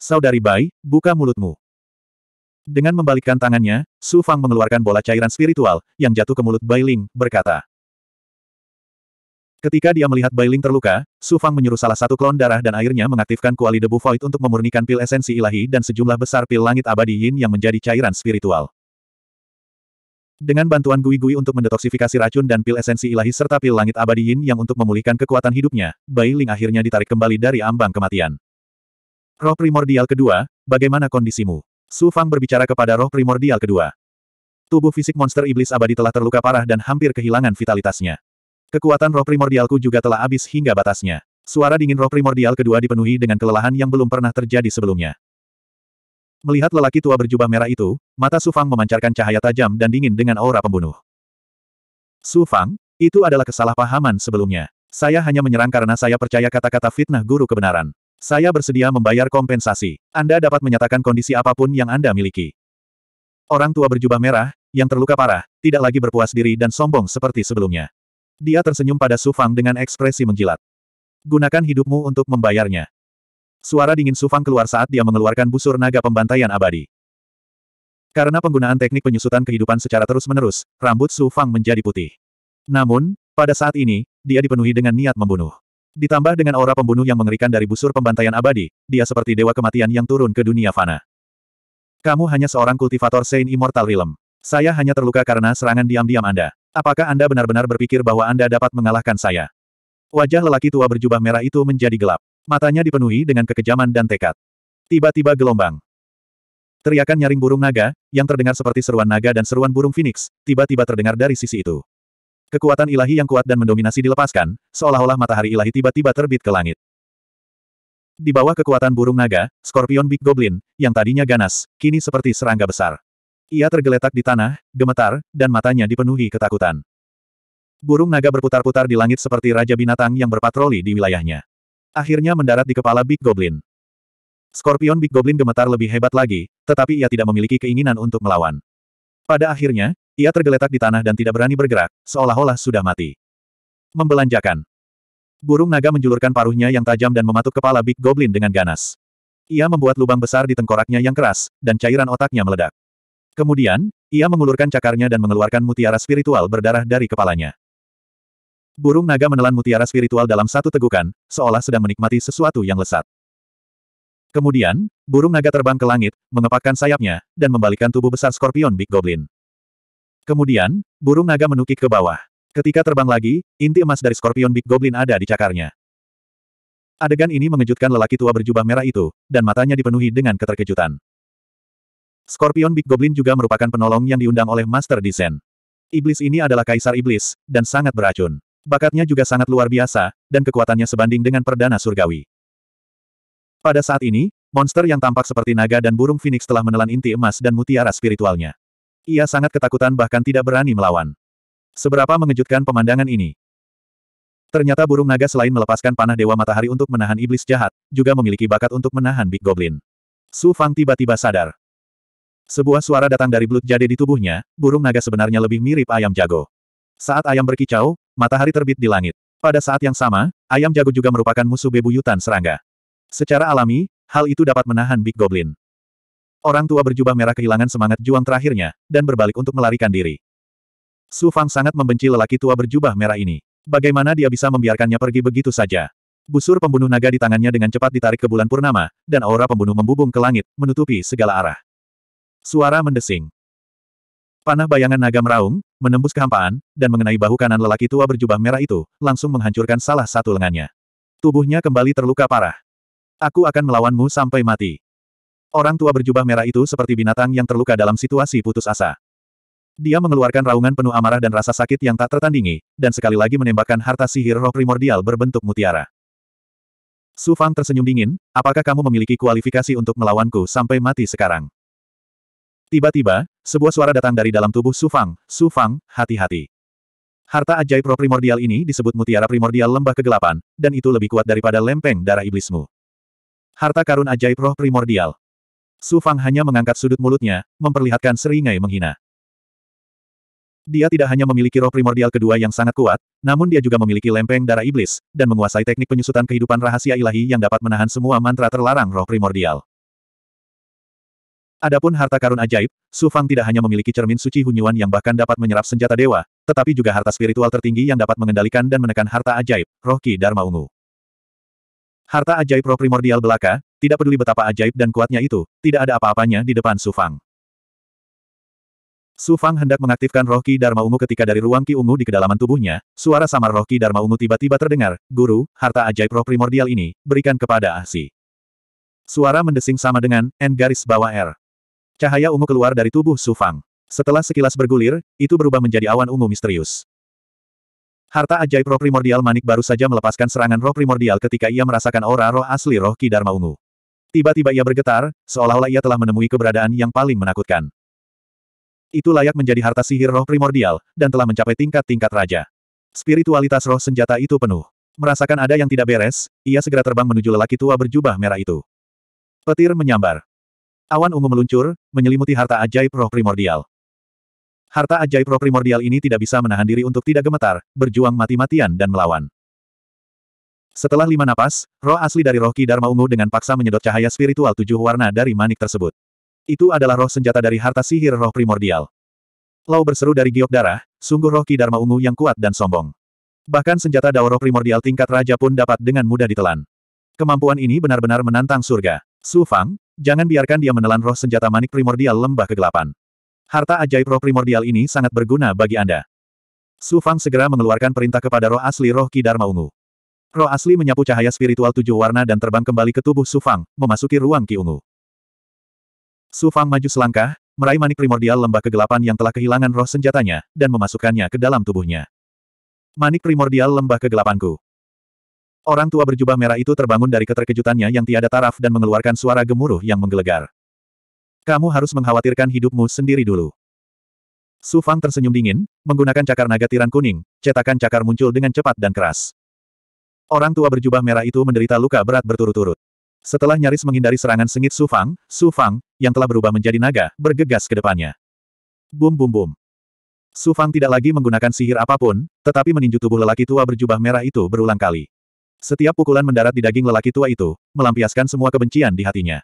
Saudari Bai, buka mulutmu. Dengan membalikkan tangannya, Su Fang mengeluarkan bola cairan spiritual, yang jatuh ke mulut Bai Ling, berkata. Ketika dia melihat Bai Ling terluka, Su Fang menyuruh salah satu klon darah dan airnya mengaktifkan kuali debu void untuk memurnikan pil esensi ilahi dan sejumlah besar pil langit abadi yin yang menjadi cairan spiritual. Dengan bantuan Gui-Gui untuk mendetoksifikasi racun dan pil esensi ilahi serta pil langit abadi yin yang untuk memulihkan kekuatan hidupnya, Bai Ling akhirnya ditarik kembali dari ambang kematian. Roh primordial kedua, bagaimana kondisimu? Su Fang berbicara kepada roh primordial kedua. Tubuh fisik monster iblis abadi telah terluka parah dan hampir kehilangan vitalitasnya. Kekuatan roh primordialku juga telah habis hingga batasnya. Suara dingin roh primordial kedua dipenuhi dengan kelelahan yang belum pernah terjadi sebelumnya. Melihat lelaki tua berjubah merah itu, mata Su Fang memancarkan cahaya tajam dan dingin dengan aura pembunuh. Su Fang, itu adalah kesalahpahaman sebelumnya. Saya hanya menyerang karena saya percaya kata-kata fitnah guru kebenaran. Saya bersedia membayar kompensasi. Anda dapat menyatakan kondisi apapun yang Anda miliki. Orang tua berjubah merah, yang terluka parah, tidak lagi berpuas diri dan sombong seperti sebelumnya. Dia tersenyum pada Sufang dengan ekspresi menjilat. Gunakan hidupmu untuk membayarnya. Suara dingin Sufang keluar saat dia mengeluarkan busur naga pembantaian abadi. Karena penggunaan teknik penyusutan kehidupan secara terus-menerus, rambut Sufang menjadi putih. Namun, pada saat ini, dia dipenuhi dengan niat membunuh. Ditambah dengan aura pembunuh yang mengerikan dari busur pembantaian abadi, dia seperti dewa kematian yang turun ke dunia fana. Kamu hanya seorang kultivator Saint Immortal Realm. Saya hanya terluka karena serangan diam-diam Anda. Apakah Anda benar-benar berpikir bahwa Anda dapat mengalahkan saya? Wajah lelaki tua berjubah merah itu menjadi gelap. Matanya dipenuhi dengan kekejaman dan tekad. Tiba-tiba gelombang. Teriakan nyaring burung naga, yang terdengar seperti seruan naga dan seruan burung phoenix, tiba-tiba terdengar dari sisi itu. Kekuatan ilahi yang kuat dan mendominasi dilepaskan, seolah-olah matahari ilahi tiba-tiba terbit ke langit. Di bawah kekuatan burung naga, Scorpion Big Goblin, yang tadinya ganas, kini seperti serangga besar. Ia tergeletak di tanah, gemetar, dan matanya dipenuhi ketakutan. Burung naga berputar-putar di langit seperti raja binatang yang berpatroli di wilayahnya. Akhirnya mendarat di kepala Big Goblin. Scorpion Big Goblin gemetar lebih hebat lagi, tetapi ia tidak memiliki keinginan untuk melawan. Pada akhirnya, ia tergeletak di tanah dan tidak berani bergerak, seolah-olah sudah mati. Membelanjakan. Burung naga menjulurkan paruhnya yang tajam dan mematuk kepala Big Goblin dengan ganas. Ia membuat lubang besar di tengkoraknya yang keras, dan cairan otaknya meledak. Kemudian, ia mengulurkan cakarnya dan mengeluarkan mutiara spiritual berdarah dari kepalanya. Burung naga menelan mutiara spiritual dalam satu tegukan, seolah sedang menikmati sesuatu yang lesat. Kemudian, burung naga terbang ke langit, mengepakkan sayapnya, dan membalikkan tubuh besar Scorpion Big Goblin. Kemudian, burung naga menukik ke bawah. Ketika terbang lagi, inti emas dari Scorpion Big Goblin ada di cakarnya. Adegan ini mengejutkan lelaki tua berjubah merah itu, dan matanya dipenuhi dengan keterkejutan. Scorpion Big Goblin juga merupakan penolong yang diundang oleh Master Desain. Iblis ini adalah kaisar iblis, dan sangat beracun. Bakatnya juga sangat luar biasa, dan kekuatannya sebanding dengan Perdana Surgawi. Pada saat ini, monster yang tampak seperti naga dan burung phoenix telah menelan inti emas dan mutiara spiritualnya. Ia sangat ketakutan bahkan tidak berani melawan. Seberapa mengejutkan pemandangan ini. Ternyata burung naga selain melepaskan panah Dewa Matahari untuk menahan iblis jahat, juga memiliki bakat untuk menahan Big Goblin. Su Fang tiba-tiba sadar. Sebuah suara datang dari belut jade di tubuhnya, burung naga sebenarnya lebih mirip ayam jago. Saat ayam berkicau, matahari terbit di langit. Pada saat yang sama, ayam jago juga merupakan musuh bebuyutan serangga. Secara alami, hal itu dapat menahan Big Goblin. Orang tua berjubah merah kehilangan semangat juang terakhirnya, dan berbalik untuk melarikan diri. Su Fang sangat membenci lelaki tua berjubah merah ini. Bagaimana dia bisa membiarkannya pergi begitu saja? Busur pembunuh naga di tangannya dengan cepat ditarik ke bulan purnama, dan aura pembunuh membubung ke langit, menutupi segala arah. Suara mendesing. Panah bayangan naga meraung, menembus kehampaan, dan mengenai bahu kanan lelaki tua berjubah merah itu, langsung menghancurkan salah satu lengannya. Tubuhnya kembali terluka parah. Aku akan melawanmu sampai mati. Orang tua berjubah merah itu seperti binatang yang terluka dalam situasi putus asa. Dia mengeluarkan raungan penuh amarah dan rasa sakit yang tak tertandingi, dan sekali lagi menembakkan harta sihir roh primordial berbentuk mutiara. Su Fang tersenyum dingin, apakah kamu memiliki kualifikasi untuk melawanku sampai mati sekarang? Tiba-tiba, sebuah suara datang dari dalam tubuh Su Fang, Su Fang, hati-hati. Harta ajaib roh primordial ini disebut mutiara primordial lembah kegelapan, dan itu lebih kuat daripada lempeng darah iblismu. Harta karun ajaib roh primordial. Su Fang hanya mengangkat sudut mulutnya, memperlihatkan seringai menghina. Dia tidak hanya memiliki roh primordial kedua yang sangat kuat, namun dia juga memiliki lempeng darah iblis, dan menguasai teknik penyusutan kehidupan rahasia ilahi yang dapat menahan semua mantra terlarang roh primordial. Adapun harta karun ajaib, Su Fang tidak hanya memiliki cermin suci Hunyuan yang bahkan dapat menyerap senjata dewa, tetapi juga harta spiritual tertinggi yang dapat mengendalikan dan menekan harta ajaib, roh Ki Dharma Ungu. Harta ajaib roh primordial belaka, tidak peduli betapa ajaib dan kuatnya itu, tidak ada apa-apanya di depan Su Fang. Su Fang hendak mengaktifkan roh Ki Dharma Ungu ketika dari ruang Ki Ungu di kedalaman tubuhnya, suara samar roh Ki Dharma Ungu tiba-tiba terdengar, Guru, harta ajaib roh primordial ini, berikan kepada Ahsi. Suara mendesing sama dengan, N garis bawah R. Cahaya ungu keluar dari tubuh Su Fang. Setelah sekilas bergulir, itu berubah menjadi awan ungu misterius. Harta ajaib roh primordial manik baru saja melepaskan serangan roh primordial ketika ia merasakan aura roh asli roh Ki Dharma Ungu. Tiba-tiba ia bergetar, seolah-olah ia telah menemui keberadaan yang paling menakutkan. Itu layak menjadi harta sihir roh primordial, dan telah mencapai tingkat-tingkat raja. Spiritualitas roh senjata itu penuh. Merasakan ada yang tidak beres, ia segera terbang menuju lelaki tua berjubah merah itu. Petir menyambar. Awan ungu meluncur, menyelimuti harta ajaib roh primordial. Harta ajaib roh primordial ini tidak bisa menahan diri untuk tidak gemetar, berjuang mati-matian dan melawan. Setelah lima napas, roh asli dari roh Ki Dharma Ungu dengan paksa menyedot cahaya spiritual tujuh warna dari manik tersebut. Itu adalah roh senjata dari harta sihir roh primordial. Lau berseru dari giok darah, sungguh roh Ki Dharma Ungu yang kuat dan sombong. Bahkan senjata dao roh primordial tingkat raja pun dapat dengan mudah ditelan. Kemampuan ini benar-benar menantang surga. Su Fang, jangan biarkan dia menelan roh senjata manik primordial lembah kegelapan. Harta ajaib roh primordial ini sangat berguna bagi Anda. Su Fang segera mengeluarkan perintah kepada roh asli roh Ki Dharma Ungu. Roh asli menyapu cahaya spiritual tujuh warna dan terbang kembali ke tubuh Su Fang, memasuki ruang Ki Ungu. Su Fang maju selangkah, meraih manik primordial lembah kegelapan yang telah kehilangan roh senjatanya, dan memasukkannya ke dalam tubuhnya. Manik primordial lembah kegelapanku. Orang tua berjubah merah itu terbangun dari keterkejutannya yang tiada taraf dan mengeluarkan suara gemuruh yang menggelegar. Kamu harus mengkhawatirkan hidupmu sendiri dulu. Su Fang tersenyum dingin, menggunakan cakar naga tiran kuning, cetakan cakar muncul dengan cepat dan keras. Orang tua berjubah merah itu menderita luka berat berturut-turut. Setelah nyaris menghindari serangan sengit Su Fang, Su Fang, yang telah berubah menjadi naga, bergegas ke depannya. Bum bum bum. Su Fang tidak lagi menggunakan sihir apapun, tetapi meninju tubuh lelaki tua berjubah merah itu berulang kali. Setiap pukulan mendarat di daging lelaki tua itu, melampiaskan semua kebencian di hatinya.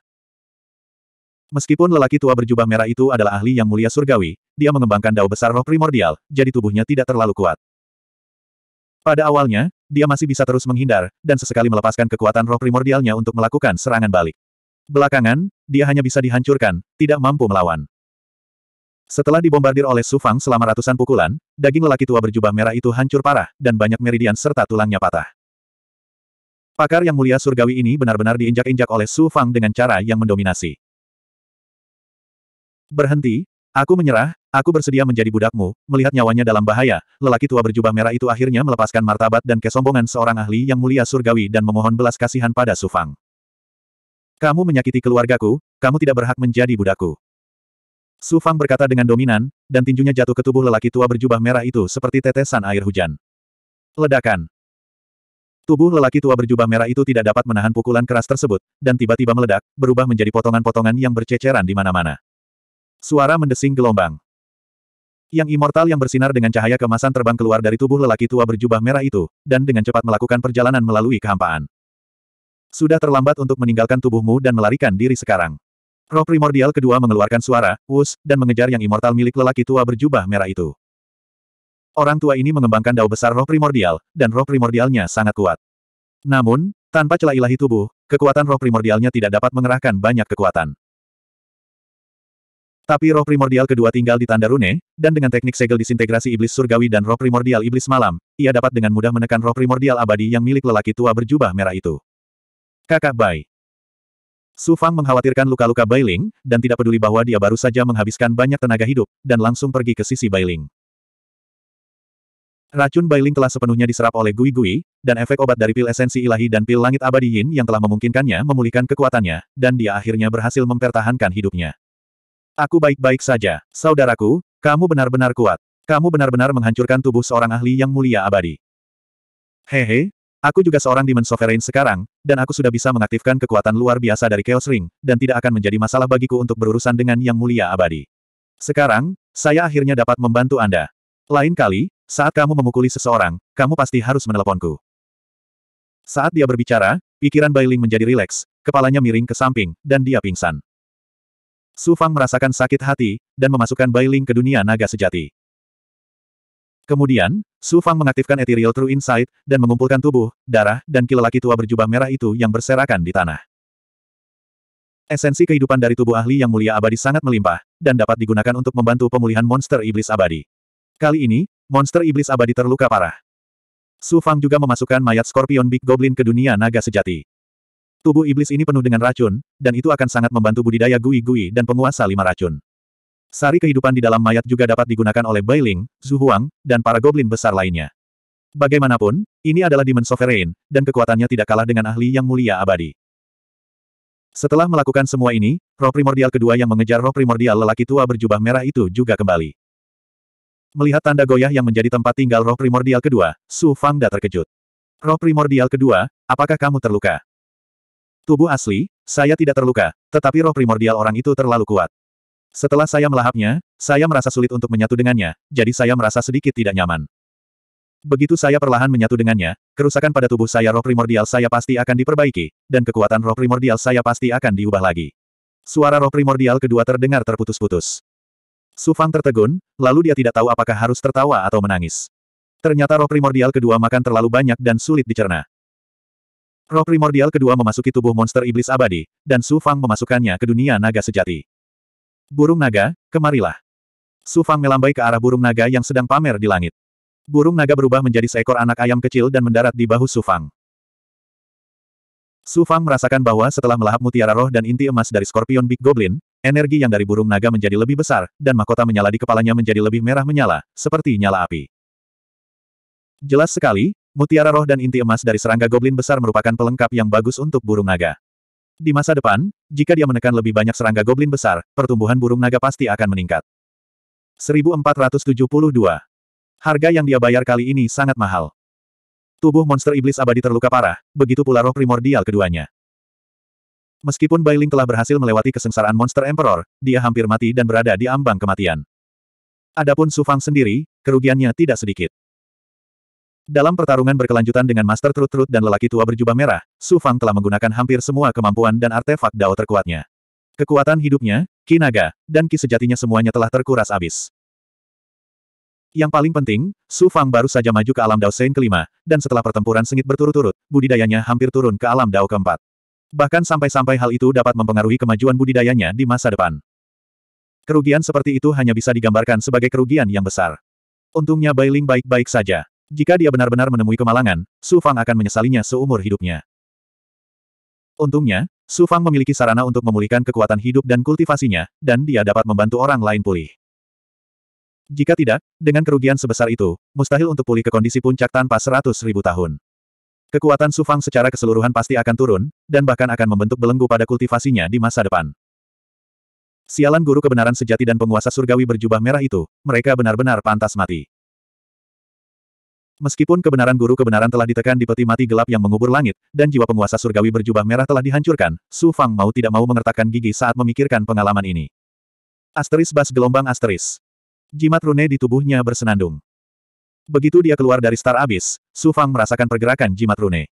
Meskipun lelaki tua berjubah merah itu adalah ahli yang mulia surgawi, dia mengembangkan dao besar roh primordial, jadi tubuhnya tidak terlalu kuat. Pada awalnya, dia masih bisa terus menghindar, dan sesekali melepaskan kekuatan roh primordialnya untuk melakukan serangan balik. Belakangan, dia hanya bisa dihancurkan, tidak mampu melawan. Setelah dibombardir oleh Sufang selama ratusan pukulan, daging lelaki tua berjubah merah itu hancur parah, dan banyak meridian serta tulangnya patah. Pakar yang mulia surgawi ini benar-benar diinjak-injak oleh Sufang dengan cara yang mendominasi. Berhenti, aku menyerah, aku bersedia menjadi budakmu, melihat nyawanya dalam bahaya, lelaki tua berjubah merah itu akhirnya melepaskan martabat dan kesombongan seorang ahli yang mulia surgawi dan memohon belas kasihan pada Sufang. Kamu menyakiti keluargaku, kamu tidak berhak menjadi budakku. Sufang berkata dengan dominan, dan tinjunya jatuh ke tubuh lelaki tua berjubah merah itu seperti tetesan air hujan. Ledakan. Tubuh lelaki tua berjubah merah itu tidak dapat menahan pukulan keras tersebut, dan tiba-tiba meledak, berubah menjadi potongan-potongan yang berceceran di mana-mana. Suara mendesing gelombang. Yang immortal yang bersinar dengan cahaya kemasan terbang keluar dari tubuh lelaki tua berjubah merah itu, dan dengan cepat melakukan perjalanan melalui kehampaan. Sudah terlambat untuk meninggalkan tubuhmu dan melarikan diri sekarang. Roh primordial kedua mengeluarkan suara, wus, dan mengejar yang immortal milik lelaki tua berjubah merah itu. Orang tua ini mengembangkan dao besar roh primordial, dan roh primordialnya sangat kuat. Namun, tanpa celah ilahi tubuh, kekuatan roh primordialnya tidak dapat mengerahkan banyak kekuatan. Tapi roh primordial kedua tinggal di tanda rune, dan dengan teknik segel disintegrasi iblis surgawi dan roh primordial iblis malam, ia dapat dengan mudah menekan roh primordial abadi yang milik lelaki tua berjubah merah itu. Kakak Bai. Su Fang mengkhawatirkan luka-luka Bailing, dan tidak peduli bahwa dia baru saja menghabiskan banyak tenaga hidup, dan langsung pergi ke sisi Bailing. Racun Bailing telah sepenuhnya diserap oleh Gui Gui, dan efek obat dari pil esensi ilahi dan pil langit abadi Yin yang telah memungkinkannya memulihkan kekuatannya, dan dia akhirnya berhasil mempertahankan hidupnya. Aku baik-baik saja. Saudaraku, kamu benar-benar kuat. Kamu benar-benar menghancurkan tubuh seorang ahli yang mulia abadi. Hehe, Aku juga seorang Demon Sovereign sekarang, dan aku sudah bisa mengaktifkan kekuatan luar biasa dari Chaos Ring, dan tidak akan menjadi masalah bagiku untuk berurusan dengan Yang Mulia Abadi. Sekarang, saya akhirnya dapat membantu Anda. Lain kali, saat kamu memukuli seseorang, kamu pasti harus meneleponku. Saat dia berbicara, pikiran Bailing menjadi rileks, kepalanya miring ke samping, dan dia pingsan. Su Fang merasakan sakit hati, dan memasukkan Bai Ling ke dunia naga sejati. Kemudian, Su Fang mengaktifkan Ethereal True Insight, dan mengumpulkan tubuh, darah, dan kilelaki tua berjubah merah itu yang berserakan di tanah. Esensi kehidupan dari tubuh ahli yang mulia abadi sangat melimpah, dan dapat digunakan untuk membantu pemulihan monster iblis abadi. Kali ini, monster iblis abadi terluka parah. Su Fang juga memasukkan mayat Scorpion Big Goblin ke dunia naga sejati. Tubuh iblis ini penuh dengan racun, dan itu akan sangat membantu budidaya gui-gui dan penguasa lima racun. Sari kehidupan di dalam mayat juga dapat digunakan oleh Bailing, Zhu Huang, dan para goblin besar lainnya. Bagaimanapun, ini adalah Demon Sovereign, dan kekuatannya tidak kalah dengan ahli yang mulia abadi. Setelah melakukan semua ini, roh primordial kedua yang mengejar roh primordial lelaki tua berjubah merah itu juga kembali. Melihat tanda goyah yang menjadi tempat tinggal roh primordial kedua, Su Fangda terkejut. Roh primordial kedua, apakah kamu terluka? Tubuh asli, saya tidak terluka, tetapi roh primordial orang itu terlalu kuat. Setelah saya melahapnya, saya merasa sulit untuk menyatu dengannya, jadi saya merasa sedikit tidak nyaman. Begitu saya perlahan menyatu dengannya, kerusakan pada tubuh saya roh primordial saya pasti akan diperbaiki, dan kekuatan roh primordial saya pasti akan diubah lagi. Suara roh primordial kedua terdengar terputus-putus. Sufang tertegun, lalu dia tidak tahu apakah harus tertawa atau menangis. Ternyata roh primordial kedua makan terlalu banyak dan sulit dicerna. Roh primordial kedua memasuki tubuh monster iblis abadi, dan Su Fang memasukkannya ke dunia naga sejati. Burung naga, kemarilah. Su Fang melambai ke arah burung naga yang sedang pamer di langit. Burung naga berubah menjadi seekor anak ayam kecil dan mendarat di bahu Su Fang. Su Fang merasakan bahwa setelah melahap mutiara roh dan inti emas dari Scorpion Big Goblin, energi yang dari burung naga menjadi lebih besar, dan mahkota menyala di kepalanya menjadi lebih merah menyala, seperti nyala api. Jelas sekali, Mutiara roh dan inti emas dari serangga goblin besar merupakan pelengkap yang bagus untuk burung naga. Di masa depan, jika dia menekan lebih banyak serangga goblin besar, pertumbuhan burung naga pasti akan meningkat. 1472. Harga yang dia bayar kali ini sangat mahal. Tubuh monster iblis abadi terluka parah, begitu pula roh primordial keduanya. Meskipun Bailing telah berhasil melewati kesengsaraan monster emperor, dia hampir mati dan berada di ambang kematian. Adapun Sufang sendiri, kerugiannya tidak sedikit. Dalam pertarungan berkelanjutan dengan Master Trut Trut dan lelaki tua berjubah merah, Su Fang telah menggunakan hampir semua kemampuan dan artefak Dao terkuatnya. Kekuatan hidupnya, Ki Naga, dan Ki sejatinya semuanya telah terkuras habis. Yang paling penting, Su Fang baru saja maju ke alam Dao Sein kelima, dan setelah pertempuran sengit berturut-turut, budidayanya hampir turun ke alam Dao keempat. Bahkan sampai-sampai hal itu dapat mempengaruhi kemajuan budidayanya di masa depan. Kerugian seperti itu hanya bisa digambarkan sebagai kerugian yang besar. Untungnya Bailing baik-baik saja. Jika dia benar-benar menemui kemalangan, Su Fang akan menyesalinya seumur hidupnya. Untungnya, Su Fang memiliki sarana untuk memulihkan kekuatan hidup dan kultivasinya, dan dia dapat membantu orang lain pulih. Jika tidak, dengan kerugian sebesar itu, mustahil untuk pulih ke kondisi puncak tanpa seratus ribu tahun. Kekuatan Su Fang secara keseluruhan pasti akan turun, dan bahkan akan membentuk belenggu pada kultivasinya di masa depan. Sialan guru kebenaran sejati dan penguasa surgawi berjubah merah itu, mereka benar-benar pantas mati. Meskipun kebenaran guru kebenaran telah ditekan di peti mati gelap yang mengubur langit, dan jiwa penguasa surgawi berjubah merah telah dihancurkan, Su Fang mau tidak mau mengertakkan gigi saat memikirkan pengalaman ini. Asteris bas gelombang asteris. Jimat rune di tubuhnya bersenandung. Begitu dia keluar dari Star Abyss, Su Fang merasakan pergerakan jimat rune.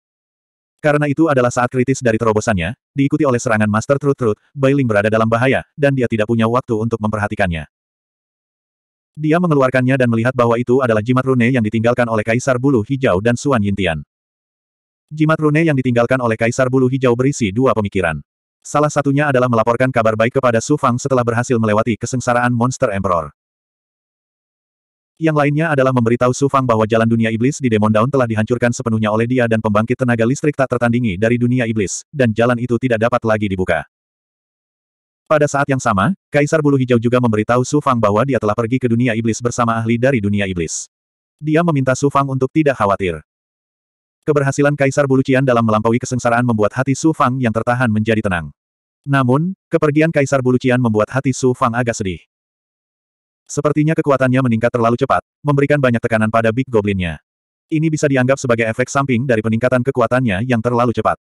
Karena itu adalah saat kritis dari terobosannya, diikuti oleh serangan Master Truth Truth, Bailing berada dalam bahaya, dan dia tidak punya waktu untuk memperhatikannya. Dia mengeluarkannya dan melihat bahwa itu adalah jimat rune yang ditinggalkan oleh Kaisar Bulu Hijau dan Suan Yintian. Jimat rune yang ditinggalkan oleh Kaisar Bulu Hijau berisi dua pemikiran. Salah satunya adalah melaporkan kabar baik kepada Su Fang setelah berhasil melewati kesengsaraan Monster Emperor. Yang lainnya adalah memberitahu Su Fang bahwa jalan dunia iblis di Demon Down telah dihancurkan sepenuhnya oleh dia dan pembangkit tenaga listrik tak tertandingi dari dunia iblis, dan jalan itu tidak dapat lagi dibuka. Pada saat yang sama, Kaisar Bulu Hijau juga memberitahu Su Fang bahwa dia telah pergi ke dunia iblis bersama ahli dari dunia iblis. Dia meminta Su Fang untuk tidak khawatir. Keberhasilan Kaisar Bulu Cian dalam melampaui kesengsaraan membuat hati Su Fang yang tertahan menjadi tenang. Namun, kepergian Kaisar Bulu Cian membuat hati Su Fang agak sedih. Sepertinya kekuatannya meningkat terlalu cepat, memberikan banyak tekanan pada Big Goblin-nya. Ini bisa dianggap sebagai efek samping dari peningkatan kekuatannya yang terlalu cepat.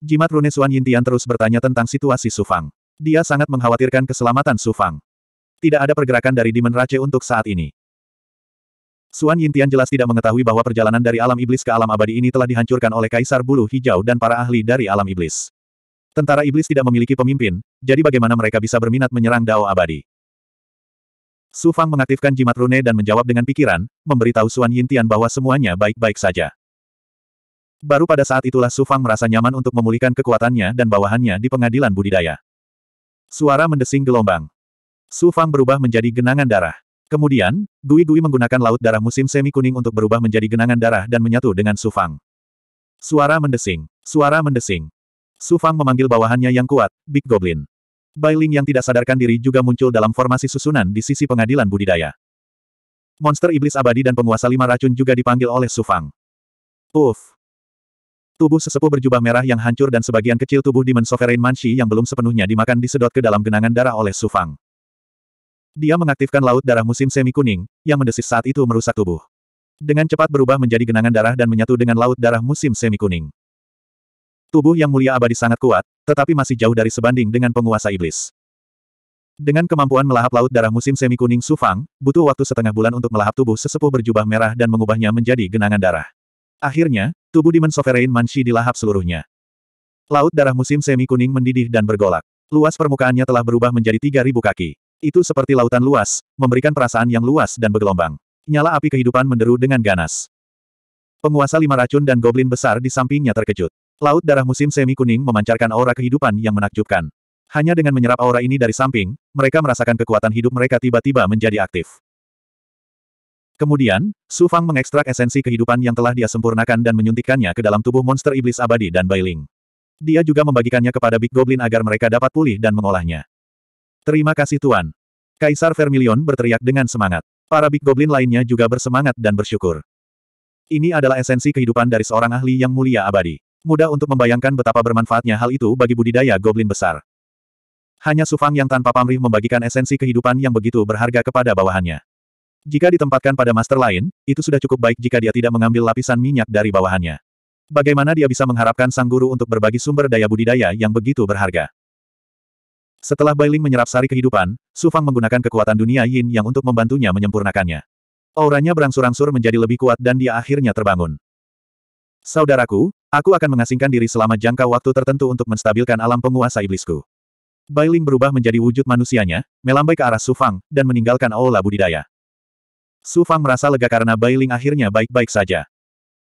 Jimat Rune Suan Yintian terus bertanya tentang situasi Su Fang. Dia sangat mengkhawatirkan keselamatan Su Fang. Tidak ada pergerakan dari Demon Rache untuk saat ini. Suan Yintian jelas tidak mengetahui bahwa perjalanan dari alam iblis ke alam abadi ini telah dihancurkan oleh Kaisar Bulu Hijau dan para ahli dari alam iblis. Tentara iblis tidak memiliki pemimpin, jadi bagaimana mereka bisa berminat menyerang Dao abadi? Su Fang mengaktifkan jimat rune dan menjawab dengan pikiran, memberitahu Suan Yintian bahwa semuanya baik-baik saja. Baru pada saat itulah Su Fang merasa nyaman untuk memulihkan kekuatannya dan bawahannya di pengadilan budidaya. Suara mendesing gelombang. Su Fang berubah menjadi genangan darah. Kemudian, Gui Gui menggunakan laut darah musim semi kuning untuk berubah menjadi genangan darah dan menyatu dengan Su Fang. Suara mendesing. Suara mendesing. Su Fang memanggil bawahannya yang kuat, Big Goblin. Ling yang tidak sadarkan diri juga muncul dalam formasi susunan di sisi pengadilan budidaya. Monster iblis abadi dan penguasa lima racun juga dipanggil oleh Su Fang. Uff, Tubuh sesepuh berjubah merah yang hancur dan sebagian kecil tubuh Demon Sovereign Manshi yang belum sepenuhnya dimakan disedot ke dalam genangan darah oleh Su Fang. Dia mengaktifkan laut darah musim semi kuning, yang mendesis saat itu merusak tubuh. Dengan cepat berubah menjadi genangan darah dan menyatu dengan laut darah musim semi kuning. Tubuh yang mulia abadi sangat kuat, tetapi masih jauh dari sebanding dengan penguasa iblis. Dengan kemampuan melahap laut darah musim semi kuning Su Fang, butuh waktu setengah bulan untuk melahap tubuh sesepuh berjubah merah dan mengubahnya menjadi genangan darah. Akhirnya, Tubuh Demon Sovereign Manshi dilahap seluruhnya. Laut darah musim semi kuning mendidih dan bergolak. Luas permukaannya telah berubah menjadi 3.000 kaki. Itu seperti lautan luas, memberikan perasaan yang luas dan bergelombang. Nyala api kehidupan menderu dengan ganas. Penguasa lima racun dan goblin besar di sampingnya terkejut. Laut darah musim semi kuning memancarkan aura kehidupan yang menakjubkan. Hanya dengan menyerap aura ini dari samping, mereka merasakan kekuatan hidup mereka tiba-tiba menjadi aktif. Kemudian, Su Fang mengekstrak esensi kehidupan yang telah dia sempurnakan dan menyuntikkannya ke dalam tubuh monster iblis abadi dan Bailing. Dia juga membagikannya kepada Big Goblin agar mereka dapat pulih dan mengolahnya. Terima kasih Tuan. Kaisar Vermilion berteriak dengan semangat. Para Big Goblin lainnya juga bersemangat dan bersyukur. Ini adalah esensi kehidupan dari seorang ahli yang mulia abadi. Mudah untuk membayangkan betapa bermanfaatnya hal itu bagi budidaya Goblin besar. Hanya Sufang yang tanpa pamrih membagikan esensi kehidupan yang begitu berharga kepada bawahannya. Jika ditempatkan pada master lain, itu sudah cukup baik jika dia tidak mengambil lapisan minyak dari bawahannya. Bagaimana dia bisa mengharapkan sang guru untuk berbagi sumber daya budidaya yang begitu berharga? Setelah Bailing menyerap sari kehidupan, Sufang menggunakan kekuatan dunia Yin yang untuk membantunya menyempurnakannya. Auranya berangsur-angsur menjadi lebih kuat dan dia akhirnya terbangun. Saudaraku, aku akan mengasingkan diri selama jangka waktu tertentu untuk menstabilkan alam penguasa iblisku. Bailing berubah menjadi wujud manusianya, melambai ke arah Sufang, dan meninggalkan aula budidaya. Su Fang merasa lega karena Bailing akhirnya baik-baik saja.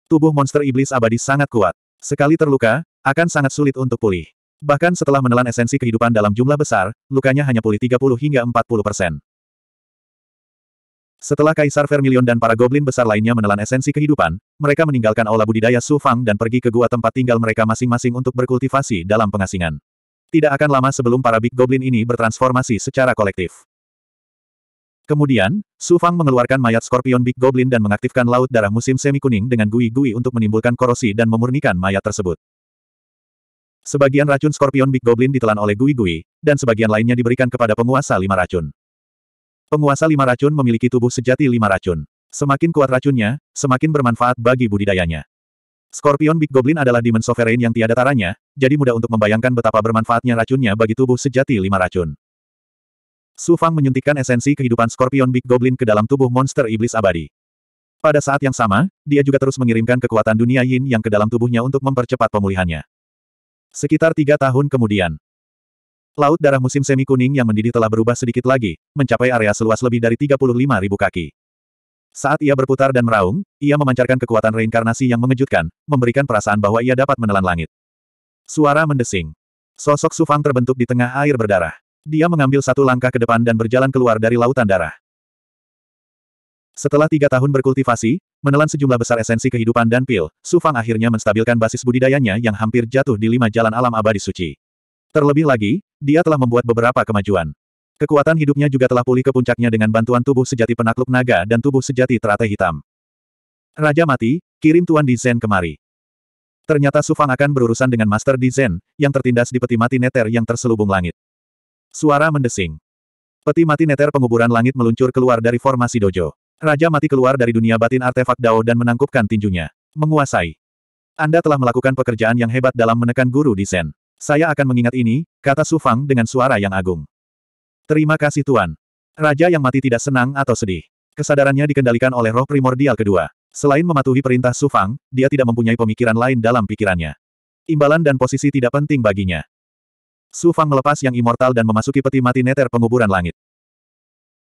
Tubuh monster iblis abadi sangat kuat. Sekali terluka, akan sangat sulit untuk pulih. Bahkan setelah menelan esensi kehidupan dalam jumlah besar, lukanya hanya pulih 30 hingga 40 persen. Setelah Kaisar Vermilion dan para goblin besar lainnya menelan esensi kehidupan, mereka meninggalkan aula budidaya Su Fang dan pergi ke gua tempat tinggal mereka masing-masing untuk berkultivasi dalam pengasingan. Tidak akan lama sebelum para big goblin ini bertransformasi secara kolektif. Kemudian, Su Fang mengeluarkan mayat Scorpion Big Goblin dan mengaktifkan laut darah musim semi kuning dengan gui-gui untuk menimbulkan korosi dan memurnikan mayat tersebut. Sebagian racun Scorpion Big Goblin ditelan oleh gui-gui, dan sebagian lainnya diberikan kepada penguasa lima racun. Penguasa lima racun memiliki tubuh sejati lima racun. Semakin kuat racunnya, semakin bermanfaat bagi budidayanya. Scorpion Big Goblin adalah Demon Sovereign yang tiada taranya, jadi mudah untuk membayangkan betapa bermanfaatnya racunnya bagi tubuh sejati lima racun. Su Fang menyuntikkan esensi kehidupan Scorpion Big Goblin ke dalam tubuh monster iblis abadi. Pada saat yang sama, dia juga terus mengirimkan kekuatan dunia yin yang ke dalam tubuhnya untuk mempercepat pemulihannya. Sekitar tiga tahun kemudian, laut darah musim semi kuning yang mendidih telah berubah sedikit lagi, mencapai area seluas lebih dari ribu kaki. Saat ia berputar dan meraung, ia memancarkan kekuatan reinkarnasi yang mengejutkan, memberikan perasaan bahwa ia dapat menelan langit. Suara mendesing. Sosok Sufang terbentuk di tengah air berdarah. Dia mengambil satu langkah ke depan dan berjalan keluar dari lautan darah. Setelah tiga tahun berkultivasi, menelan sejumlah besar esensi kehidupan dan pil, Su Fang akhirnya menstabilkan basis budidayanya yang hampir jatuh di lima jalan alam abadi suci. Terlebih lagi, dia telah membuat beberapa kemajuan. Kekuatan hidupnya juga telah pulih ke puncaknya dengan bantuan tubuh sejati penakluk naga dan tubuh sejati teratai hitam. Raja mati, kirim Tuan Dizen kemari. Ternyata Su Fang akan berurusan dengan Master Dizen yang tertindas di peti mati neter yang terselubung langit. Suara mendesing. Peti mati neter penguburan langit meluncur keluar dari formasi dojo. Raja mati keluar dari dunia batin artefak Dao dan menangkupkan tinjunya. Menguasai. Anda telah melakukan pekerjaan yang hebat dalam menekan guru di Sen. Saya akan mengingat ini, kata Su Fang dengan suara yang agung. Terima kasih Tuan. Raja yang mati tidak senang atau sedih. Kesadarannya dikendalikan oleh roh primordial kedua. Selain mematuhi perintah Su Fang, dia tidak mempunyai pemikiran lain dalam pikirannya. Imbalan dan posisi tidak penting baginya. Su Fang melepas yang immortal dan memasuki peti mati neter penguburan langit.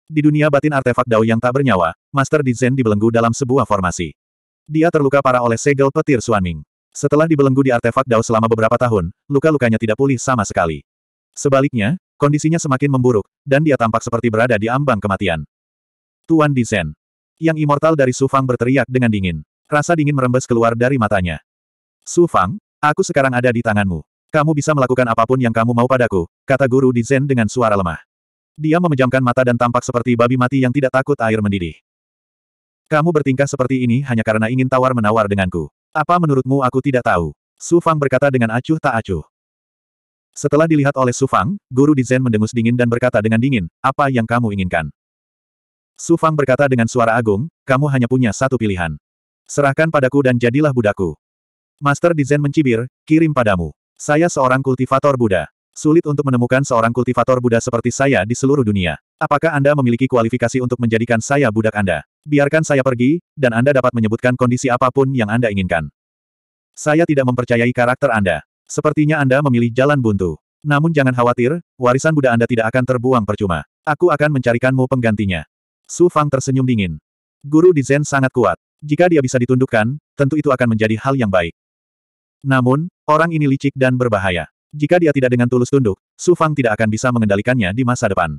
Di dunia batin artefak Dao yang tak bernyawa, Master Di Dizen dibelenggu dalam sebuah formasi. Dia terluka parah oleh segel petir Suaning. Setelah dibelenggu di artefak Dao selama beberapa tahun, luka-lukanya tidak pulih sama sekali. Sebaliknya, kondisinya semakin memburuk, dan dia tampak seperti berada di ambang kematian. Tuan Di Dizen. Yang immortal dari Su Fang berteriak dengan dingin. Rasa dingin merembes keluar dari matanya. Su Fang, aku sekarang ada di tanganmu. Kamu bisa melakukan apapun yang kamu mau padaku, kata guru di Zen dengan suara lemah. Dia memejamkan mata dan tampak seperti babi mati yang tidak takut air mendidih. Kamu bertingkah seperti ini hanya karena ingin tawar-menawar denganku. Apa menurutmu aku tidak tahu? Su Fang berkata dengan acuh tak acuh. Setelah dilihat oleh Su Fang, guru di Zen mendengus dingin dan berkata dengan dingin, apa yang kamu inginkan? Su Fang berkata dengan suara agung, kamu hanya punya satu pilihan. Serahkan padaku dan jadilah budaku." Master di Zen mencibir, kirim padamu. Saya seorang kultivator Buddha. Sulit untuk menemukan seorang kultivator Buddha seperti saya di seluruh dunia. Apakah Anda memiliki kualifikasi untuk menjadikan saya budak Anda? Biarkan saya pergi, dan Anda dapat menyebutkan kondisi apapun yang Anda inginkan. Saya tidak mempercayai karakter Anda. Sepertinya Anda memilih jalan buntu. Namun jangan khawatir, warisan Buddha Anda tidak akan terbuang percuma. Aku akan mencarikanmu penggantinya. Su Fang tersenyum dingin. Guru di sangat kuat. Jika dia bisa ditundukkan, tentu itu akan menjadi hal yang baik. Namun, orang ini licik dan berbahaya. Jika dia tidak dengan tulus tunduk, Su Fang tidak akan bisa mengendalikannya di masa depan.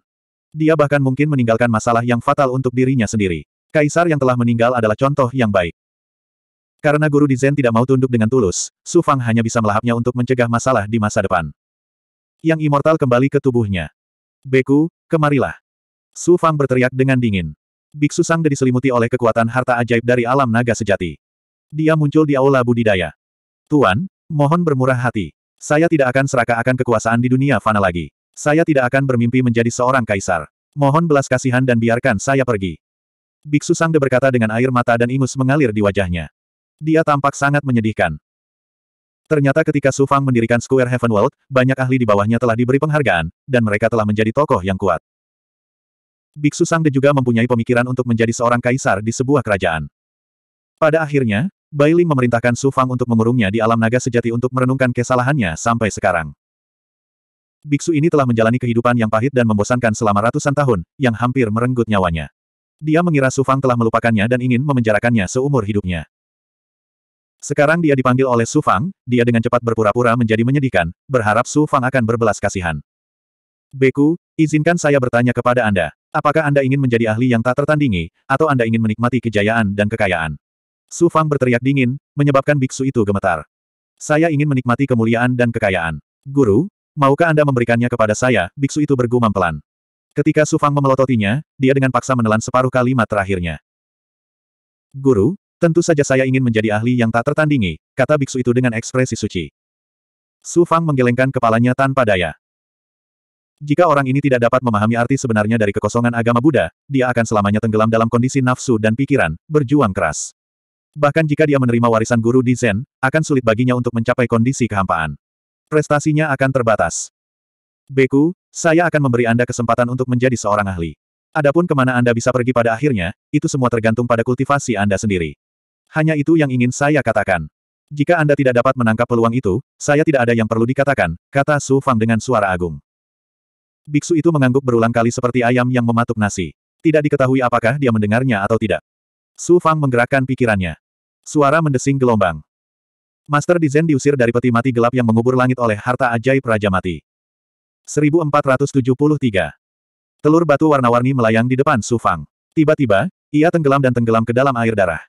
Dia bahkan mungkin meninggalkan masalah yang fatal untuk dirinya sendiri. Kaisar yang telah meninggal adalah contoh yang baik. Karena guru di Zen tidak mau tunduk dengan tulus, Su Fang hanya bisa melahapnya untuk mencegah masalah di masa depan. Yang immortal kembali ke tubuhnya. Beku, kemarilah. Su Fang berteriak dengan dingin. Biksu Sang diselimuti oleh kekuatan harta ajaib dari alam naga sejati. Dia muncul di aula budidaya. Tuan, mohon bermurah hati. Saya tidak akan serakah akan kekuasaan di dunia fana lagi. Saya tidak akan bermimpi menjadi seorang kaisar. Mohon belas kasihan dan biarkan saya pergi. Biksu Sangde berkata dengan air mata dan ingus mengalir di wajahnya. Dia tampak sangat menyedihkan. Ternyata ketika Su Fang mendirikan Square Heaven World, banyak ahli di bawahnya telah diberi penghargaan, dan mereka telah menjadi tokoh yang kuat. Biksu Sangde juga mempunyai pemikiran untuk menjadi seorang kaisar di sebuah kerajaan. Pada akhirnya, Bailey memerintahkan Su Fang untuk mengurungnya di alam naga sejati untuk merenungkan kesalahannya sampai sekarang. Biksu ini telah menjalani kehidupan yang pahit dan membosankan selama ratusan tahun, yang hampir merenggut nyawanya. Dia mengira Su Fang telah melupakannya dan ingin memenjarakannya seumur hidupnya. Sekarang dia dipanggil oleh Su Fang, dia dengan cepat berpura-pura menjadi menyedihkan, berharap Su Fang akan berbelas kasihan. Beku, izinkan saya bertanya kepada Anda, apakah Anda ingin menjadi ahli yang tak tertandingi, atau Anda ingin menikmati kejayaan dan kekayaan? Su Fang berteriak dingin, menyebabkan biksu itu gemetar. Saya ingin menikmati kemuliaan dan kekayaan. Guru, maukah Anda memberikannya kepada saya? Biksu itu bergumam pelan. Ketika Su Fang memelototinya, dia dengan paksa menelan separuh kalimat terakhirnya. Guru, tentu saja saya ingin menjadi ahli yang tak tertandingi, kata biksu itu dengan ekspresi suci. Su Fang menggelengkan kepalanya tanpa daya. Jika orang ini tidak dapat memahami arti sebenarnya dari kekosongan agama Buddha, dia akan selamanya tenggelam dalam kondisi nafsu dan pikiran, berjuang keras. Bahkan jika dia menerima warisan guru di Zen, akan sulit baginya untuk mencapai kondisi kehampaan. Prestasinya akan terbatas. Beku, saya akan memberi Anda kesempatan untuk menjadi seorang ahli. Adapun kemana Anda bisa pergi pada akhirnya, itu semua tergantung pada kultivasi Anda sendiri. Hanya itu yang ingin saya katakan. Jika Anda tidak dapat menangkap peluang itu, saya tidak ada yang perlu dikatakan, kata Su Fang dengan suara agung. Biksu itu mengangguk berulang kali seperti ayam yang mematuk nasi. Tidak diketahui apakah dia mendengarnya atau tidak. Su Fang menggerakkan pikirannya. Suara mendesing gelombang. Master Dizen diusir dari peti mati gelap yang mengubur langit oleh harta ajaib Raja Mati. 1473. Telur batu warna-warni melayang di depan Sufang. Tiba-tiba, ia tenggelam dan tenggelam ke dalam air darah.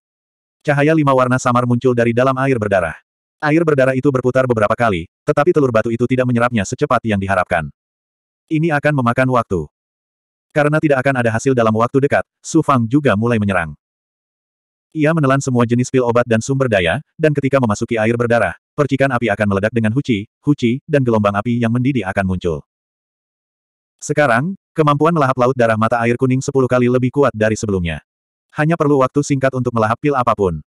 Cahaya lima warna samar muncul dari dalam air berdarah. Air berdarah itu berputar beberapa kali, tetapi telur batu itu tidak menyerapnya secepat yang diharapkan. Ini akan memakan waktu. Karena tidak akan ada hasil dalam waktu dekat, Sufang juga mulai menyerang. Ia menelan semua jenis pil obat dan sumber daya, dan ketika memasuki air berdarah, percikan api akan meledak dengan huci, huci, dan gelombang api yang mendidih akan muncul. Sekarang, kemampuan melahap laut darah mata air kuning 10 kali lebih kuat dari sebelumnya. Hanya perlu waktu singkat untuk melahap pil apapun.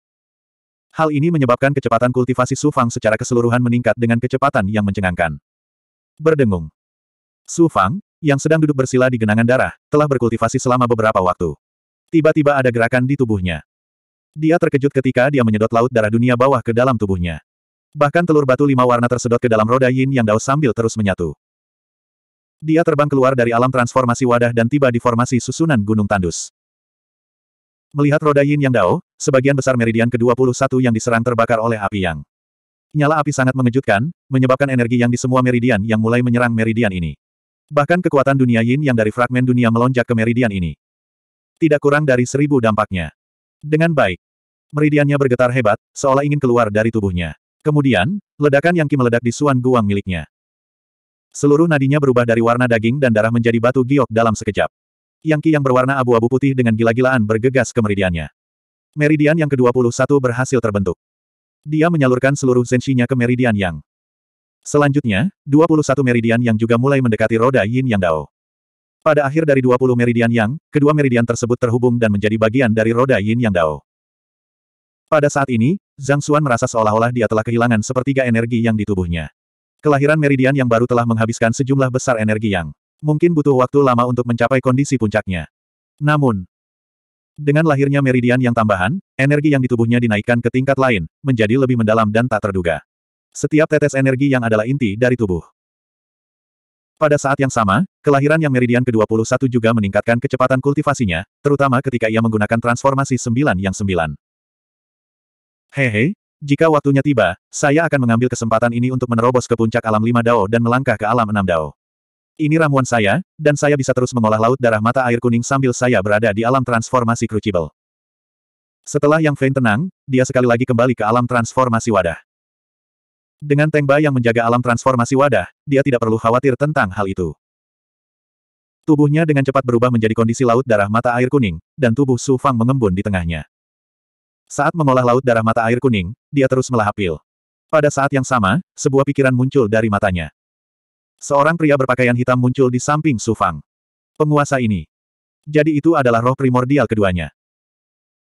Hal ini menyebabkan kecepatan kultivasi Sufang secara keseluruhan meningkat dengan kecepatan yang mencengangkan. Berdengung. Sufang, yang sedang duduk bersila di genangan darah, telah berkultivasi selama beberapa waktu. Tiba-tiba ada gerakan di tubuhnya. Dia terkejut ketika dia menyedot laut darah dunia bawah ke dalam tubuhnya. Bahkan telur batu lima warna tersedot ke dalam roda yin yang dao sambil terus menyatu. Dia terbang keluar dari alam transformasi wadah dan tiba di formasi susunan Gunung Tandus. Melihat roda yin yang dao, sebagian besar meridian ke-21 yang diserang terbakar oleh api yang. Nyala api sangat mengejutkan, menyebabkan energi yang di semua meridian yang mulai menyerang meridian ini. Bahkan kekuatan dunia yin yang dari fragmen dunia melonjak ke meridian ini. Tidak kurang dari seribu dampaknya. Dengan baik. Meridiannya bergetar hebat, seolah ingin keluar dari tubuhnya. Kemudian, ledakan yang ki meledak di Suan Guang miliknya. Seluruh nadinya berubah dari warna daging dan darah menjadi batu giok dalam sekejap. Yang ki yang berwarna abu-abu putih dengan gila-gilaan bergegas ke meridiannya. Meridian yang ke-21 berhasil terbentuk. Dia menyalurkan seluruh zenshinya ke meridian yang. Selanjutnya, 21 meridian yang juga mulai mendekati roda Yin Yang Dao. Pada akhir dari 20 meridian yang, kedua meridian tersebut terhubung dan menjadi bagian dari roda yin yang dao. Pada saat ini, Zhang Xuan merasa seolah-olah dia telah kehilangan sepertiga energi yang di tubuhnya. Kelahiran meridian yang baru telah menghabiskan sejumlah besar energi yang mungkin butuh waktu lama untuk mencapai kondisi puncaknya. Namun, dengan lahirnya meridian yang tambahan, energi yang di tubuhnya dinaikkan ke tingkat lain, menjadi lebih mendalam dan tak terduga. Setiap tetes energi yang adalah inti dari tubuh. Pada saat yang sama, kelahiran yang meridian ke-21 juga meningkatkan kecepatan kultivasinya, terutama ketika ia menggunakan transformasi 9 yang 9. Hehe, jika waktunya tiba, saya akan mengambil kesempatan ini untuk menerobos ke puncak alam lima dao dan melangkah ke alam enam dao. Ini ramuan saya, dan saya bisa terus mengolah laut darah mata air kuning sambil saya berada di alam transformasi Crucible. Setelah yang Fein tenang, dia sekali lagi kembali ke alam transformasi wadah. Dengan Tengba yang menjaga alam transformasi wadah, dia tidak perlu khawatir tentang hal itu. Tubuhnya dengan cepat berubah menjadi kondisi laut darah mata air kuning, dan tubuh Su Fang mengembun di tengahnya. Saat mengolah laut darah mata air kuning, dia terus melahap pil. Pada saat yang sama, sebuah pikiran muncul dari matanya. Seorang pria berpakaian hitam muncul di samping Su Fang. Penguasa ini. Jadi itu adalah roh primordial keduanya.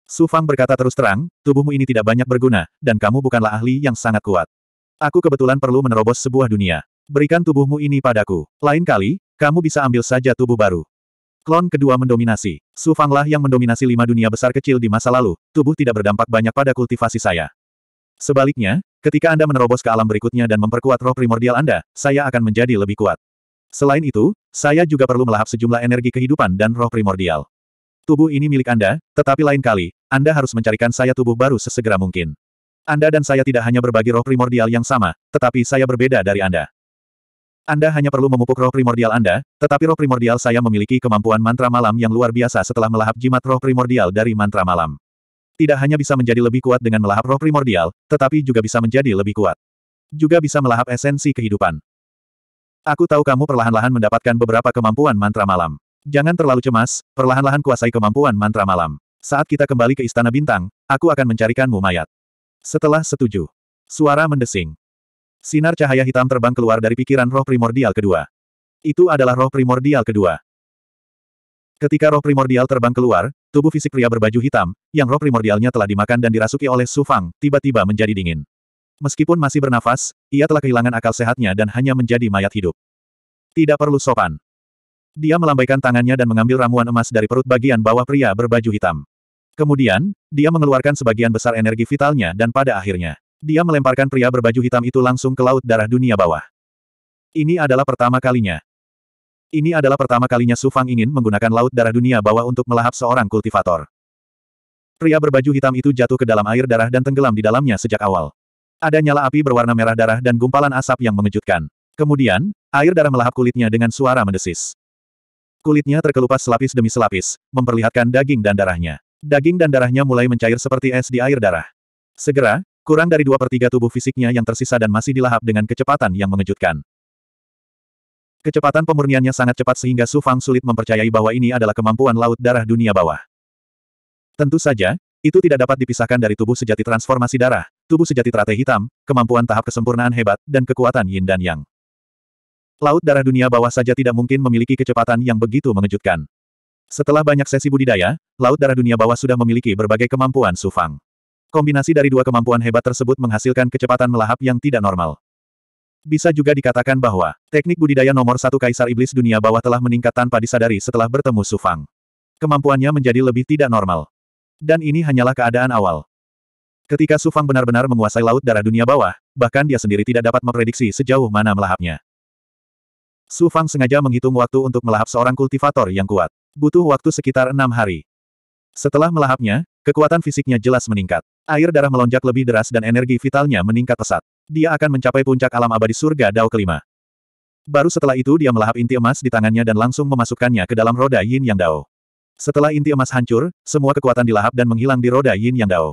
Su Fang berkata terus terang, tubuhmu ini tidak banyak berguna, dan kamu bukanlah ahli yang sangat kuat. Aku kebetulan perlu menerobos sebuah dunia. Berikan tubuhmu ini padaku. Lain kali, kamu bisa ambil saja tubuh baru. Klon kedua mendominasi. Su Fanglah yang mendominasi lima dunia besar kecil di masa lalu, tubuh tidak berdampak banyak pada kultivasi saya. Sebaliknya, ketika Anda menerobos ke alam berikutnya dan memperkuat roh primordial Anda, saya akan menjadi lebih kuat. Selain itu, saya juga perlu melahap sejumlah energi kehidupan dan roh primordial. Tubuh ini milik Anda, tetapi lain kali, Anda harus mencarikan saya tubuh baru sesegera mungkin. Anda dan saya tidak hanya berbagi roh primordial yang sama, tetapi saya berbeda dari Anda. Anda hanya perlu memupuk roh primordial Anda, tetapi roh primordial saya memiliki kemampuan mantra malam yang luar biasa setelah melahap jimat roh primordial dari mantra malam. Tidak hanya bisa menjadi lebih kuat dengan melahap roh primordial, tetapi juga bisa menjadi lebih kuat. Juga bisa melahap esensi kehidupan. Aku tahu kamu perlahan-lahan mendapatkan beberapa kemampuan mantra malam. Jangan terlalu cemas, perlahan-lahan kuasai kemampuan mantra malam. Saat kita kembali ke Istana Bintang, aku akan mencarikanmu mayat. Setelah setuju. Suara mendesing. Sinar cahaya hitam terbang keluar dari pikiran roh primordial kedua. Itu adalah roh primordial kedua. Ketika roh primordial terbang keluar, tubuh fisik pria berbaju hitam, yang roh primordialnya telah dimakan dan dirasuki oleh Su Fang, tiba-tiba menjadi dingin. Meskipun masih bernafas, ia telah kehilangan akal sehatnya dan hanya menjadi mayat hidup. Tidak perlu sopan. Dia melambaikan tangannya dan mengambil ramuan emas dari perut bagian bawah pria berbaju hitam. Kemudian, dia mengeluarkan sebagian besar energi vitalnya dan pada akhirnya, dia melemparkan pria berbaju hitam itu langsung ke laut darah dunia bawah. Ini adalah pertama kalinya. Ini adalah pertama kalinya Su Fang ingin menggunakan laut darah dunia bawah untuk melahap seorang kultivator. Pria berbaju hitam itu jatuh ke dalam air darah dan tenggelam di dalamnya sejak awal. Ada nyala api berwarna merah darah dan gumpalan asap yang mengejutkan. Kemudian, air darah melahap kulitnya dengan suara mendesis. Kulitnya terkelupas selapis demi selapis, memperlihatkan daging dan darahnya. Daging dan darahnya mulai mencair seperti es di air darah. Segera, kurang dari dua per tiga tubuh fisiknya yang tersisa dan masih dilahap dengan kecepatan yang mengejutkan. Kecepatan pemurniannya sangat cepat sehingga Su Fang sulit mempercayai bahwa ini adalah kemampuan laut darah dunia bawah. Tentu saja, itu tidak dapat dipisahkan dari tubuh sejati transformasi darah, tubuh sejati teratai hitam, kemampuan tahap kesempurnaan hebat, dan kekuatan yin dan yang. Laut darah dunia bawah saja tidak mungkin memiliki kecepatan yang begitu mengejutkan. Setelah banyak sesi budidaya, Laut Darah Dunia Bawah sudah memiliki berbagai kemampuan Sufang. Kombinasi dari dua kemampuan hebat tersebut menghasilkan kecepatan melahap yang tidak normal. Bisa juga dikatakan bahwa, teknik budidaya nomor satu Kaisar Iblis Dunia Bawah telah meningkat tanpa disadari setelah bertemu Sufang. Kemampuannya menjadi lebih tidak normal. Dan ini hanyalah keadaan awal. Ketika Sufang benar-benar menguasai Laut Darah Dunia Bawah, bahkan dia sendiri tidak dapat memprediksi sejauh mana melahapnya. Sufang sengaja menghitung waktu untuk melahap seorang kultivator yang kuat. Butuh waktu sekitar enam hari. Setelah melahapnya, kekuatan fisiknya jelas meningkat. Air darah melonjak lebih deras dan energi vitalnya meningkat pesat. Dia akan mencapai puncak alam abadi surga Dao kelima. Baru setelah itu dia melahap inti emas di tangannya dan langsung memasukkannya ke dalam roda Yin Yang Dao. Setelah inti emas hancur, semua kekuatan dilahap dan menghilang di roda Yin Yang Dao.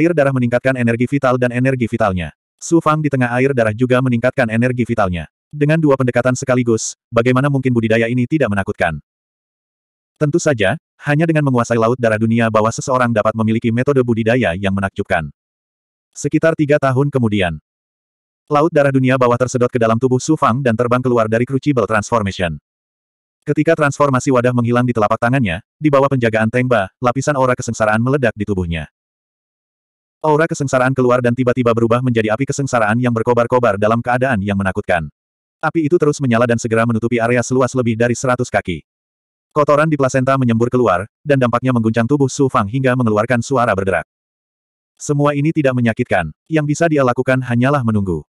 Air darah meningkatkan energi vital dan energi vitalnya. Su Fang di tengah air darah juga meningkatkan energi vitalnya. Dengan dua pendekatan sekaligus, bagaimana mungkin budidaya ini tidak menakutkan? Tentu saja, hanya dengan menguasai laut darah dunia bahwa seseorang dapat memiliki metode budidaya yang menakjubkan. Sekitar tiga tahun kemudian, laut darah dunia bawah tersedot ke dalam tubuh Su Fang dan terbang keluar dari Crucible Transformation. Ketika transformasi wadah menghilang di telapak tangannya, di bawah penjagaan Tengba, lapisan aura kesengsaraan meledak di tubuhnya. Aura kesengsaraan keluar dan tiba-tiba berubah menjadi api kesengsaraan yang berkobar-kobar dalam keadaan yang menakutkan. Api itu terus menyala dan segera menutupi area seluas lebih dari 100 kaki. Kotoran di plasenta menyembur keluar, dan dampaknya mengguncang tubuh Su Fang hingga mengeluarkan suara berderak. Semua ini tidak menyakitkan, yang bisa dia lakukan hanyalah menunggu.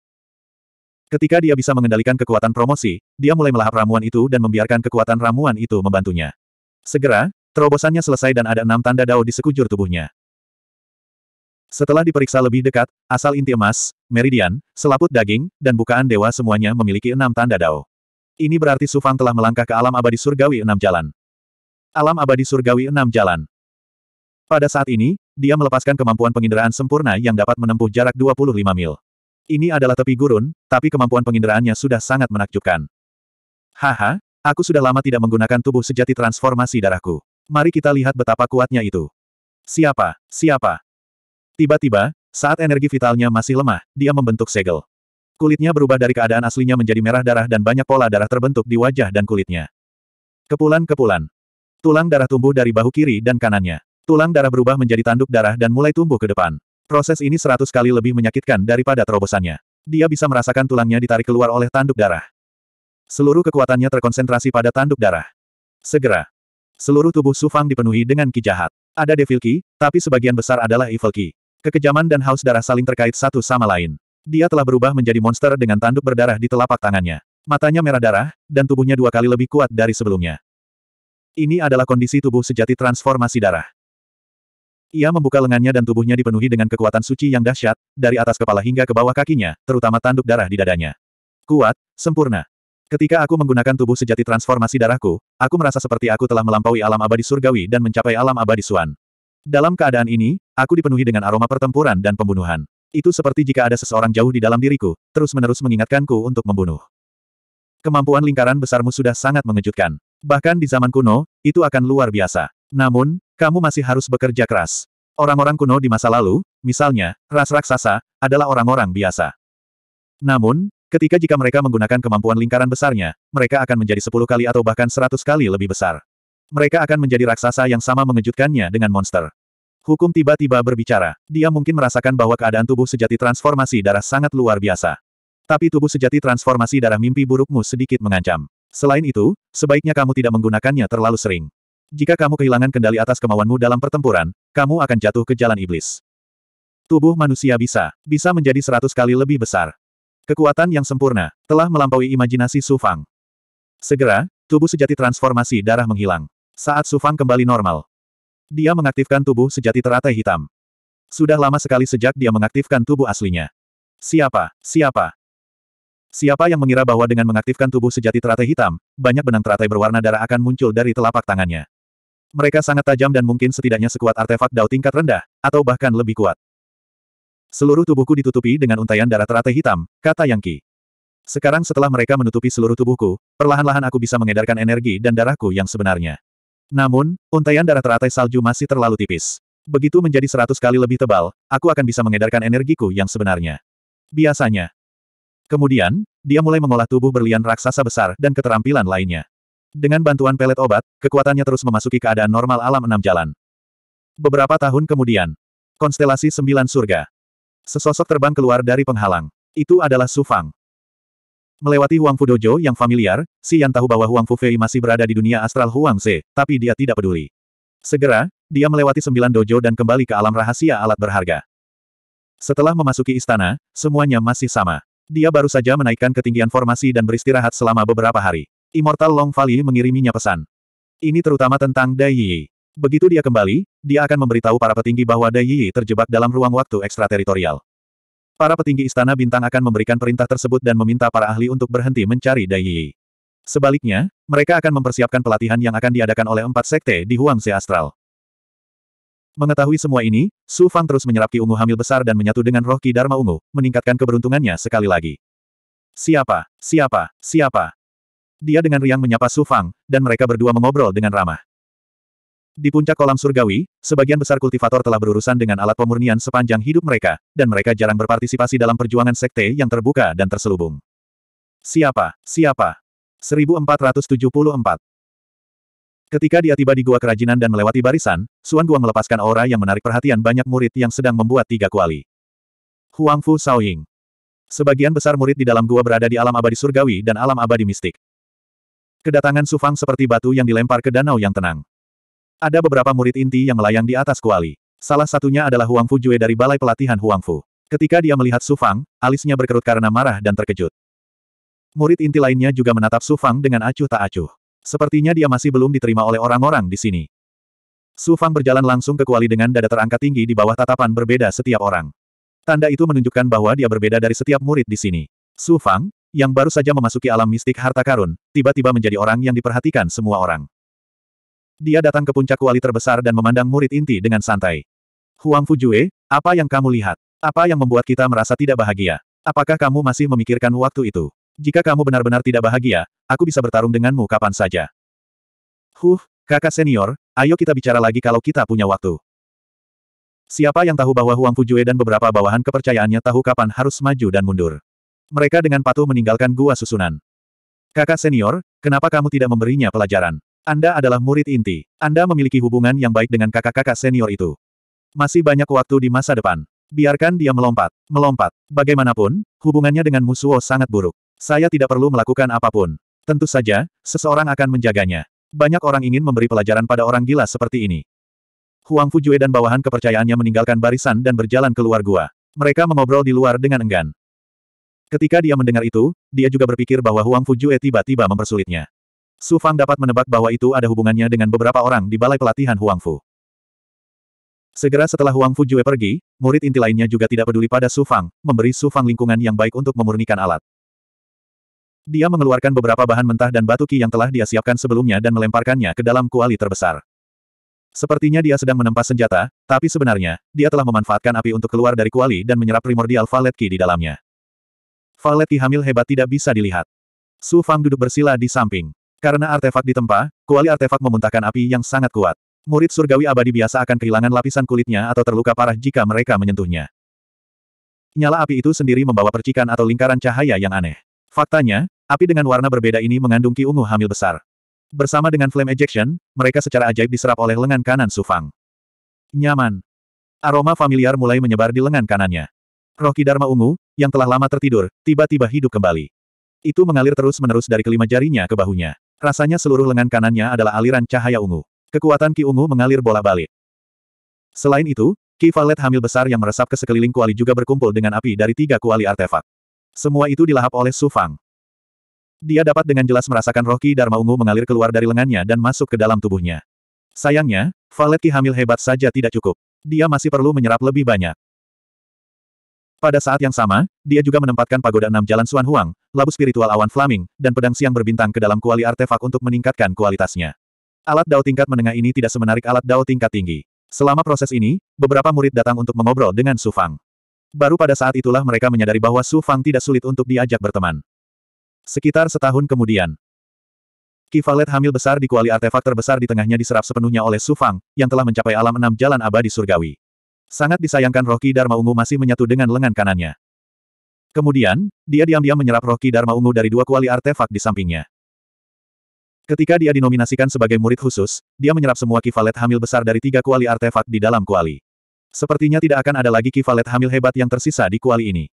Ketika dia bisa mengendalikan kekuatan promosi, dia mulai melahap ramuan itu dan membiarkan kekuatan ramuan itu membantunya. Segera, terobosannya selesai dan ada enam tanda dao di sekujur tubuhnya. Setelah diperiksa lebih dekat, asal inti emas, meridian, selaput daging, dan bukaan dewa semuanya memiliki enam tanda dao. Ini berarti Sufang telah melangkah ke alam abadi surgawi enam jalan. Alam abadi surgawi enam jalan. Pada saat ini, dia melepaskan kemampuan penginderaan sempurna yang dapat menempuh jarak 25 mil. Ini adalah tepi gurun, tapi kemampuan penginderaannya sudah sangat menakjubkan. Haha, aku sudah lama tidak menggunakan tubuh sejati transformasi darahku. Mari kita lihat betapa kuatnya itu. Siapa? Siapa? Tiba-tiba, saat energi vitalnya masih lemah, dia membentuk segel. Kulitnya berubah dari keadaan aslinya menjadi merah darah dan banyak pola darah terbentuk di wajah dan kulitnya. Kepulan-kepulan. Tulang darah tumbuh dari bahu kiri dan kanannya. Tulang darah berubah menjadi tanduk darah dan mulai tumbuh ke depan. Proses ini seratus kali lebih menyakitkan daripada terobosannya. Dia bisa merasakan tulangnya ditarik keluar oleh tanduk darah. Seluruh kekuatannya terkonsentrasi pada tanduk darah. Segera. Seluruh tubuh Sufang dipenuhi dengan ki jahat. Ada Devil Ki, tapi sebagian besar adalah Evil Ki. Kekejaman dan haus darah saling terkait satu sama lain. Dia telah berubah menjadi monster dengan tanduk berdarah di telapak tangannya. Matanya merah darah, dan tubuhnya dua kali lebih kuat dari sebelumnya. Ini adalah kondisi tubuh sejati transformasi darah. Ia membuka lengannya dan tubuhnya dipenuhi dengan kekuatan suci yang dahsyat, dari atas kepala hingga ke bawah kakinya, terutama tanduk darah di dadanya. Kuat, sempurna. Ketika aku menggunakan tubuh sejati transformasi darahku, aku merasa seperti aku telah melampaui alam abadi surgawi dan mencapai alam abadi suan. Dalam keadaan ini, aku dipenuhi dengan aroma pertempuran dan pembunuhan. Itu seperti jika ada seseorang jauh di dalam diriku, terus-menerus mengingatkanku untuk membunuh. Kemampuan lingkaran besarmu sudah sangat mengejutkan. Bahkan di zaman kuno, itu akan luar biasa. Namun, kamu masih harus bekerja keras. Orang-orang kuno di masa lalu, misalnya, ras raksasa, adalah orang-orang biasa. Namun, ketika jika mereka menggunakan kemampuan lingkaran besarnya, mereka akan menjadi 10 kali atau bahkan 100 kali lebih besar. Mereka akan menjadi raksasa yang sama mengejutkannya dengan monster. Hukum tiba-tiba berbicara. Dia mungkin merasakan bahwa keadaan tubuh sejati transformasi darah sangat luar biasa. Tapi tubuh sejati transformasi darah mimpi burukmu sedikit mengancam. Selain itu, sebaiknya kamu tidak menggunakannya terlalu sering. Jika kamu kehilangan kendali atas kemauanmu dalam pertempuran, kamu akan jatuh ke jalan iblis. Tubuh manusia bisa, bisa menjadi seratus kali lebih besar. Kekuatan yang sempurna, telah melampaui imajinasi Su Fang. Segera, tubuh sejati transformasi darah menghilang. Saat Su Fang kembali normal. Dia mengaktifkan tubuh sejati teratai hitam. Sudah lama sekali sejak dia mengaktifkan tubuh aslinya. Siapa, siapa, Siapa yang mengira bahwa dengan mengaktifkan tubuh sejati teratai hitam, banyak benang teratai berwarna darah akan muncul dari telapak tangannya. Mereka sangat tajam dan mungkin setidaknya sekuat artefak dao tingkat rendah, atau bahkan lebih kuat. Seluruh tubuhku ditutupi dengan untaian darah teratai hitam, kata Yang Qi. Sekarang setelah mereka menutupi seluruh tubuhku, perlahan-lahan aku bisa mengedarkan energi dan darahku yang sebenarnya. Namun, untaian darah teratai salju masih terlalu tipis. Begitu menjadi seratus kali lebih tebal, aku akan bisa mengedarkan energiku yang sebenarnya. Biasanya, Kemudian, dia mulai mengolah tubuh berlian raksasa besar dan keterampilan lainnya. Dengan bantuan pelet obat, kekuatannya terus memasuki keadaan normal alam enam jalan. Beberapa tahun kemudian, konstelasi sembilan surga. Sesosok terbang keluar dari penghalang. Itu adalah Su Fang. Melewati Huang Fu Dojo yang familiar, Si Yan tahu bahwa Huang Fu Fei masih berada di dunia astral Huang Ze, tapi dia tidak peduli. Segera, dia melewati sembilan dojo dan kembali ke alam rahasia alat berharga. Setelah memasuki istana, semuanya masih sama. Dia baru saja menaikkan ketinggian formasi dan beristirahat selama beberapa hari. Immortal Long Valley mengiriminya pesan. Ini terutama tentang Dai Yi. Begitu dia kembali, dia akan memberitahu para petinggi bahwa Dai Yi terjebak dalam ruang waktu ekstrateritorial. Para petinggi istana bintang akan memberikan perintah tersebut dan meminta para ahli untuk berhenti mencari Dai Yi. Sebaliknya, mereka akan mempersiapkan pelatihan yang akan diadakan oleh empat sekte di Huangse Astral. Mengetahui semua ini, Su Fang terus menyerap ki ungu hamil besar dan menyatu dengan roh ki Dharma ungu, meningkatkan keberuntungannya sekali lagi. Siapa? Siapa? Siapa? Dia dengan riang menyapa Su Fang, dan mereka berdua mengobrol dengan ramah. Di puncak kolam surgawi, sebagian besar kultivator telah berurusan dengan alat pemurnian sepanjang hidup mereka, dan mereka jarang berpartisipasi dalam perjuangan sekte yang terbuka dan terselubung. Siapa? Siapa? 1474 Ketika dia tiba di gua kerajinan dan melewati barisan, Suan Gua melepaskan aura yang menarik perhatian banyak murid yang sedang membuat tiga kuali. Huang Fu Shaoying. Sebagian besar murid di dalam gua berada di alam abadi surgawi dan alam abadi mistik. Kedatangan Sufang seperti batu yang dilempar ke danau yang tenang. Ada beberapa murid inti yang melayang di atas kuali. Salah satunya adalah Huang Fu Jue dari Balai Pelatihan Huang Fu. Ketika dia melihat Sufang, alisnya berkerut karena marah dan terkejut. Murid inti lainnya juga menatap Sufang dengan acuh tak acuh. Sepertinya dia masih belum diterima oleh orang-orang di sini. Su Fang berjalan langsung ke Kuali dengan dada terangkat tinggi di bawah tatapan berbeda setiap orang. Tanda itu menunjukkan bahwa dia berbeda dari setiap murid di sini. Su Fang, yang baru saja memasuki alam mistik harta karun, tiba-tiba menjadi orang yang diperhatikan semua orang. Dia datang ke puncak kuali terbesar dan memandang murid inti dengan santai. Huang Fujue, apa yang kamu lihat? Apa yang membuat kita merasa tidak bahagia? Apakah kamu masih memikirkan waktu itu? Jika kamu benar-benar tidak bahagia, aku bisa bertarung denganmu kapan saja. Huh, kakak senior, ayo kita bicara lagi kalau kita punya waktu. Siapa yang tahu bahwa Huang Fujue dan beberapa bawahan kepercayaannya tahu kapan harus maju dan mundur. Mereka dengan patuh meninggalkan gua susunan. Kakak senior, kenapa kamu tidak memberinya pelajaran? Anda adalah murid inti. Anda memiliki hubungan yang baik dengan kakak-kakak senior itu. Masih banyak waktu di masa depan. Biarkan dia melompat. Melompat. Bagaimanapun, hubungannya dengan Musuo sangat buruk. Saya tidak perlu melakukan apapun. Tentu saja, seseorang akan menjaganya. Banyak orang ingin memberi pelajaran pada orang gila seperti ini. Huang Fujue dan bawahan kepercayaannya meninggalkan barisan dan berjalan keluar gua. Mereka mengobrol di luar dengan enggan. Ketika dia mendengar itu, dia juga berpikir bahwa Huang Fujue tiba-tiba mempersulitnya. Su Fang dapat menebak bahwa itu ada hubungannya dengan beberapa orang di balai pelatihan Huang Fu. Segera setelah Huang Fujue pergi, murid inti lainnya juga tidak peduli pada Su Fang, memberi Su Fang lingkungan yang baik untuk memurnikan alat. Dia mengeluarkan beberapa bahan mentah dan batu ki yang telah dia siapkan sebelumnya dan melemparkannya ke dalam kuali terbesar. Sepertinya dia sedang menempas senjata, tapi sebenarnya, dia telah memanfaatkan api untuk keluar dari kuali dan menyerap primordial valet ki di dalamnya. Valet ki hamil hebat tidak bisa dilihat. Su Fang duduk bersila di samping. Karena artefak ditempa, kuali artefak memuntahkan api yang sangat kuat. Murid surgawi abadi biasa akan kehilangan lapisan kulitnya atau terluka parah jika mereka menyentuhnya. Nyala api itu sendiri membawa percikan atau lingkaran cahaya yang aneh. Faktanya, Api dengan warna berbeda ini mengandung Ki Ungu hamil besar. Bersama dengan Flame Ejection, mereka secara ajaib diserap oleh lengan kanan Sufang. Nyaman. Aroma familiar mulai menyebar di lengan kanannya. Roh Dharma Ungu, yang telah lama tertidur, tiba-tiba hidup kembali. Itu mengalir terus-menerus dari kelima jarinya ke bahunya. Rasanya seluruh lengan kanannya adalah aliran cahaya ungu. Kekuatan Ki Ungu mengalir bola-balik. Selain itu, Ki Valet hamil besar yang meresap ke sekeliling kuali juga berkumpul dengan api dari tiga kuali artefak. Semua itu dilahap oleh Sufang. Dia dapat dengan jelas merasakan roh ki Dharma Ungu mengalir keluar dari lengannya dan masuk ke dalam tubuhnya. Sayangnya, Valet Ki Hamil hebat saja tidak cukup. Dia masih perlu menyerap lebih banyak. Pada saat yang sama, dia juga menempatkan pagoda enam jalan Suan Huang, labu spiritual awan flaming, dan pedang siang berbintang ke dalam kuali artefak untuk meningkatkan kualitasnya. Alat dao tingkat menengah ini tidak semenarik alat dao tingkat tinggi. Selama proses ini, beberapa murid datang untuk mengobrol dengan Su Fang. Baru pada saat itulah mereka menyadari bahwa Su Fang tidak sulit untuk diajak berteman. Sekitar setahun kemudian. Kivalet hamil besar di kuali artefak terbesar di tengahnya diserap sepenuhnya oleh Sufang, yang telah mencapai alam enam jalan abadi surgawi. Sangat disayangkan Rocky Dharma Ungu masih menyatu dengan lengan kanannya. Kemudian, dia diam-diam menyerap Rocky Dharma Ungu dari dua kuali artefak di sampingnya. Ketika dia dinominasikan sebagai murid khusus, dia menyerap semua kivalet hamil besar dari tiga kuali artefak di dalam kuali. Sepertinya tidak akan ada lagi kivalet hamil hebat yang tersisa di kuali ini.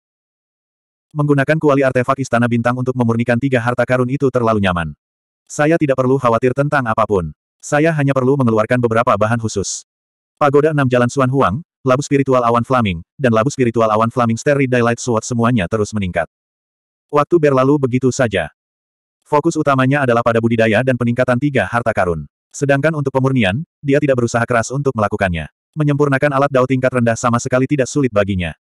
Menggunakan kuali artefak Istana Bintang untuk memurnikan tiga harta karun itu terlalu nyaman. Saya tidak perlu khawatir tentang apapun. Saya hanya perlu mengeluarkan beberapa bahan khusus. Pagoda enam Jalan Suan Huang, Labu Spiritual Awan Flaming, dan Labu Spiritual Awan Flaming Starry Daylight Sword semuanya terus meningkat. Waktu berlalu begitu saja. Fokus utamanya adalah pada budidaya dan peningkatan tiga harta karun. Sedangkan untuk pemurnian, dia tidak berusaha keras untuk melakukannya. Menyempurnakan alat dao tingkat rendah sama sekali tidak sulit baginya.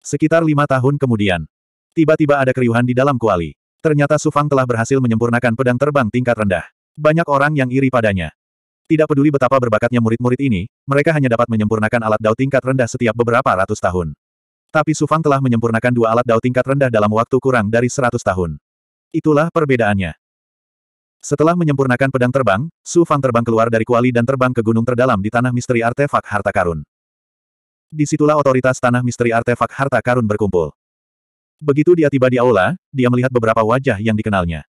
Sekitar lima tahun kemudian, Tiba-tiba ada keriuhan di dalam kuali. Ternyata Sufang telah berhasil menyempurnakan pedang terbang tingkat rendah. Banyak orang yang iri padanya. Tidak peduli betapa berbakatnya murid-murid ini, mereka hanya dapat menyempurnakan alat dao tingkat rendah setiap beberapa ratus tahun. Tapi Sufang telah menyempurnakan dua alat dao tingkat rendah dalam waktu kurang dari seratus tahun. Itulah perbedaannya. Setelah menyempurnakan pedang terbang, Su Fang terbang keluar dari kuali dan terbang ke gunung terdalam di tanah misteri artefak harta karun. Disitulah otoritas tanah misteri artefak harta karun berkumpul. Begitu dia tiba di aula, dia melihat beberapa wajah yang dikenalnya.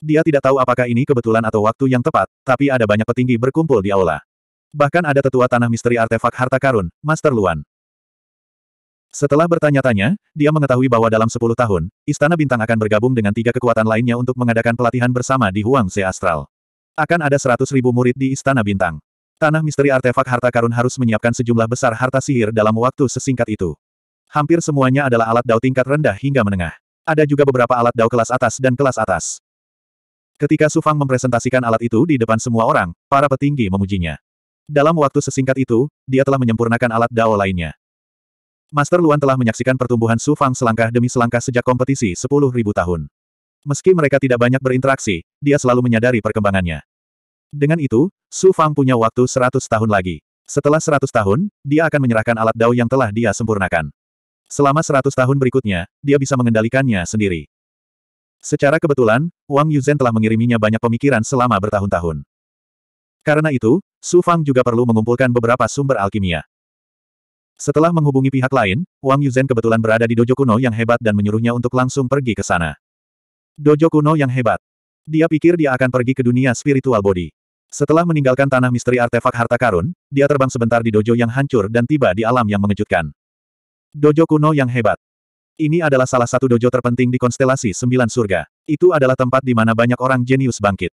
Dia tidak tahu apakah ini kebetulan atau waktu yang tepat, tapi ada banyak petinggi berkumpul di aula. Bahkan ada tetua tanah misteri artefak harta karun, Master Luan. Setelah bertanya-tanya, dia mengetahui bahwa dalam 10 tahun, Istana Bintang akan bergabung dengan tiga kekuatan lainnya untuk mengadakan pelatihan bersama di Huang Se Astral. Akan ada 100 ribu murid di Istana Bintang. Tanah misteri artefak harta karun harus menyiapkan sejumlah besar harta sihir dalam waktu sesingkat itu. Hampir semuanya adalah alat dao tingkat rendah hingga menengah. Ada juga beberapa alat dao kelas atas dan kelas atas. Ketika Sufang mempresentasikan alat itu di depan semua orang, para petinggi memujinya. Dalam waktu sesingkat itu, dia telah menyempurnakan alat dao lainnya. Master Luan telah menyaksikan pertumbuhan Sufang selangkah demi selangkah sejak kompetisi 10.000 tahun. Meski mereka tidak banyak berinteraksi, dia selalu menyadari perkembangannya. Dengan itu, Su Fang punya waktu 100 tahun lagi. Setelah 100 tahun, dia akan menyerahkan alat dao yang telah dia sempurnakan. Selama seratus tahun berikutnya, dia bisa mengendalikannya sendiri. Secara kebetulan, Wang Yuzhen telah mengiriminya banyak pemikiran selama bertahun-tahun. Karena itu, Su Fang juga perlu mengumpulkan beberapa sumber alkimia. Setelah menghubungi pihak lain, Wang Yuzhen kebetulan berada di dojo kuno yang hebat dan menyuruhnya untuk langsung pergi ke sana. Dojo kuno yang hebat. Dia pikir dia akan pergi ke dunia spiritual body. Setelah meninggalkan tanah misteri artefak harta karun, dia terbang sebentar di dojo yang hancur dan tiba di alam yang mengejutkan. Dojo kuno yang hebat. Ini adalah salah satu dojo terpenting di konstelasi Sembilan Surga. Itu adalah tempat di mana banyak orang jenius bangkit.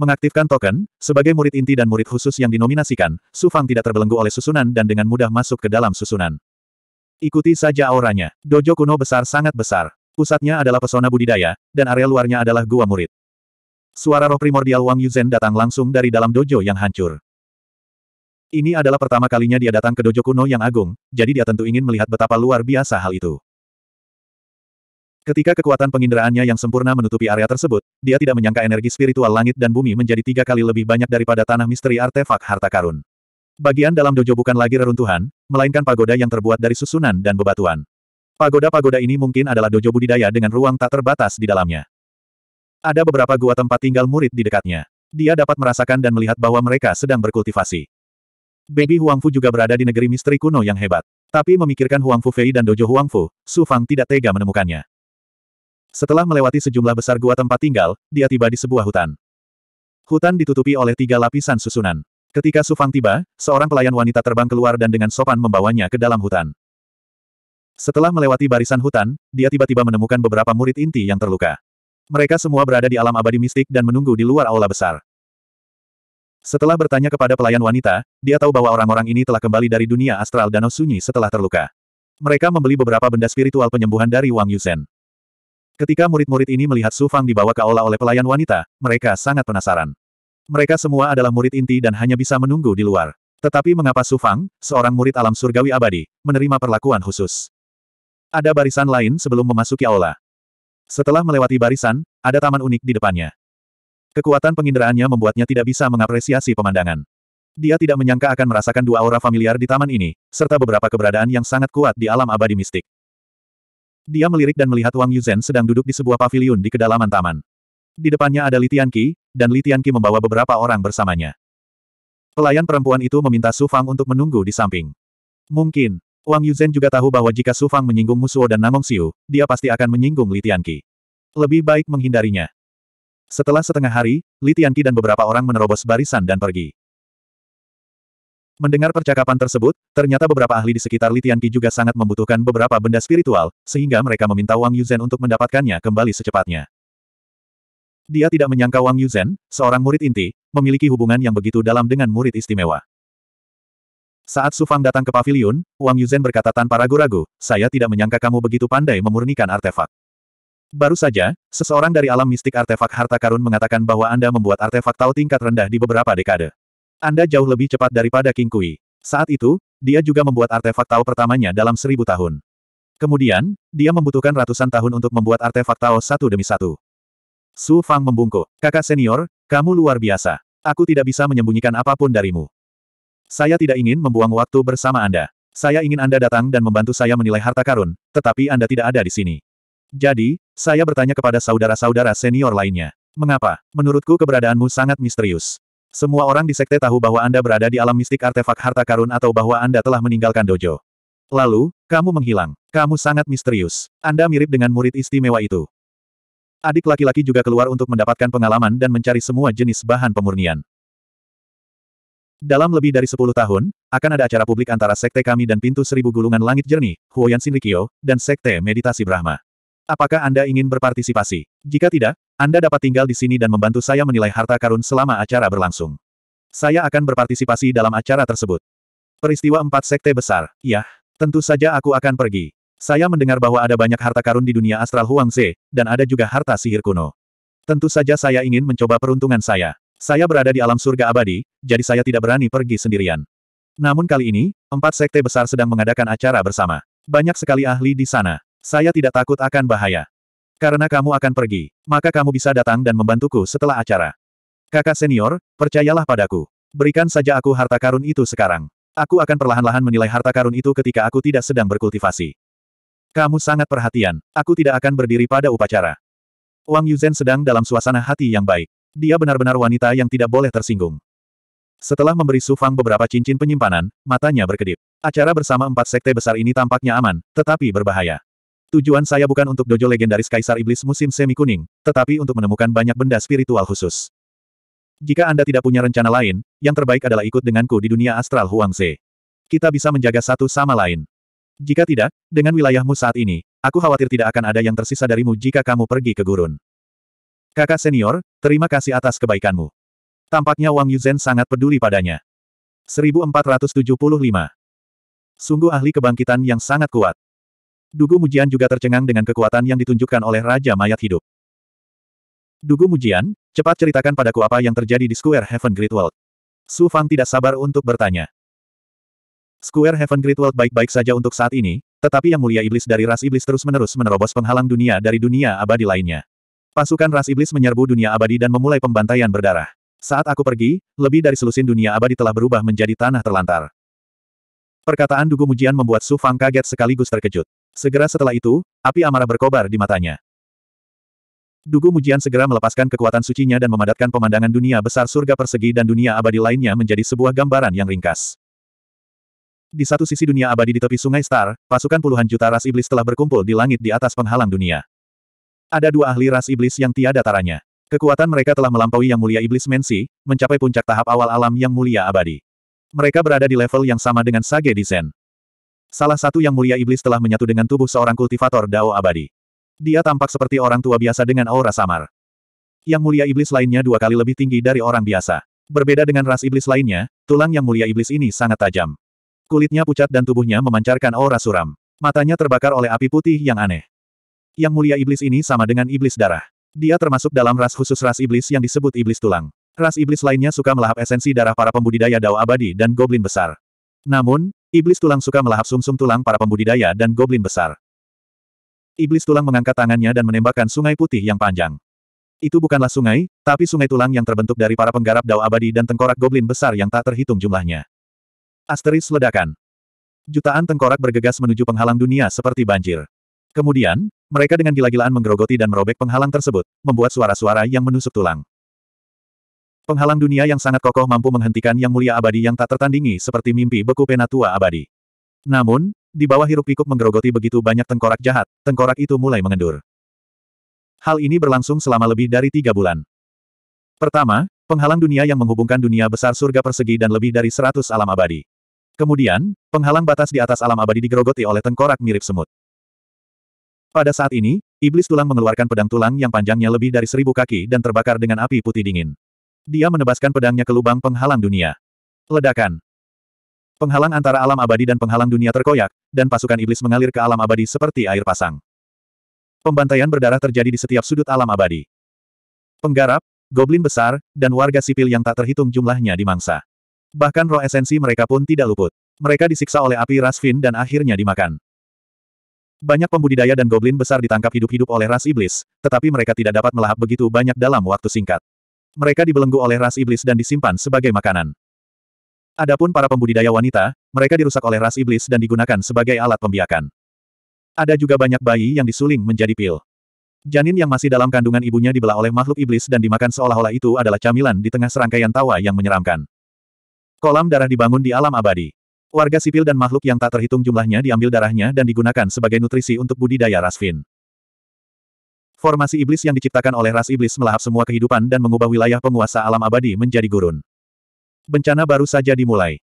Mengaktifkan token, sebagai murid inti dan murid khusus yang dinominasikan, Su Fang tidak terbelenggu oleh susunan dan dengan mudah masuk ke dalam susunan. Ikuti saja auranya. Dojo kuno besar sangat besar. Pusatnya adalah pesona budidaya, dan area luarnya adalah gua murid. Suara roh primordial Wang Yuzhen datang langsung dari dalam dojo yang hancur. Ini adalah pertama kalinya dia datang ke dojo kuno yang agung, jadi dia tentu ingin melihat betapa luar biasa hal itu. Ketika kekuatan penginderaannya yang sempurna menutupi area tersebut, dia tidak menyangka energi spiritual langit dan bumi menjadi tiga kali lebih banyak daripada tanah misteri artefak harta karun. Bagian dalam dojo bukan lagi reruntuhan, melainkan pagoda yang terbuat dari susunan dan bebatuan. Pagoda-pagoda ini mungkin adalah dojo budidaya dengan ruang tak terbatas di dalamnya. Ada beberapa gua tempat tinggal murid di dekatnya. Dia dapat merasakan dan melihat bahwa mereka sedang berkultivasi. Baby Huangfu juga berada di negeri misteri kuno yang hebat. Tapi memikirkan Huangfu Fei dan dojo Huangfu, Su Fang tidak tega menemukannya. Setelah melewati sejumlah besar gua tempat tinggal, dia tiba di sebuah hutan. Hutan ditutupi oleh tiga lapisan susunan. Ketika Su Fang tiba, seorang pelayan wanita terbang keluar dan dengan sopan membawanya ke dalam hutan. Setelah melewati barisan hutan, dia tiba-tiba menemukan beberapa murid inti yang terluka. Mereka semua berada di alam abadi mistik dan menunggu di luar aula besar. Setelah bertanya kepada pelayan wanita, dia tahu bahwa orang-orang ini telah kembali dari dunia astral danau sunyi setelah terluka. Mereka membeli beberapa benda spiritual penyembuhan dari Wang Yuzhen. Ketika murid-murid ini melihat Su Fang dibawa ke aula oleh pelayan wanita, mereka sangat penasaran. Mereka semua adalah murid inti dan hanya bisa menunggu di luar. Tetapi mengapa Su Fang, seorang murid alam surgawi abadi, menerima perlakuan khusus? Ada barisan lain sebelum memasuki aula. Setelah melewati barisan, ada taman unik di depannya. Kekuatan penginderaannya membuatnya tidak bisa mengapresiasi pemandangan. Dia tidak menyangka akan merasakan dua aura familiar di taman ini, serta beberapa keberadaan yang sangat kuat di alam abadi mistik. Dia melirik dan melihat Wang Yuzhen sedang duduk di sebuah paviliun di kedalaman taman. Di depannya ada Li Tianqi, dan Li Tianqi membawa beberapa orang bersamanya. Pelayan perempuan itu meminta Su Fang untuk menunggu di samping. Mungkin, Wang Yuzhen juga tahu bahwa jika Su Fang menyinggung Musuo dan Namong Xiu, dia pasti akan menyinggung Li Tianqi. Lebih baik menghindarinya. Setelah setengah hari, Li Tianqi dan beberapa orang menerobos barisan dan pergi. Mendengar percakapan tersebut, ternyata beberapa ahli di sekitar Li Tianqi juga sangat membutuhkan beberapa benda spiritual, sehingga mereka meminta Wang Yuzhen untuk mendapatkannya kembali secepatnya. Dia tidak menyangka Wang Yuzhen, seorang murid inti, memiliki hubungan yang begitu dalam dengan murid istimewa. Saat Su Fang datang ke pavilion, Wang Yuzhen berkata tanpa ragu-ragu, saya tidak menyangka kamu begitu pandai memurnikan artefak. Baru saja, seseorang dari alam mistik artefak harta karun mengatakan bahwa Anda membuat artefak tahu tingkat rendah di beberapa dekade. Anda jauh lebih cepat daripada King Kui. Saat itu, dia juga membuat artefak tahu pertamanya dalam seribu tahun. Kemudian, dia membutuhkan ratusan tahun untuk membuat artefak tahu satu demi satu. Su Fang membungkuk. Kakak senior, kamu luar biasa. Aku tidak bisa menyembunyikan apapun darimu. Saya tidak ingin membuang waktu bersama Anda. Saya ingin Anda datang dan membantu saya menilai harta karun, tetapi Anda tidak ada di sini. Jadi, saya bertanya kepada saudara-saudara senior lainnya. Mengapa? Menurutku keberadaanmu sangat misterius. Semua orang di sekte tahu bahwa Anda berada di alam mistik artefak harta karun atau bahwa Anda telah meninggalkan dojo. Lalu, kamu menghilang. Kamu sangat misterius. Anda mirip dengan murid istimewa itu. Adik laki-laki juga keluar untuk mendapatkan pengalaman dan mencari semua jenis bahan pemurnian. Dalam lebih dari 10 tahun, akan ada acara publik antara sekte kami dan pintu seribu gulungan langit jernih, Huoyan Shinrikyo, dan sekte meditasi Brahma. Apakah Anda ingin berpartisipasi? Jika tidak, Anda dapat tinggal di sini dan membantu saya menilai harta karun selama acara berlangsung. Saya akan berpartisipasi dalam acara tersebut. Peristiwa empat sekte besar. Yah, tentu saja aku akan pergi. Saya mendengar bahwa ada banyak harta karun di dunia astral Huangze, dan ada juga harta sihir kuno. Tentu saja saya ingin mencoba peruntungan saya. Saya berada di alam surga abadi, jadi saya tidak berani pergi sendirian. Namun kali ini, empat sekte besar sedang mengadakan acara bersama. Banyak sekali ahli di sana. Saya tidak takut akan bahaya. Karena kamu akan pergi, maka kamu bisa datang dan membantuku setelah acara. Kakak senior, percayalah padaku. Berikan saja aku harta karun itu sekarang. Aku akan perlahan-lahan menilai harta karun itu ketika aku tidak sedang berkultivasi. Kamu sangat perhatian, aku tidak akan berdiri pada upacara. Wang Yuzhen sedang dalam suasana hati yang baik. Dia benar-benar wanita yang tidak boleh tersinggung. Setelah memberi Su Fang beberapa cincin penyimpanan, matanya berkedip. Acara bersama empat sekte besar ini tampaknya aman, tetapi berbahaya. Tujuan saya bukan untuk dojo legendaris Kaisar Iblis musim semi kuning, tetapi untuk menemukan banyak benda spiritual khusus. Jika Anda tidak punya rencana lain, yang terbaik adalah ikut denganku di dunia astral Huangze. Kita bisa menjaga satu sama lain. Jika tidak, dengan wilayahmu saat ini, aku khawatir tidak akan ada yang tersisa darimu jika kamu pergi ke gurun. Kakak senior, terima kasih atas kebaikanmu. Tampaknya Wang Yuzhen sangat peduli padanya. 1475 Sungguh ahli kebangkitan yang sangat kuat. Dugu Mujian juga tercengang dengan kekuatan yang ditunjukkan oleh Raja Mayat Hidup. Dugu Mujian, cepat ceritakan padaku apa yang terjadi di Square Heaven Great World. Su Fang tidak sabar untuk bertanya. Square Heaven Great World baik-baik saja untuk saat ini, tetapi yang mulia iblis dari ras iblis terus-menerus menerobos penghalang dunia dari dunia abadi lainnya. Pasukan ras iblis menyerbu dunia abadi dan memulai pembantaian berdarah. Saat aku pergi, lebih dari selusin dunia abadi telah berubah menjadi tanah terlantar. Perkataan Dugu Mujian membuat Su Fang kaget sekaligus terkejut. Segera setelah itu, api amarah berkobar di matanya. Dugu Mujian segera melepaskan kekuatan sucinya dan memadatkan pemandangan dunia besar surga persegi dan dunia abadi lainnya menjadi sebuah gambaran yang ringkas. Di satu sisi dunia abadi di tepi sungai Star, pasukan puluhan juta ras iblis telah berkumpul di langit di atas penghalang dunia. Ada dua ahli ras iblis yang tiada taranya. Kekuatan mereka telah melampaui yang mulia iblis Mensi, mencapai puncak tahap awal alam yang mulia abadi. Mereka berada di level yang sama dengan Sage di Salah satu yang mulia iblis telah menyatu dengan tubuh seorang kultivator Dao abadi. Dia tampak seperti orang tua biasa dengan aura samar. Yang mulia iblis lainnya dua kali lebih tinggi dari orang biasa. Berbeda dengan ras iblis lainnya, tulang yang mulia iblis ini sangat tajam. Kulitnya pucat dan tubuhnya memancarkan aura suram. Matanya terbakar oleh api putih yang aneh. Yang mulia iblis ini sama dengan iblis darah. Dia termasuk dalam ras khusus ras iblis yang disebut iblis tulang. Ras iblis lainnya suka melahap esensi darah para pembudidaya Dao abadi dan goblin besar. Namun, Iblis tulang suka melahap sumsum -sum tulang para pembudidaya dan goblin besar. Iblis tulang mengangkat tangannya dan menembakkan sungai putih yang panjang. Itu bukanlah sungai, tapi sungai tulang yang terbentuk dari para penggarap dao abadi dan tengkorak goblin besar yang tak terhitung jumlahnya. Asteris ledakan. Jutaan tengkorak bergegas menuju penghalang dunia seperti banjir. Kemudian, mereka dengan gila-gilaan menggerogoti dan merobek penghalang tersebut, membuat suara-suara yang menusuk tulang. Penghalang dunia yang sangat kokoh mampu menghentikan yang mulia abadi yang tak tertandingi seperti mimpi beku penatua abadi. Namun, di bawah hiruk-pikuk menggerogoti begitu banyak tengkorak jahat, tengkorak itu mulai mengendur. Hal ini berlangsung selama lebih dari tiga bulan. Pertama, penghalang dunia yang menghubungkan dunia besar surga persegi dan lebih dari seratus alam abadi. Kemudian, penghalang batas di atas alam abadi digerogoti oleh tengkorak mirip semut. Pada saat ini, iblis tulang mengeluarkan pedang tulang yang panjangnya lebih dari seribu kaki dan terbakar dengan api putih dingin. Dia menebaskan pedangnya ke lubang penghalang dunia. Ledakan. Penghalang antara alam abadi dan penghalang dunia terkoyak, dan pasukan iblis mengalir ke alam abadi seperti air pasang. Pembantaian berdarah terjadi di setiap sudut alam abadi. Penggarap, goblin besar, dan warga sipil yang tak terhitung jumlahnya dimangsa. Bahkan roh esensi mereka pun tidak luput. Mereka disiksa oleh api ras Fin dan akhirnya dimakan. Banyak pembudidaya dan goblin besar ditangkap hidup-hidup oleh ras iblis, tetapi mereka tidak dapat melahap begitu banyak dalam waktu singkat. Mereka dibelenggu oleh ras iblis dan disimpan sebagai makanan. Adapun para pembudidaya wanita, mereka dirusak oleh ras iblis dan digunakan sebagai alat pembiakan. Ada juga banyak bayi yang disuling menjadi pil. Janin yang masih dalam kandungan ibunya dibelah oleh makhluk iblis dan dimakan seolah-olah itu adalah camilan di tengah serangkaian tawa yang menyeramkan. Kolam darah dibangun di alam abadi. Warga sipil dan makhluk yang tak terhitung jumlahnya diambil darahnya dan digunakan sebagai nutrisi untuk budidaya Rasfin. Formasi iblis yang diciptakan oleh ras iblis melahap semua kehidupan dan mengubah wilayah penguasa alam abadi menjadi gurun. Bencana baru saja dimulai.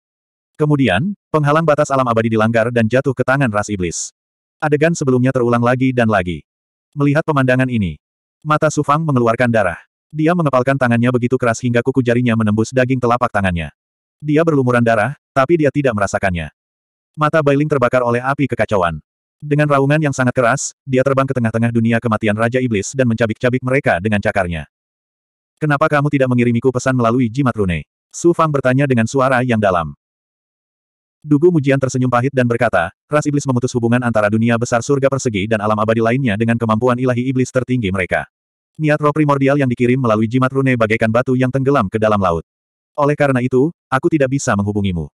Kemudian, penghalang batas alam abadi dilanggar dan jatuh ke tangan ras iblis. Adegan sebelumnya terulang lagi dan lagi. Melihat pemandangan ini, mata Sufang mengeluarkan darah. Dia mengepalkan tangannya begitu keras hingga kuku jarinya menembus daging telapak tangannya. Dia berlumuran darah, tapi dia tidak merasakannya. Mata Bailing terbakar oleh api kekacauan. Dengan raungan yang sangat keras, dia terbang ke tengah-tengah dunia kematian Raja Iblis dan mencabik-cabik mereka dengan cakarnya. Kenapa kamu tidak mengirimiku pesan melalui jimat rune? Su Fang bertanya dengan suara yang dalam. Dugu Mujian tersenyum pahit dan berkata, ras iblis memutus hubungan antara dunia besar surga persegi dan alam abadi lainnya dengan kemampuan ilahi iblis tertinggi mereka. Niat roh primordial yang dikirim melalui jimat rune bagaikan batu yang tenggelam ke dalam laut. Oleh karena itu, aku tidak bisa menghubungimu.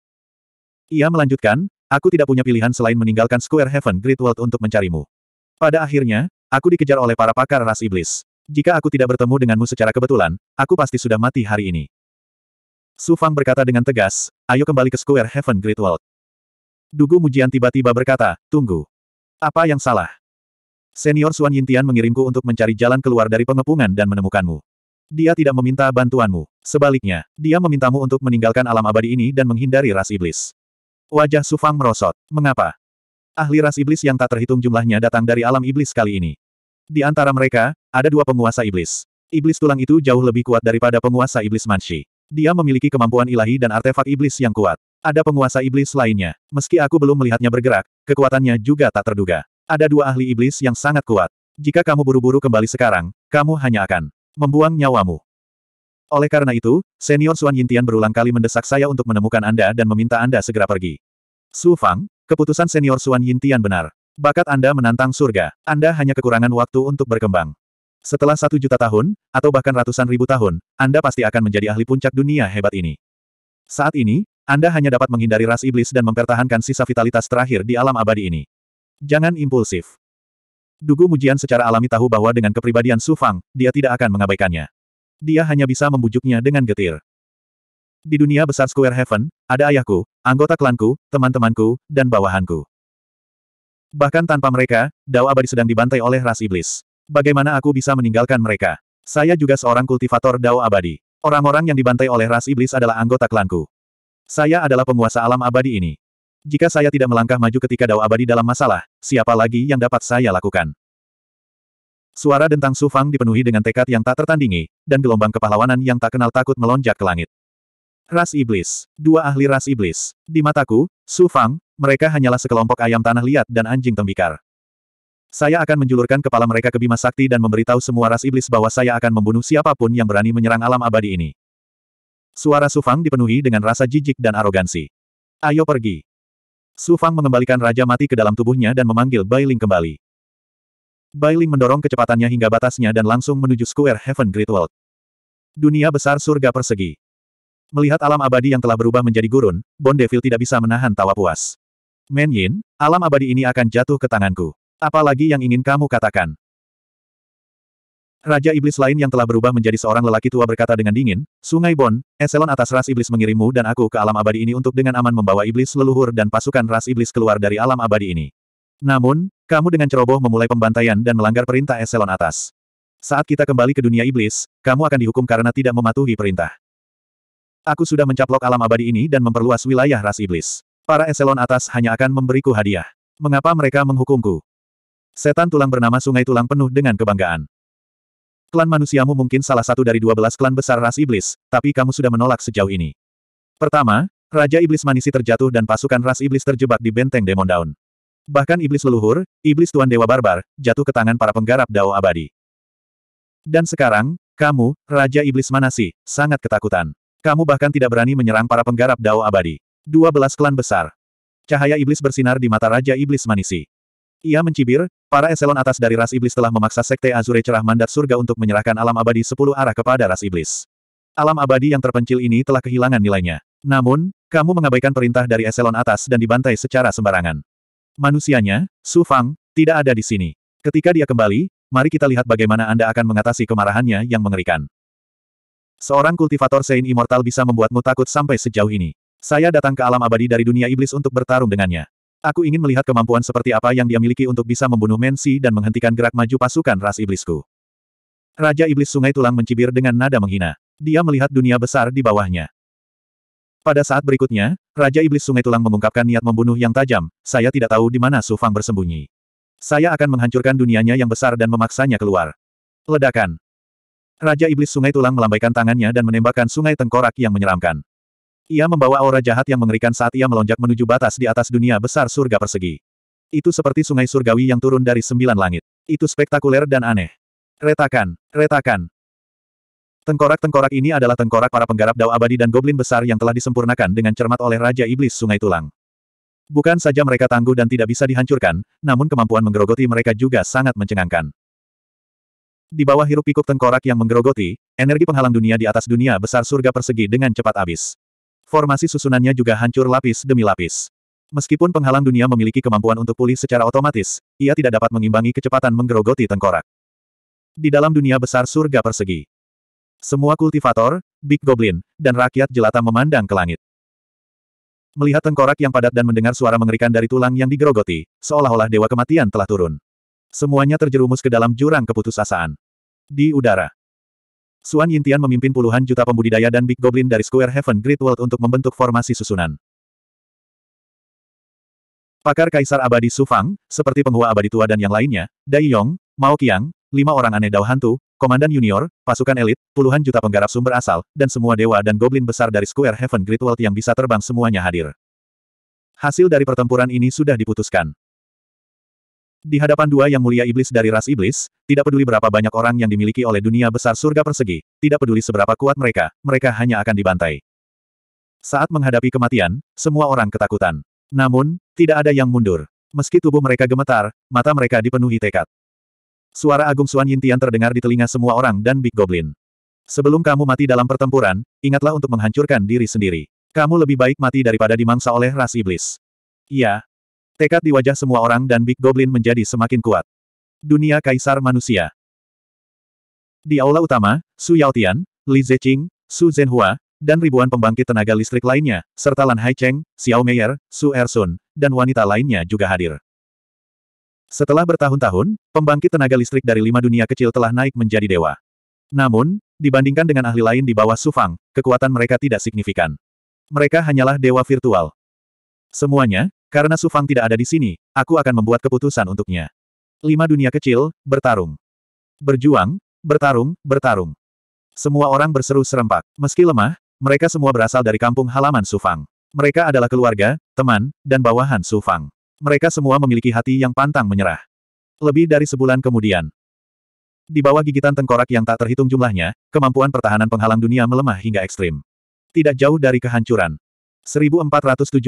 Ia melanjutkan, Aku tidak punya pilihan selain meninggalkan Square Heaven Great World untuk mencarimu. Pada akhirnya, aku dikejar oleh para pakar ras iblis. Jika aku tidak bertemu denganmu secara kebetulan, aku pasti sudah mati hari ini. Su Fang berkata dengan tegas, ayo kembali ke Square Heaven Great World. Dugu Mujian tiba-tiba berkata, tunggu. Apa yang salah? Senior Suan Yintian mengirimku untuk mencari jalan keluar dari pengepungan dan menemukanmu. Dia tidak meminta bantuanmu. Sebaliknya, dia memintamu untuk meninggalkan alam abadi ini dan menghindari ras iblis. Wajah Sufang merosot. Mengapa? Ahli ras iblis yang tak terhitung jumlahnya datang dari alam iblis kali ini. Di antara mereka, ada dua penguasa iblis. Iblis tulang itu jauh lebih kuat daripada penguasa iblis Manshi. Dia memiliki kemampuan ilahi dan artefak iblis yang kuat. Ada penguasa iblis lainnya. Meski aku belum melihatnya bergerak, kekuatannya juga tak terduga. Ada dua ahli iblis yang sangat kuat. Jika kamu buru-buru kembali sekarang, kamu hanya akan membuang nyawamu. Oleh karena itu, senior Suan Yintian berulang kali mendesak saya untuk menemukan Anda dan meminta Anda segera pergi. Su Fang, keputusan senior Suan Yintian benar. Bakat Anda menantang surga. Anda hanya kekurangan waktu untuk berkembang. Setelah satu juta tahun, atau bahkan ratusan ribu tahun, Anda pasti akan menjadi ahli puncak dunia hebat ini. Saat ini, Anda hanya dapat menghindari ras iblis dan mempertahankan sisa vitalitas terakhir di alam abadi ini. Jangan impulsif. Dugu Mujian secara alami tahu bahwa dengan kepribadian Su Fang, dia tidak akan mengabaikannya dia hanya bisa membujuknya dengan getir. Di dunia besar Square Heaven, ada ayahku, anggota klanku, teman-temanku, dan bawahanku. Bahkan tanpa mereka, Dao Abadi sedang dibantai oleh ras iblis. Bagaimana aku bisa meninggalkan mereka? Saya juga seorang kultivator Dao Abadi. Orang-orang yang dibantai oleh ras iblis adalah anggota klanku. Saya adalah penguasa alam abadi ini. Jika saya tidak melangkah maju ketika Dao Abadi dalam masalah, siapa lagi yang dapat saya lakukan? Suara dentang Su Fang dipenuhi dengan tekad yang tak tertandingi, dan gelombang kepahlawanan yang tak kenal takut melonjak ke langit. Ras Iblis. Dua ahli ras iblis. Di mataku, Su Fang, mereka hanyalah sekelompok ayam tanah liat dan anjing tembikar. Saya akan menjulurkan kepala mereka ke Bima Sakti dan memberitahu semua ras iblis bahwa saya akan membunuh siapapun yang berani menyerang alam abadi ini. Suara Sufang dipenuhi dengan rasa jijik dan arogansi. Ayo pergi. Sufang mengembalikan Raja Mati ke dalam tubuhnya dan memanggil Bailing kembali. Bailing mendorong kecepatannya hingga batasnya dan langsung menuju Square Heaven Great World. Dunia besar surga persegi. Melihat alam abadi yang telah berubah menjadi gurun, Bond Devil tidak bisa menahan tawa puas. Men Yin, alam abadi ini akan jatuh ke tanganku. Apalagi yang ingin kamu katakan? Raja Iblis lain yang telah berubah menjadi seorang lelaki tua berkata dengan dingin, Sungai Bon, eselon atas ras Iblis mengirimmu dan aku ke alam abadi ini untuk dengan aman membawa Iblis leluhur dan pasukan ras Iblis keluar dari alam abadi ini. Namun, kamu dengan ceroboh memulai pembantaian dan melanggar perintah eselon atas. Saat kita kembali ke dunia iblis, kamu akan dihukum karena tidak mematuhi perintah. Aku sudah mencaplok alam abadi ini dan memperluas wilayah ras iblis. Para eselon atas hanya akan memberiku hadiah. Mengapa mereka menghukumku? Setan tulang bernama Sungai Tulang penuh dengan kebanggaan. Klan manusiamu mungkin salah satu dari dua belas klan besar ras iblis, tapi kamu sudah menolak sejauh ini. Pertama, Raja Iblis Manisi terjatuh dan pasukan ras iblis terjebak di benteng Demon Daun. Bahkan iblis leluhur, iblis Tuan Dewa Barbar, jatuh ke tangan para penggarap Dao Abadi. Dan sekarang, kamu, Raja Iblis Manasi, sangat ketakutan. Kamu bahkan tidak berani menyerang para penggarap Dao Abadi. 12 klan besar. Cahaya iblis bersinar di mata Raja Iblis Manisi. Ia mencibir, para eselon atas dari ras iblis telah memaksa Sekte Azure Cerah Mandat Surga untuk menyerahkan alam abadi sepuluh arah kepada ras iblis. Alam abadi yang terpencil ini telah kehilangan nilainya. Namun, kamu mengabaikan perintah dari eselon atas dan dibantai secara sembarangan. Manusianya, Su Fang, tidak ada di sini. Ketika dia kembali, mari kita lihat bagaimana Anda akan mengatasi kemarahannya yang mengerikan. Seorang kultivator Sein Immortal bisa membuatmu takut sampai sejauh ini. Saya datang ke alam abadi dari dunia iblis untuk bertarung dengannya. Aku ingin melihat kemampuan seperti apa yang dia miliki untuk bisa membunuh Mensi dan menghentikan gerak maju pasukan ras iblisku. Raja Iblis Sungai Tulang mencibir dengan nada menghina. Dia melihat dunia besar di bawahnya. Pada saat berikutnya, Raja Iblis Sungai Tulang mengungkapkan niat membunuh yang tajam, saya tidak tahu di mana Su Fang bersembunyi. Saya akan menghancurkan dunianya yang besar dan memaksanya keluar. Ledakan. Raja Iblis Sungai Tulang melambaikan tangannya dan menembakkan sungai tengkorak yang menyeramkan. Ia membawa aura jahat yang mengerikan saat ia melonjak menuju batas di atas dunia besar surga persegi. Itu seperti sungai surgawi yang turun dari sembilan langit. Itu spektakuler dan aneh. Retakan, retakan, Tengkorak-tengkorak ini adalah tengkorak para penggarap dao abadi dan goblin besar yang telah disempurnakan dengan cermat oleh Raja Iblis Sungai Tulang. Bukan saja mereka tangguh dan tidak bisa dihancurkan, namun kemampuan menggerogoti mereka juga sangat mencengangkan. Di bawah hirup pikuk tengkorak yang menggerogoti, energi penghalang dunia di atas dunia besar surga persegi dengan cepat habis. Formasi susunannya juga hancur lapis demi lapis. Meskipun penghalang dunia memiliki kemampuan untuk pulih secara otomatis, ia tidak dapat mengimbangi kecepatan menggerogoti tengkorak. Di dalam dunia besar surga persegi, semua kultivator, Big Goblin, dan rakyat jelata memandang ke langit. Melihat tengkorak yang padat dan mendengar suara mengerikan dari tulang yang digerogoti, seolah-olah dewa kematian telah turun. Semuanya terjerumus ke dalam jurang keputusasaan. Di udara. Suan Yintian memimpin puluhan juta pembudidaya dan Big Goblin dari Square Heaven Great World untuk membentuk formasi susunan. Pakar Kaisar Abadi Sufang, seperti penghua abadi tua dan yang lainnya, Dai Yong, Mao Qiang, lima orang aneh dao hantu, komandan junior, pasukan elit, puluhan juta penggarap sumber asal, dan semua dewa dan goblin besar dari Square Heaven Great World yang bisa terbang semuanya hadir. Hasil dari pertempuran ini sudah diputuskan. Di hadapan dua yang mulia iblis dari ras iblis, tidak peduli berapa banyak orang yang dimiliki oleh dunia besar surga persegi, tidak peduli seberapa kuat mereka, mereka hanya akan dibantai. Saat menghadapi kematian, semua orang ketakutan. Namun, tidak ada yang mundur. Meski tubuh mereka gemetar, mata mereka dipenuhi tekad. Suara Agung Suan Yintian terdengar di telinga semua orang dan Big Goblin. Sebelum kamu mati dalam pertempuran, ingatlah untuk menghancurkan diri sendiri. Kamu lebih baik mati daripada dimangsa oleh ras iblis. Iya. Tekad di wajah semua orang dan Big Goblin menjadi semakin kuat. Dunia Kaisar Manusia Di aula utama, Su Yao Tian, Li Zeqing, Su Zhenhua, dan ribuan pembangkit tenaga listrik lainnya, serta Lan Haicheng, Xiao Meier, Su Ersun, dan wanita lainnya juga hadir. Setelah bertahun-tahun, pembangkit tenaga listrik dari lima dunia kecil telah naik menjadi dewa. Namun, dibandingkan dengan ahli lain di bawah Sufang, kekuatan mereka tidak signifikan. Mereka hanyalah dewa virtual. Semuanya, karena Sufang tidak ada di sini, aku akan membuat keputusan untuknya. Lima dunia kecil, bertarung. Berjuang, bertarung, bertarung. Semua orang berseru serempak. Meski lemah, mereka semua berasal dari kampung halaman Sufang. Mereka adalah keluarga, teman, dan bawahan Sufang. Mereka semua memiliki hati yang pantang menyerah. Lebih dari sebulan kemudian. Di bawah gigitan tengkorak yang tak terhitung jumlahnya, kemampuan pertahanan penghalang dunia melemah hingga ekstrim. Tidak jauh dari kehancuran. 1476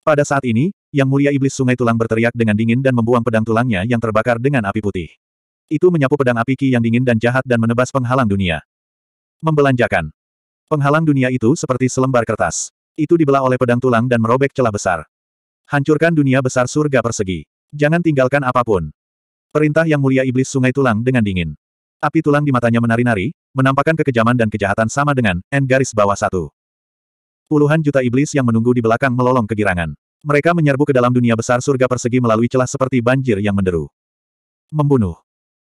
Pada saat ini, Yang Mulia Iblis Sungai Tulang berteriak dengan dingin dan membuang pedang tulangnya yang terbakar dengan api putih. Itu menyapu pedang api ki yang dingin dan jahat dan menebas penghalang dunia. Membelanjakan. Penghalang dunia itu seperti selembar kertas. Itu dibelah oleh pedang tulang dan merobek celah besar. Hancurkan dunia besar surga persegi. Jangan tinggalkan apapun. Perintah yang mulia iblis sungai tulang dengan dingin. Api tulang di matanya menari-nari, menampakkan kekejaman dan kejahatan sama dengan N garis bawah satu. Puluhan juta iblis yang menunggu di belakang melolong kegirangan. Mereka menyerbu ke dalam dunia besar surga persegi melalui celah seperti banjir yang menderu. Membunuh.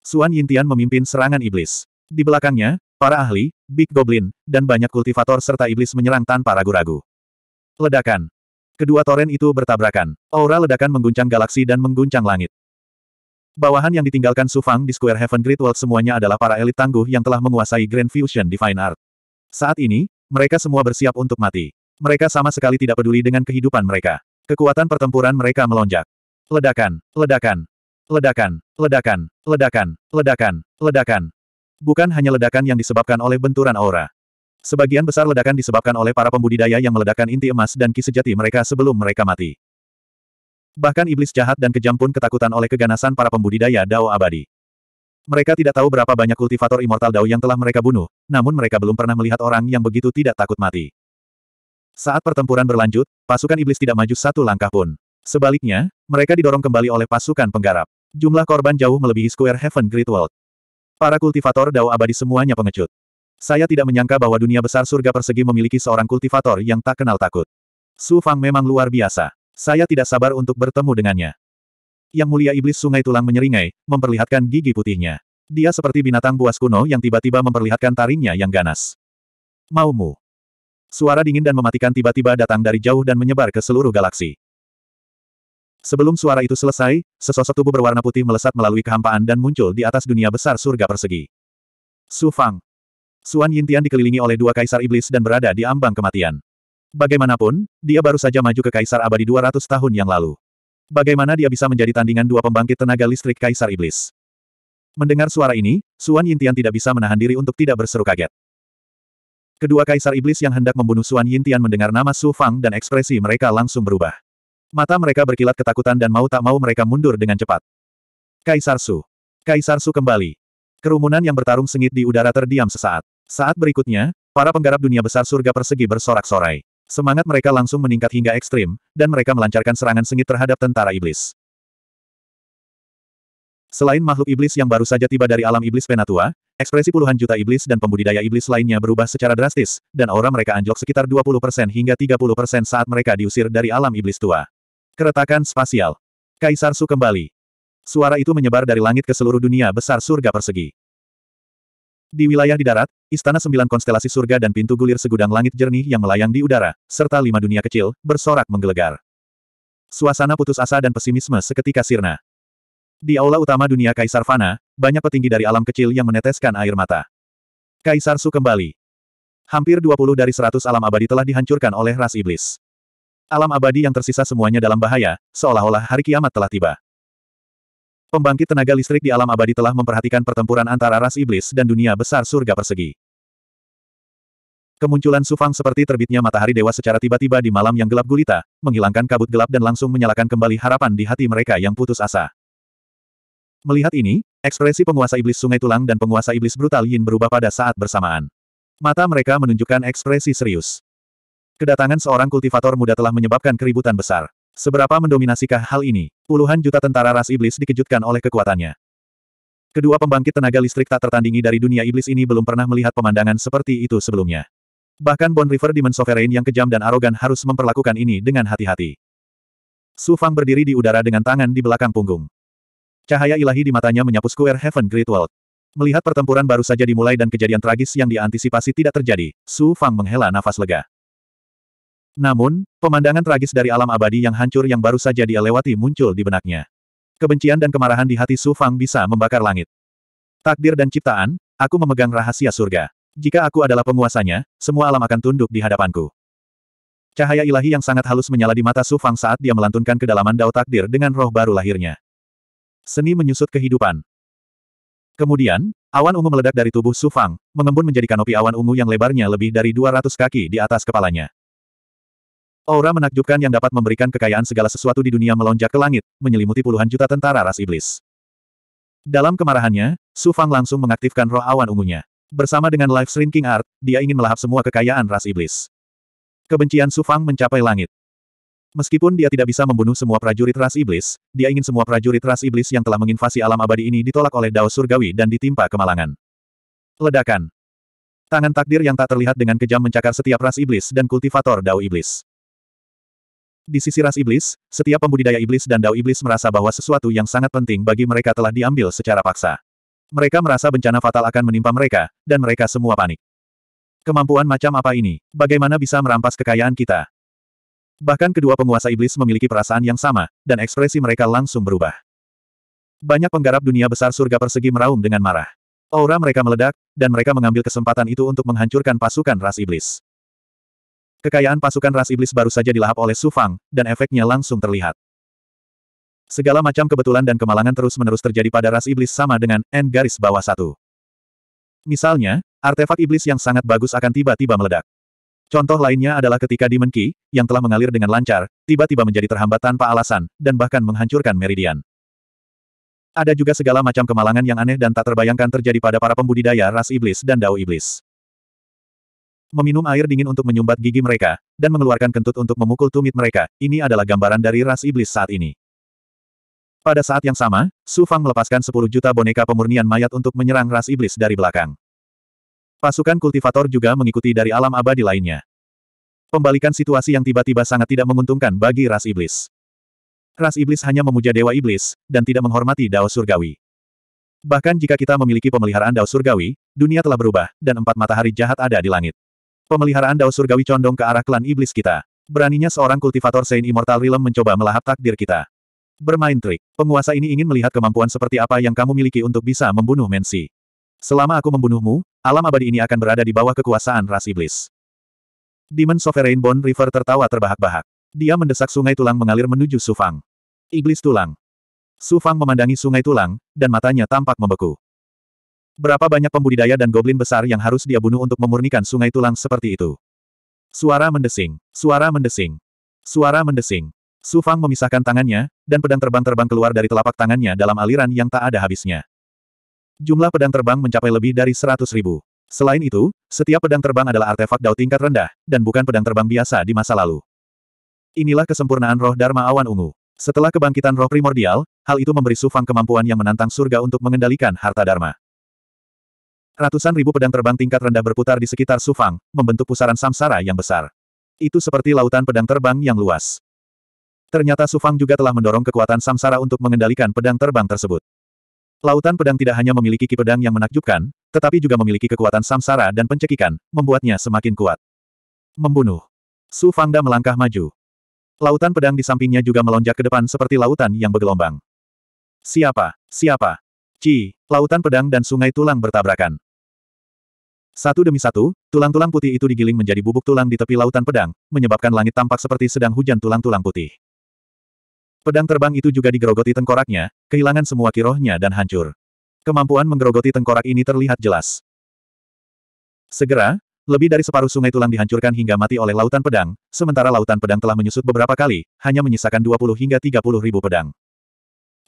Suan Yintian memimpin serangan iblis. Di belakangnya, para ahli, Big Goblin, dan banyak kultivator serta iblis menyerang tanpa ragu-ragu. Ledakan. Kedua toren itu bertabrakan. Aura ledakan mengguncang galaksi dan mengguncang langit. Bawahan yang ditinggalkan Sufang di Square Heaven Great World semuanya adalah para elit tangguh yang telah menguasai Grand Fusion Divine Art. Saat ini, mereka semua bersiap untuk mati. Mereka sama sekali tidak peduli dengan kehidupan mereka. Kekuatan pertempuran mereka melonjak. Ledakan, ledakan, ledakan, ledakan, ledakan, ledakan, ledakan. Bukan hanya ledakan yang disebabkan oleh benturan aura. Sebagian besar ledakan disebabkan oleh para pembudidaya yang meledakkan inti emas dan ki sejati mereka sebelum mereka mati. Bahkan iblis jahat dan kejam pun ketakutan oleh keganasan para pembudidaya Dao abadi. Mereka tidak tahu berapa banyak kultivator immortal Dao yang telah mereka bunuh, namun mereka belum pernah melihat orang yang begitu tidak takut mati. Saat pertempuran berlanjut, pasukan iblis tidak maju satu langkah pun. Sebaliknya, mereka didorong kembali oleh pasukan penggarap. Jumlah korban jauh melebihi Square Heaven Great World. Para kultivator Dao abadi semuanya pengecut. Saya tidak menyangka bahwa dunia besar surga persegi memiliki seorang kultivator yang tak kenal takut. Su Fang memang luar biasa. Saya tidak sabar untuk bertemu dengannya. Yang mulia iblis sungai tulang menyeringai, memperlihatkan gigi putihnya. Dia seperti binatang buas kuno yang tiba-tiba memperlihatkan taringnya yang ganas. Maumu. Suara dingin dan mematikan tiba-tiba datang dari jauh dan menyebar ke seluruh galaksi. Sebelum suara itu selesai, sesosok tubuh berwarna putih melesat melalui kehampaan dan muncul di atas dunia besar surga persegi. Su Fang, Suan Yintian dikelilingi oleh dua kaisar iblis dan berada di ambang kematian. Bagaimanapun, dia baru saja maju ke kaisar abadi 200 tahun yang lalu. Bagaimana dia bisa menjadi tandingan dua pembangkit tenaga listrik kaisar iblis? Mendengar suara ini, Suan Yintian tidak bisa menahan diri untuk tidak berseru kaget. Kedua kaisar iblis yang hendak membunuh Suan Yintian mendengar nama Su Fang dan ekspresi mereka langsung berubah. Mata mereka berkilat ketakutan dan mau tak mau mereka mundur dengan cepat. Kaisar Su. Kaisar Su kembali. Kerumunan yang bertarung sengit di udara terdiam sesaat. Saat berikutnya, para penggarap dunia besar surga persegi bersorak-sorai. Semangat mereka langsung meningkat hingga ekstrim, dan mereka melancarkan serangan sengit terhadap tentara iblis. Selain makhluk iblis yang baru saja tiba dari alam iblis penatua, ekspresi puluhan juta iblis dan pembudidaya iblis lainnya berubah secara drastis, dan aura mereka anjlok sekitar 20% hingga 30% saat mereka diusir dari alam iblis tua. Keretakan spasial. Kaisar Su kembali. Suara itu menyebar dari langit ke seluruh dunia besar surga persegi. Di wilayah di darat, istana sembilan konstelasi surga dan pintu gulir segudang langit jernih yang melayang di udara, serta lima dunia kecil, bersorak menggelegar. Suasana putus asa dan pesimisme seketika sirna. Di aula utama dunia Kaisar Fana, banyak petinggi dari alam kecil yang meneteskan air mata. Kaisar Su kembali. Hampir 20 dari 100 alam abadi telah dihancurkan oleh ras iblis. Alam abadi yang tersisa semuanya dalam bahaya, seolah-olah hari kiamat telah tiba. Pembangkit tenaga listrik di alam abadi telah memperhatikan pertempuran antara ras iblis dan dunia besar surga persegi. Kemunculan Sufang seperti terbitnya matahari dewa secara tiba-tiba di malam yang gelap gulita, menghilangkan kabut gelap dan langsung menyalakan kembali harapan di hati mereka yang putus asa. Melihat ini, ekspresi penguasa iblis sungai tulang dan penguasa iblis brutal Yin berubah pada saat bersamaan. Mata mereka menunjukkan ekspresi serius. Kedatangan seorang kultivator muda telah menyebabkan keributan besar. Seberapa mendominasikah hal ini? Puluhan juta tentara ras iblis dikejutkan oleh kekuatannya. Kedua pembangkit tenaga listrik tak tertandingi dari dunia iblis ini belum pernah melihat pemandangan seperti itu sebelumnya. Bahkan Bon River Demon Sovereign yang kejam dan arogan harus memperlakukan ini dengan hati-hati. Su Fang berdiri di udara dengan tangan di belakang punggung. Cahaya ilahi di matanya menyapu Square Heaven Great World. Melihat pertempuran baru saja dimulai dan kejadian tragis yang diantisipasi tidak terjadi, Su Fang menghela nafas lega. Namun, pemandangan tragis dari alam abadi yang hancur yang baru saja dia lewati muncul di benaknya. Kebencian dan kemarahan di hati Su Fang bisa membakar langit. Takdir dan ciptaan, aku memegang rahasia surga. Jika aku adalah penguasanya, semua alam akan tunduk di hadapanku. Cahaya ilahi yang sangat halus menyala di mata Su Fang saat dia melantunkan kedalaman dao takdir dengan roh baru lahirnya. Seni menyusut kehidupan. Kemudian, awan ungu meledak dari tubuh Su Fang, mengembun menjadi kanopi awan ungu yang lebarnya lebih dari 200 kaki di atas kepalanya. Aura menakjubkan yang dapat memberikan kekayaan segala sesuatu di dunia melonjak ke langit, menyelimuti puluhan juta tentara ras iblis. Dalam kemarahannya, Su Fang langsung mengaktifkan roh awan ungunya. Bersama dengan Life Shrinking Art, dia ingin melahap semua kekayaan ras iblis. Kebencian Su Fang mencapai langit. Meskipun dia tidak bisa membunuh semua prajurit ras iblis, dia ingin semua prajurit ras iblis yang telah menginvasi alam abadi ini ditolak oleh Dao Surgawi dan ditimpa kemalangan. Ledakan. Tangan takdir yang tak terlihat dengan kejam mencakar setiap ras iblis dan kultivator Dao Iblis. Di sisi ras iblis, setiap pembudidaya iblis dan dao iblis merasa bahwa sesuatu yang sangat penting bagi mereka telah diambil secara paksa. Mereka merasa bencana fatal akan menimpa mereka, dan mereka semua panik. Kemampuan macam apa ini? Bagaimana bisa merampas kekayaan kita? Bahkan kedua penguasa iblis memiliki perasaan yang sama, dan ekspresi mereka langsung berubah. Banyak penggarap dunia besar surga persegi meraung dengan marah. Aura mereka meledak, dan mereka mengambil kesempatan itu untuk menghancurkan pasukan ras iblis. Kekayaan pasukan ras iblis baru saja dilahap oleh Su Fang, dan efeknya langsung terlihat. Segala macam kebetulan dan kemalangan terus-menerus terjadi pada ras iblis sama dengan N garis bawah satu. Misalnya, artefak iblis yang sangat bagus akan tiba-tiba meledak. Contoh lainnya adalah ketika Demon Ki, yang telah mengalir dengan lancar, tiba-tiba menjadi terhambat tanpa alasan, dan bahkan menghancurkan meridian. Ada juga segala macam kemalangan yang aneh dan tak terbayangkan terjadi pada para pembudidaya ras iblis dan dao iblis. Meminum air dingin untuk menyumbat gigi mereka, dan mengeluarkan kentut untuk memukul tumit mereka, ini adalah gambaran dari ras iblis saat ini. Pada saat yang sama, Su Fang melepaskan 10 juta boneka pemurnian mayat untuk menyerang ras iblis dari belakang. Pasukan kultivator juga mengikuti dari alam abadi lainnya. Pembalikan situasi yang tiba-tiba sangat tidak menguntungkan bagi ras iblis. Ras iblis hanya memuja dewa iblis, dan tidak menghormati dao surgawi. Bahkan jika kita memiliki pemeliharaan dao surgawi, dunia telah berubah, dan empat matahari jahat ada di langit. Pemeliharaan Dao Surgawi condong ke arah klan iblis kita. Beraninya seorang kultivator Saint Immortal Realm mencoba melahap takdir kita. Bermain trik. Penguasa ini ingin melihat kemampuan seperti apa yang kamu miliki untuk bisa membunuh Mensi. Selama aku membunuhmu, alam abadi ini akan berada di bawah kekuasaan ras iblis. Demon Sovereign Bone River tertawa terbahak-bahak. Dia mendesak sungai tulang mengalir menuju Sufang. Iblis tulang. Sufang memandangi sungai tulang, dan matanya tampak membeku. Berapa banyak pembudidaya dan goblin besar yang harus dia bunuh untuk memurnikan sungai tulang seperti itu? Suara mendesing. Suara mendesing. Suara mendesing. Su Fang memisahkan tangannya, dan pedang terbang-terbang keluar dari telapak tangannya dalam aliran yang tak ada habisnya. Jumlah pedang terbang mencapai lebih dari seratus ribu. Selain itu, setiap pedang terbang adalah artefak dao tingkat rendah, dan bukan pedang terbang biasa di masa lalu. Inilah kesempurnaan roh Dharma Awan Ungu. Setelah kebangkitan roh primordial, hal itu memberi Su Fang kemampuan yang menantang surga untuk mengendalikan harta Dharma. Ratusan ribu pedang terbang tingkat rendah berputar di sekitar Sufang, membentuk pusaran samsara yang besar. Itu seperti lautan pedang terbang yang luas. Ternyata Sufang juga telah mendorong kekuatan samsara untuk mengendalikan pedang terbang tersebut. Lautan pedang tidak hanya memiliki ki pedang yang menakjubkan, tetapi juga memiliki kekuatan samsara dan pencekikan, membuatnya semakin kuat. Membunuh. Su Fangda melangkah maju. Lautan pedang di sampingnya juga melonjak ke depan seperti lautan yang bergelombang. Siapa? Siapa? Ci, lautan pedang dan sungai tulang bertabrakan. Satu demi satu, tulang-tulang putih itu digiling menjadi bubuk tulang di tepi lautan pedang, menyebabkan langit tampak seperti sedang hujan tulang-tulang putih. Pedang terbang itu juga digerogoti tengkoraknya, kehilangan semua kirohnya dan hancur. Kemampuan menggerogoti tengkorak ini terlihat jelas. Segera, lebih dari separuh sungai tulang dihancurkan hingga mati oleh lautan pedang, sementara lautan pedang telah menyusut beberapa kali, hanya menyisakan 20 hingga 30 ribu pedang.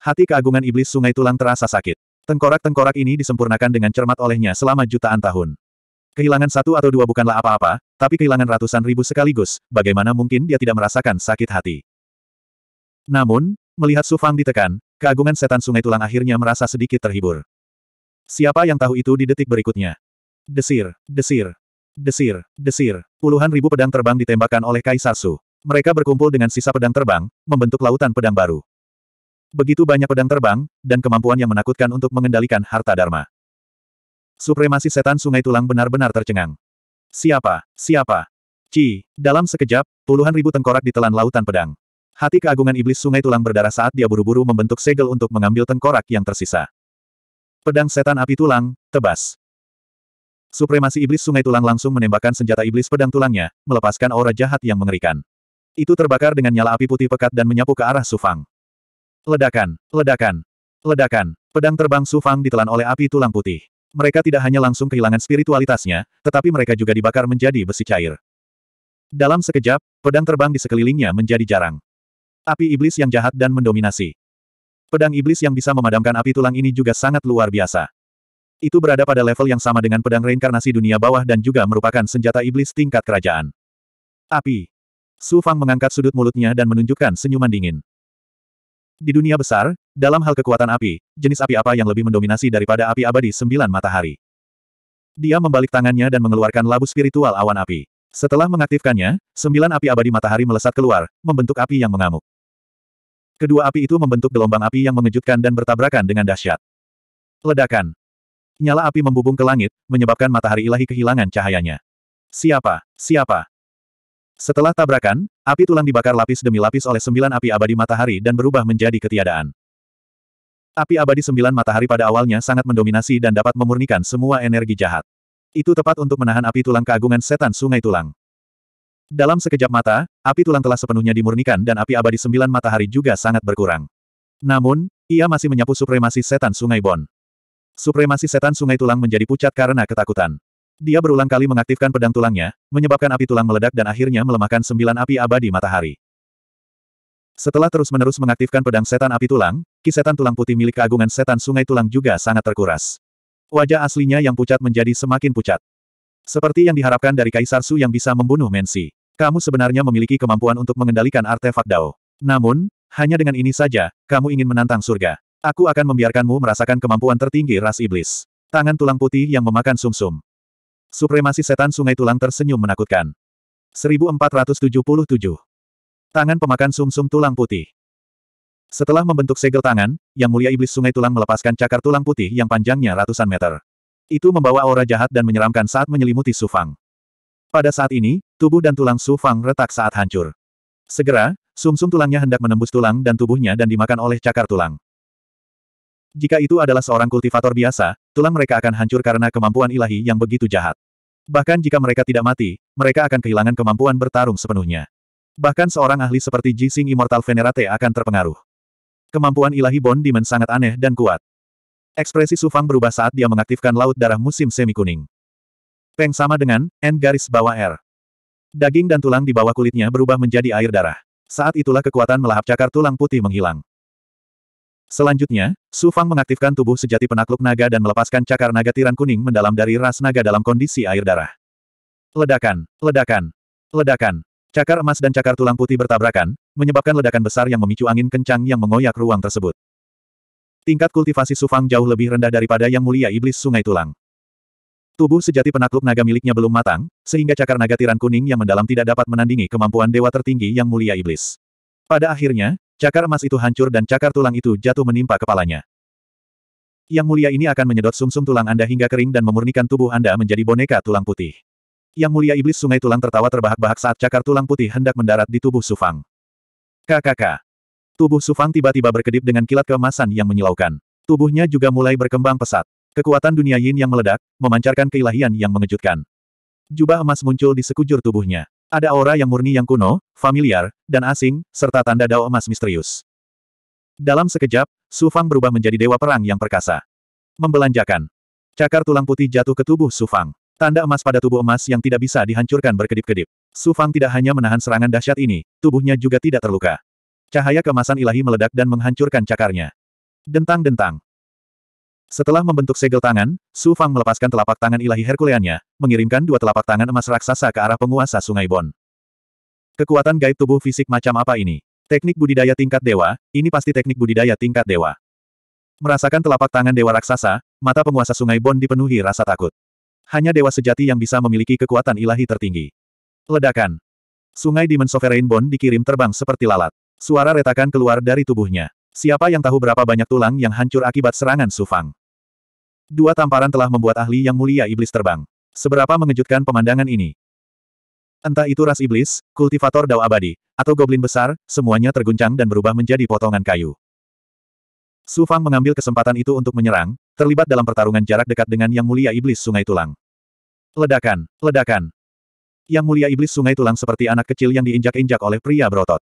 Hati keagungan iblis sungai tulang terasa sakit. Tengkorak-tengkorak ini disempurnakan dengan cermat olehnya selama jutaan tahun. Kehilangan satu atau dua bukanlah apa-apa, tapi kehilangan ratusan ribu sekaligus, bagaimana mungkin dia tidak merasakan sakit hati. Namun, melihat Su Fang ditekan, keagungan setan sungai tulang akhirnya merasa sedikit terhibur. Siapa yang tahu itu di detik berikutnya? Desir, desir, desir, desir. Puluhan ribu pedang terbang ditembakkan oleh Kaisar Su. Mereka berkumpul dengan sisa pedang terbang, membentuk lautan pedang baru. Begitu banyak pedang terbang, dan kemampuan yang menakutkan untuk mengendalikan harta Dharma. Supremasi setan sungai tulang benar-benar tercengang. Siapa? Siapa? Ci, dalam sekejap, puluhan ribu tengkorak ditelan lautan pedang. Hati keagungan iblis sungai tulang berdarah saat dia buru-buru membentuk segel untuk mengambil tengkorak yang tersisa. Pedang setan api tulang, tebas. Supremasi iblis sungai tulang langsung menembakkan senjata iblis pedang tulangnya, melepaskan aura jahat yang mengerikan. Itu terbakar dengan nyala api putih pekat dan menyapu ke arah Sufang. Ledakan, ledakan, ledakan. Pedang terbang Sufang ditelan oleh api tulang putih. Mereka tidak hanya langsung kehilangan spiritualitasnya, tetapi mereka juga dibakar menjadi besi cair. Dalam sekejap, pedang terbang di sekelilingnya menjadi jarang. Api iblis yang jahat dan mendominasi. Pedang iblis yang bisa memadamkan api tulang ini juga sangat luar biasa. Itu berada pada level yang sama dengan pedang reinkarnasi dunia bawah dan juga merupakan senjata iblis tingkat kerajaan. Api. Su Fang mengangkat sudut mulutnya dan menunjukkan senyuman dingin. Di dunia besar, dalam hal kekuatan api, jenis api apa yang lebih mendominasi daripada api abadi sembilan matahari? Dia membalik tangannya dan mengeluarkan labu spiritual awan api. Setelah mengaktifkannya, sembilan api abadi matahari melesat keluar, membentuk api yang mengamuk. Kedua api itu membentuk gelombang api yang mengejutkan dan bertabrakan dengan dahsyat. Ledakan. Nyala api membubung ke langit, menyebabkan matahari ilahi kehilangan cahayanya. Siapa? Siapa? Setelah tabrakan, api tulang dibakar lapis demi lapis oleh sembilan api abadi matahari dan berubah menjadi ketiadaan. Api abadi sembilan matahari pada awalnya sangat mendominasi dan dapat memurnikan semua energi jahat. Itu tepat untuk menahan api tulang keagungan setan sungai tulang. Dalam sekejap mata, api tulang telah sepenuhnya dimurnikan dan api abadi sembilan matahari juga sangat berkurang. Namun, ia masih menyapu supremasi setan sungai Bon. Supremasi setan sungai tulang menjadi pucat karena ketakutan. Dia berulang kali mengaktifkan pedang tulangnya, menyebabkan api tulang meledak dan akhirnya melemahkan sembilan api abadi matahari. Setelah terus-menerus mengaktifkan pedang setan api tulang, kisetan tulang putih milik keagungan setan sungai tulang juga sangat terkuras. Wajah aslinya yang pucat menjadi semakin pucat. Seperti yang diharapkan dari Kaisar Su yang bisa membunuh Mensi. Kamu sebenarnya memiliki kemampuan untuk mengendalikan artefak Dao. Namun, hanya dengan ini saja, kamu ingin menantang surga. Aku akan membiarkanmu merasakan kemampuan tertinggi ras iblis. Tangan tulang putih yang memakan sumsum. -sum. Supremasi setan sungai tulang tersenyum menakutkan. 1477 Tangan pemakan sumsum -sum tulang putih. Setelah membentuk segel tangan, Yang Mulia Iblis Sungai Tulang melepaskan cakar tulang putih yang panjangnya ratusan meter. Itu membawa aura jahat dan menyeramkan saat menyelimuti Sufang. Pada saat ini, tubuh dan tulang Sufang retak saat hancur. Segera, sumsum -sum tulangnya hendak menembus tulang dan tubuhnya dan dimakan oleh cakar tulang. Jika itu adalah seorang kultivator biasa, tulang mereka akan hancur karena kemampuan ilahi yang begitu jahat. Bahkan jika mereka tidak mati, mereka akan kehilangan kemampuan bertarung sepenuhnya. Bahkan seorang ahli seperti Jising Immortal Venerate akan terpengaruh. Kemampuan ilahi Bon Demon sangat aneh dan kuat. Ekspresi Sufang berubah saat dia mengaktifkan laut darah musim semi kuning. Peng sama dengan, N garis bawah R. Daging dan tulang di bawah kulitnya berubah menjadi air darah. Saat itulah kekuatan melahap cakar tulang putih menghilang. Selanjutnya, Sufang mengaktifkan tubuh sejati penakluk naga dan melepaskan cakar naga tiran kuning mendalam dari ras naga dalam kondisi air darah. Ledakan, ledakan, ledakan. Cakar emas dan cakar tulang putih bertabrakan, menyebabkan ledakan besar yang memicu angin kencang yang mengoyak ruang tersebut. Tingkat kultivasi Sufang jauh lebih rendah daripada yang mulia iblis sungai tulang. Tubuh sejati penakluk naga miliknya belum matang, sehingga cakar naga tiran kuning yang mendalam tidak dapat menandingi kemampuan dewa tertinggi yang mulia iblis. Pada akhirnya, cakar emas itu hancur dan cakar tulang itu jatuh menimpa kepalanya. Yang mulia ini akan menyedot sumsum -sum tulang Anda hingga kering dan memurnikan tubuh Anda menjadi boneka tulang putih. Yang mulia iblis sungai tulang tertawa terbahak-bahak saat cakar tulang putih hendak mendarat di tubuh Sufang. KKK. Tubuh Sufang tiba-tiba berkedip dengan kilat keemasan yang menyilaukan. Tubuhnya juga mulai berkembang pesat. Kekuatan dunia yin yang meledak, memancarkan keilahian yang mengejutkan. Jubah emas muncul di sekujur tubuhnya. Ada aura yang murni yang kuno, familiar, dan asing, serta tanda dao emas misterius. Dalam sekejap, Sufang berubah menjadi dewa perang yang perkasa. Membelanjakan. Cakar tulang putih jatuh ke tubuh Sufang. Tanda emas pada tubuh emas yang tidak bisa dihancurkan berkedip-kedip. Su Fang tidak hanya menahan serangan dahsyat ini, tubuhnya juga tidak terluka. Cahaya kemasan ilahi meledak dan menghancurkan cakarnya. Dentang-dentang. Setelah membentuk segel tangan, Su Fang melepaskan telapak tangan ilahi Herkuleannya, mengirimkan dua telapak tangan emas raksasa ke arah penguasa Sungai Bon. Kekuatan gaib tubuh fisik macam apa ini? Teknik budidaya tingkat dewa, ini pasti teknik budidaya tingkat dewa. Merasakan telapak tangan dewa raksasa, mata penguasa Sungai Bon dipenuhi rasa takut. Hanya dewa sejati yang bisa memiliki kekuatan ilahi tertinggi. Ledakan. Sungai Demon Sovereign Bond dikirim terbang seperti lalat. Suara retakan keluar dari tubuhnya. Siapa yang tahu berapa banyak tulang yang hancur akibat serangan Sufang? Dua tamparan telah membuat ahli yang mulia iblis terbang. Seberapa mengejutkan pemandangan ini. Entah itu ras iblis, kultivator dao abadi, atau goblin besar, semuanya terguncang dan berubah menjadi potongan kayu. Sufang mengambil kesempatan itu untuk menyerang, terlibat dalam pertarungan jarak dekat dengan Yang Mulia Iblis Sungai Tulang. Ledakan, ledakan. Yang mulia iblis sungai tulang seperti anak kecil yang diinjak-injak oleh pria berotot.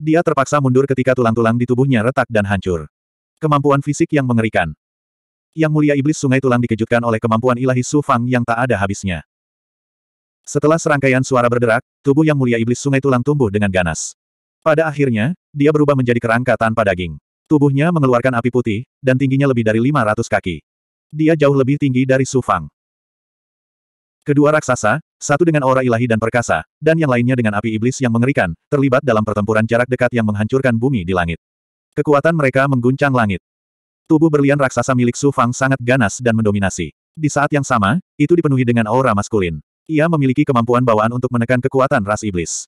Dia terpaksa mundur ketika tulang-tulang di tubuhnya retak dan hancur. Kemampuan fisik yang mengerikan. Yang mulia iblis sungai tulang dikejutkan oleh kemampuan ilahi Su Fang yang tak ada habisnya. Setelah serangkaian suara berderak, tubuh yang mulia iblis sungai tulang tumbuh dengan ganas. Pada akhirnya, dia berubah menjadi kerangka tanpa daging. Tubuhnya mengeluarkan api putih, dan tingginya lebih dari 500 kaki. Dia jauh lebih tinggi dari Su Fang. Kedua raksasa, satu dengan aura ilahi dan perkasa, dan yang lainnya dengan api iblis yang mengerikan, terlibat dalam pertempuran jarak dekat yang menghancurkan bumi di langit. Kekuatan mereka mengguncang langit. Tubuh berlian raksasa milik Su Fang sangat ganas dan mendominasi. Di saat yang sama, itu dipenuhi dengan aura maskulin. Ia memiliki kemampuan bawaan untuk menekan kekuatan ras iblis.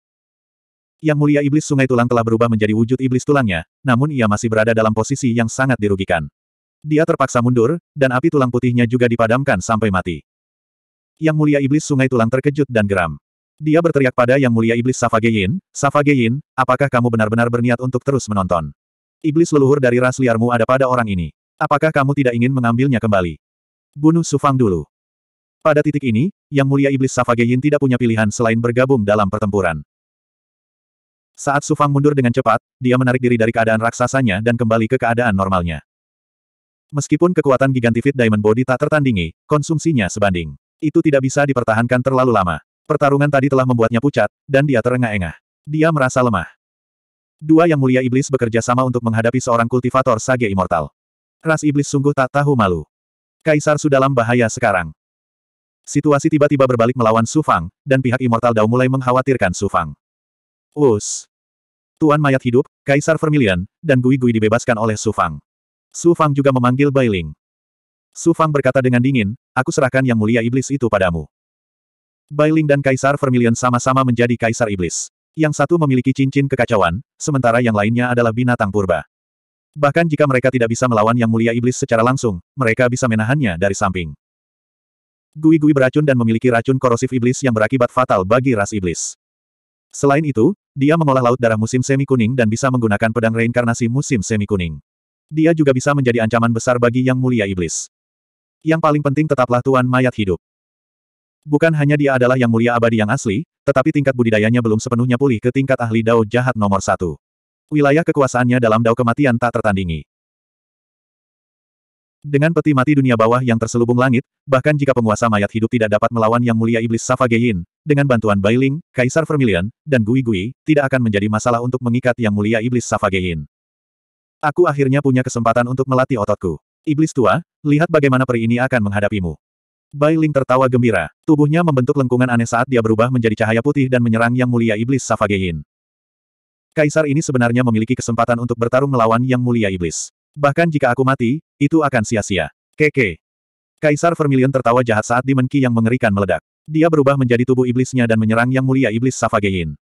Yang mulia iblis sungai tulang telah berubah menjadi wujud iblis tulangnya, namun ia masih berada dalam posisi yang sangat dirugikan. Dia terpaksa mundur, dan api tulang putihnya juga dipadamkan sampai mati. Yang mulia iblis sungai tulang terkejut dan geram. Dia berteriak pada yang mulia iblis Safagein, Safagein, apakah kamu benar-benar berniat untuk terus menonton? Iblis leluhur dari ras liarmu ada pada orang ini. Apakah kamu tidak ingin mengambilnya kembali? Bunuh Sufang dulu. Pada titik ini, yang mulia iblis Safagein tidak punya pilihan selain bergabung dalam pertempuran. Saat Sufang mundur dengan cepat, dia menarik diri dari keadaan raksasanya dan kembali ke keadaan normalnya. Meskipun kekuatan gigantifit Diamond Body tak tertandingi, konsumsinya sebanding. Itu tidak bisa dipertahankan terlalu lama. Pertarungan tadi telah membuatnya pucat, dan dia terengah-engah. Dia merasa lemah. Dua yang mulia iblis bekerja sama untuk menghadapi seorang kultivator sage immortal. Ras iblis sungguh tak tahu malu. Kaisar sudah dalam bahaya sekarang. Situasi tiba-tiba berbalik melawan Sufang, dan pihak immortal Dao mulai mengkhawatirkan Sufang. Us. Tuan mayat hidup, Kaisar Vermilion, dan Gui Gui dibebaskan oleh Sufang. Sufang juga memanggil Bailing. Su Fang berkata dengan dingin, aku serahkan yang mulia iblis itu padamu. Ling dan Kaisar Vermilion sama-sama menjadi Kaisar Iblis. Yang satu memiliki cincin kekacauan, sementara yang lainnya adalah binatang purba. Bahkan jika mereka tidak bisa melawan Yang Mulia Iblis secara langsung, mereka bisa menahannya dari samping. Gui-gui beracun dan memiliki racun korosif iblis yang berakibat fatal bagi ras iblis. Selain itu, dia mengolah laut darah musim semi kuning dan bisa menggunakan pedang reinkarnasi musim semi kuning. Dia juga bisa menjadi ancaman besar bagi Yang Mulia Iblis. Yang paling penting tetaplah Tuan Mayat hidup. Bukan hanya dia adalah yang mulia abadi yang asli, tetapi tingkat budidayanya belum sepenuhnya pulih ke tingkat ahli Dao jahat nomor satu. Wilayah kekuasaannya dalam Dao kematian tak tertandingi. Dengan peti mati dunia bawah yang terselubung langit, bahkan jika penguasa mayat hidup tidak dapat melawan yang mulia iblis Savageyin, dengan bantuan Bailing, Kaisar Vermilion, dan Gui Gui, tidak akan menjadi masalah untuk mengikat yang mulia iblis Savageyin. Aku akhirnya punya kesempatan untuk melatih ototku. Iblis tua, lihat bagaimana peri ini akan menghadapimu. Bai Ling tertawa gembira, tubuhnya membentuk lengkungan aneh saat dia berubah menjadi cahaya putih dan menyerang Yang Mulia Iblis Savagein. Kaisar ini sebenarnya memiliki kesempatan untuk bertarung melawan Yang Mulia Iblis. Bahkan jika aku mati, itu akan sia-sia. Keke. Kaisar Vermilion tertawa jahat saat dimenki yang mengerikan meledak. Dia berubah menjadi tubuh iblisnya dan menyerang Yang Mulia Iblis Savagein.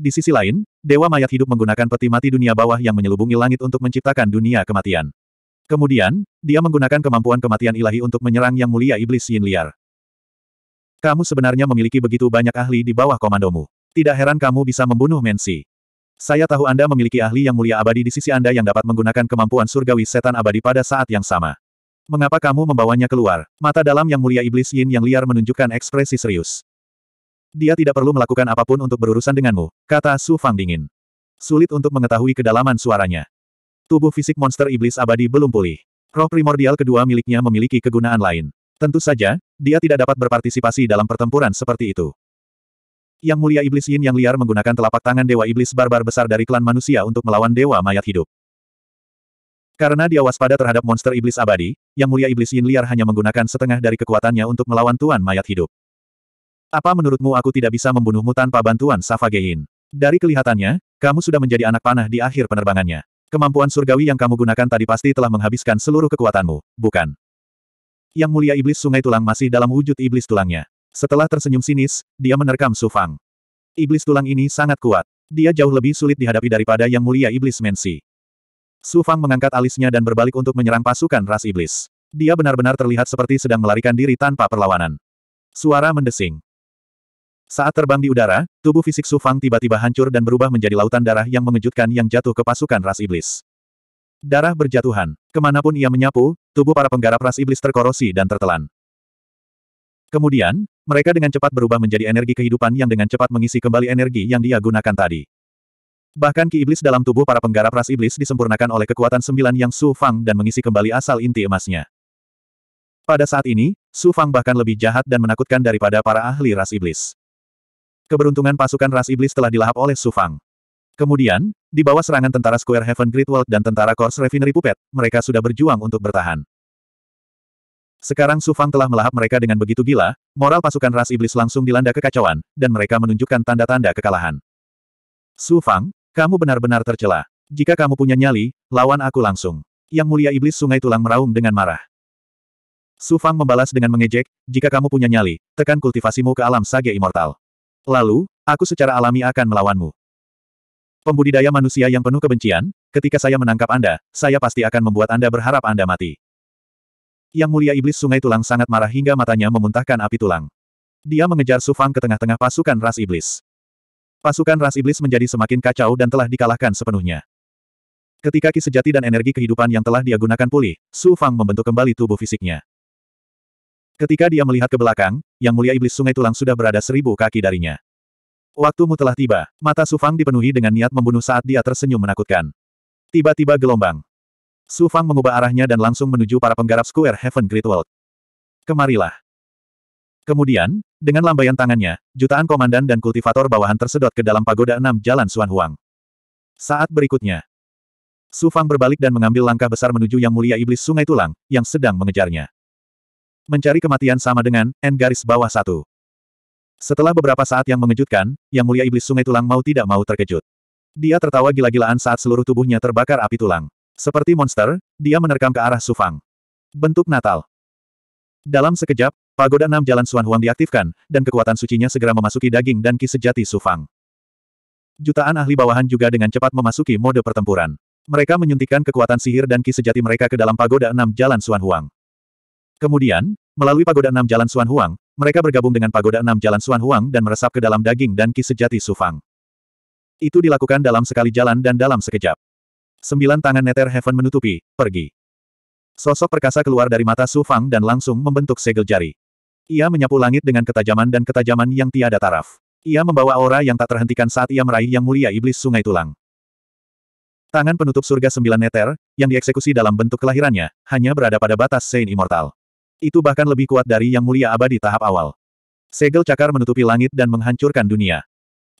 Di sisi lain, Dewa Mayat Hidup menggunakan peti mati dunia bawah yang menyelubungi langit untuk menciptakan dunia kematian. Kemudian, dia menggunakan kemampuan kematian ilahi untuk menyerang Yang Mulia Iblis Yin Liar. Kamu sebenarnya memiliki begitu banyak ahli di bawah komandomu. Tidak heran kamu bisa membunuh Mensi. Saya tahu Anda memiliki ahli yang mulia abadi di sisi Anda yang dapat menggunakan kemampuan surgawi setan abadi pada saat yang sama. Mengapa kamu membawanya keluar? Mata dalam yang mulia iblis Yin yang liar menunjukkan ekspresi serius. Dia tidak perlu melakukan apapun untuk berurusan denganmu, kata Su Fang dingin. Sulit untuk mengetahui kedalaman suaranya. Tubuh fisik monster iblis abadi belum pulih. Roh primordial kedua miliknya memiliki kegunaan lain. Tentu saja, dia tidak dapat berpartisipasi dalam pertempuran seperti itu. Yang mulia iblis Yin yang liar menggunakan telapak tangan dewa iblis barbar besar dari klan manusia untuk melawan dewa mayat hidup. Karena dia waspada terhadap monster iblis abadi, yang mulia iblis Yin liar hanya menggunakan setengah dari kekuatannya untuk melawan tuan mayat hidup. Apa menurutmu aku tidak bisa membunuhmu tanpa bantuan Savagein? Dari kelihatannya, kamu sudah menjadi anak panah di akhir penerbangannya. Kemampuan surgawi yang kamu gunakan tadi pasti telah menghabiskan seluruh kekuatanmu, bukan? Yang mulia iblis sungai tulang masih dalam wujud iblis tulangnya. Setelah tersenyum sinis, dia menerkam Sufang. Iblis tulang ini sangat kuat. Dia jauh lebih sulit dihadapi daripada yang mulia iblis Mensi. Sufang mengangkat alisnya dan berbalik untuk menyerang pasukan ras iblis. Dia benar-benar terlihat seperti sedang melarikan diri tanpa perlawanan. Suara mendesing. Saat terbang di udara, tubuh fisik Su Fang tiba-tiba hancur dan berubah menjadi lautan darah yang mengejutkan yang jatuh ke pasukan ras iblis. Darah berjatuhan. Kemanapun ia menyapu, tubuh para penggarap ras iblis terkorosi dan tertelan. Kemudian, mereka dengan cepat berubah menjadi energi kehidupan yang dengan cepat mengisi kembali energi yang dia gunakan tadi. Bahkan ki iblis dalam tubuh para penggarap ras iblis disempurnakan oleh kekuatan sembilan yang Su Fang dan mengisi kembali asal inti emasnya. Pada saat ini, Su Fang bahkan lebih jahat dan menakutkan daripada para ahli ras iblis. Keberuntungan pasukan ras iblis telah dilahap oleh Sufang. Kemudian, di bawah serangan tentara Square Heaven Great World dan tentara Kors Refinery Puppet, mereka sudah berjuang untuk bertahan. Sekarang Sufang telah melahap mereka dengan begitu gila, moral pasukan ras iblis langsung dilanda kekacauan, dan mereka menunjukkan tanda-tanda kekalahan. Sufang, kamu benar-benar tercela. Jika kamu punya nyali, lawan aku langsung. Yang mulia iblis sungai tulang meraung dengan marah. Sufang membalas dengan mengejek, jika kamu punya nyali, tekan kultivasimu ke alam sage immortal. Lalu, aku secara alami akan melawanmu. Pembudidaya manusia yang penuh kebencian, ketika saya menangkap Anda, saya pasti akan membuat Anda berharap Anda mati. Yang mulia iblis sungai tulang sangat marah hingga matanya memuntahkan api tulang. Dia mengejar Sufang ke tengah-tengah pasukan ras iblis. Pasukan ras iblis menjadi semakin kacau dan telah dikalahkan sepenuhnya. Ketika ki sejati dan energi kehidupan yang telah dia gunakan pulih, Su Fang membentuk kembali tubuh fisiknya. Ketika dia melihat ke belakang, Yang Mulia Iblis Sungai Tulang sudah berada seribu kaki darinya. Waktumu telah tiba. Mata Sufang dipenuhi dengan niat membunuh saat dia tersenyum menakutkan. Tiba-tiba gelombang. Sufang mengubah arahnya dan langsung menuju para penggarap Square Heaven Great World. Kemarilah. Kemudian, dengan lambaian tangannya, jutaan komandan dan kultivator bawahan tersedot ke dalam pagoda enam Jalan Suan Huang. Saat berikutnya, Su Fang berbalik dan mengambil langkah besar menuju Yang Mulia Iblis Sungai Tulang, yang sedang mengejarnya. Mencari kematian sama dengan, N garis bawah satu. Setelah beberapa saat yang mengejutkan, Yang Mulia Iblis Sungai Tulang mau tidak mau terkejut. Dia tertawa gila-gilaan saat seluruh tubuhnya terbakar api tulang. Seperti monster, dia menerkam ke arah Sufang. Bentuk Natal. Dalam sekejap, pagoda enam jalan Suan Huang diaktifkan, dan kekuatan sucinya segera memasuki daging dan ki sejati Sufang. Jutaan ahli bawahan juga dengan cepat memasuki mode pertempuran. Mereka menyuntikkan kekuatan sihir dan ki sejati mereka ke dalam pagoda enam jalan Suan Huang. Kemudian, melalui pagoda enam jalan Suan Huang, mereka bergabung dengan pagoda enam jalan Suan Huang dan meresap ke dalam daging dan ki sejati Sufang. Itu dilakukan dalam sekali jalan dan dalam sekejap. Sembilan tangan Nether Heaven menutupi, pergi. Sosok perkasa keluar dari mata Sufang dan langsung membentuk segel jari. Ia menyapu langit dengan ketajaman dan ketajaman yang tiada taraf. Ia membawa aura yang tak terhentikan saat ia meraih yang mulia iblis sungai tulang. Tangan penutup surga sembilan neter, yang dieksekusi dalam bentuk kelahirannya, hanya berada pada batas Sein Immortal. Itu bahkan lebih kuat dari yang mulia abadi tahap awal. Segel cakar menutupi langit dan menghancurkan dunia.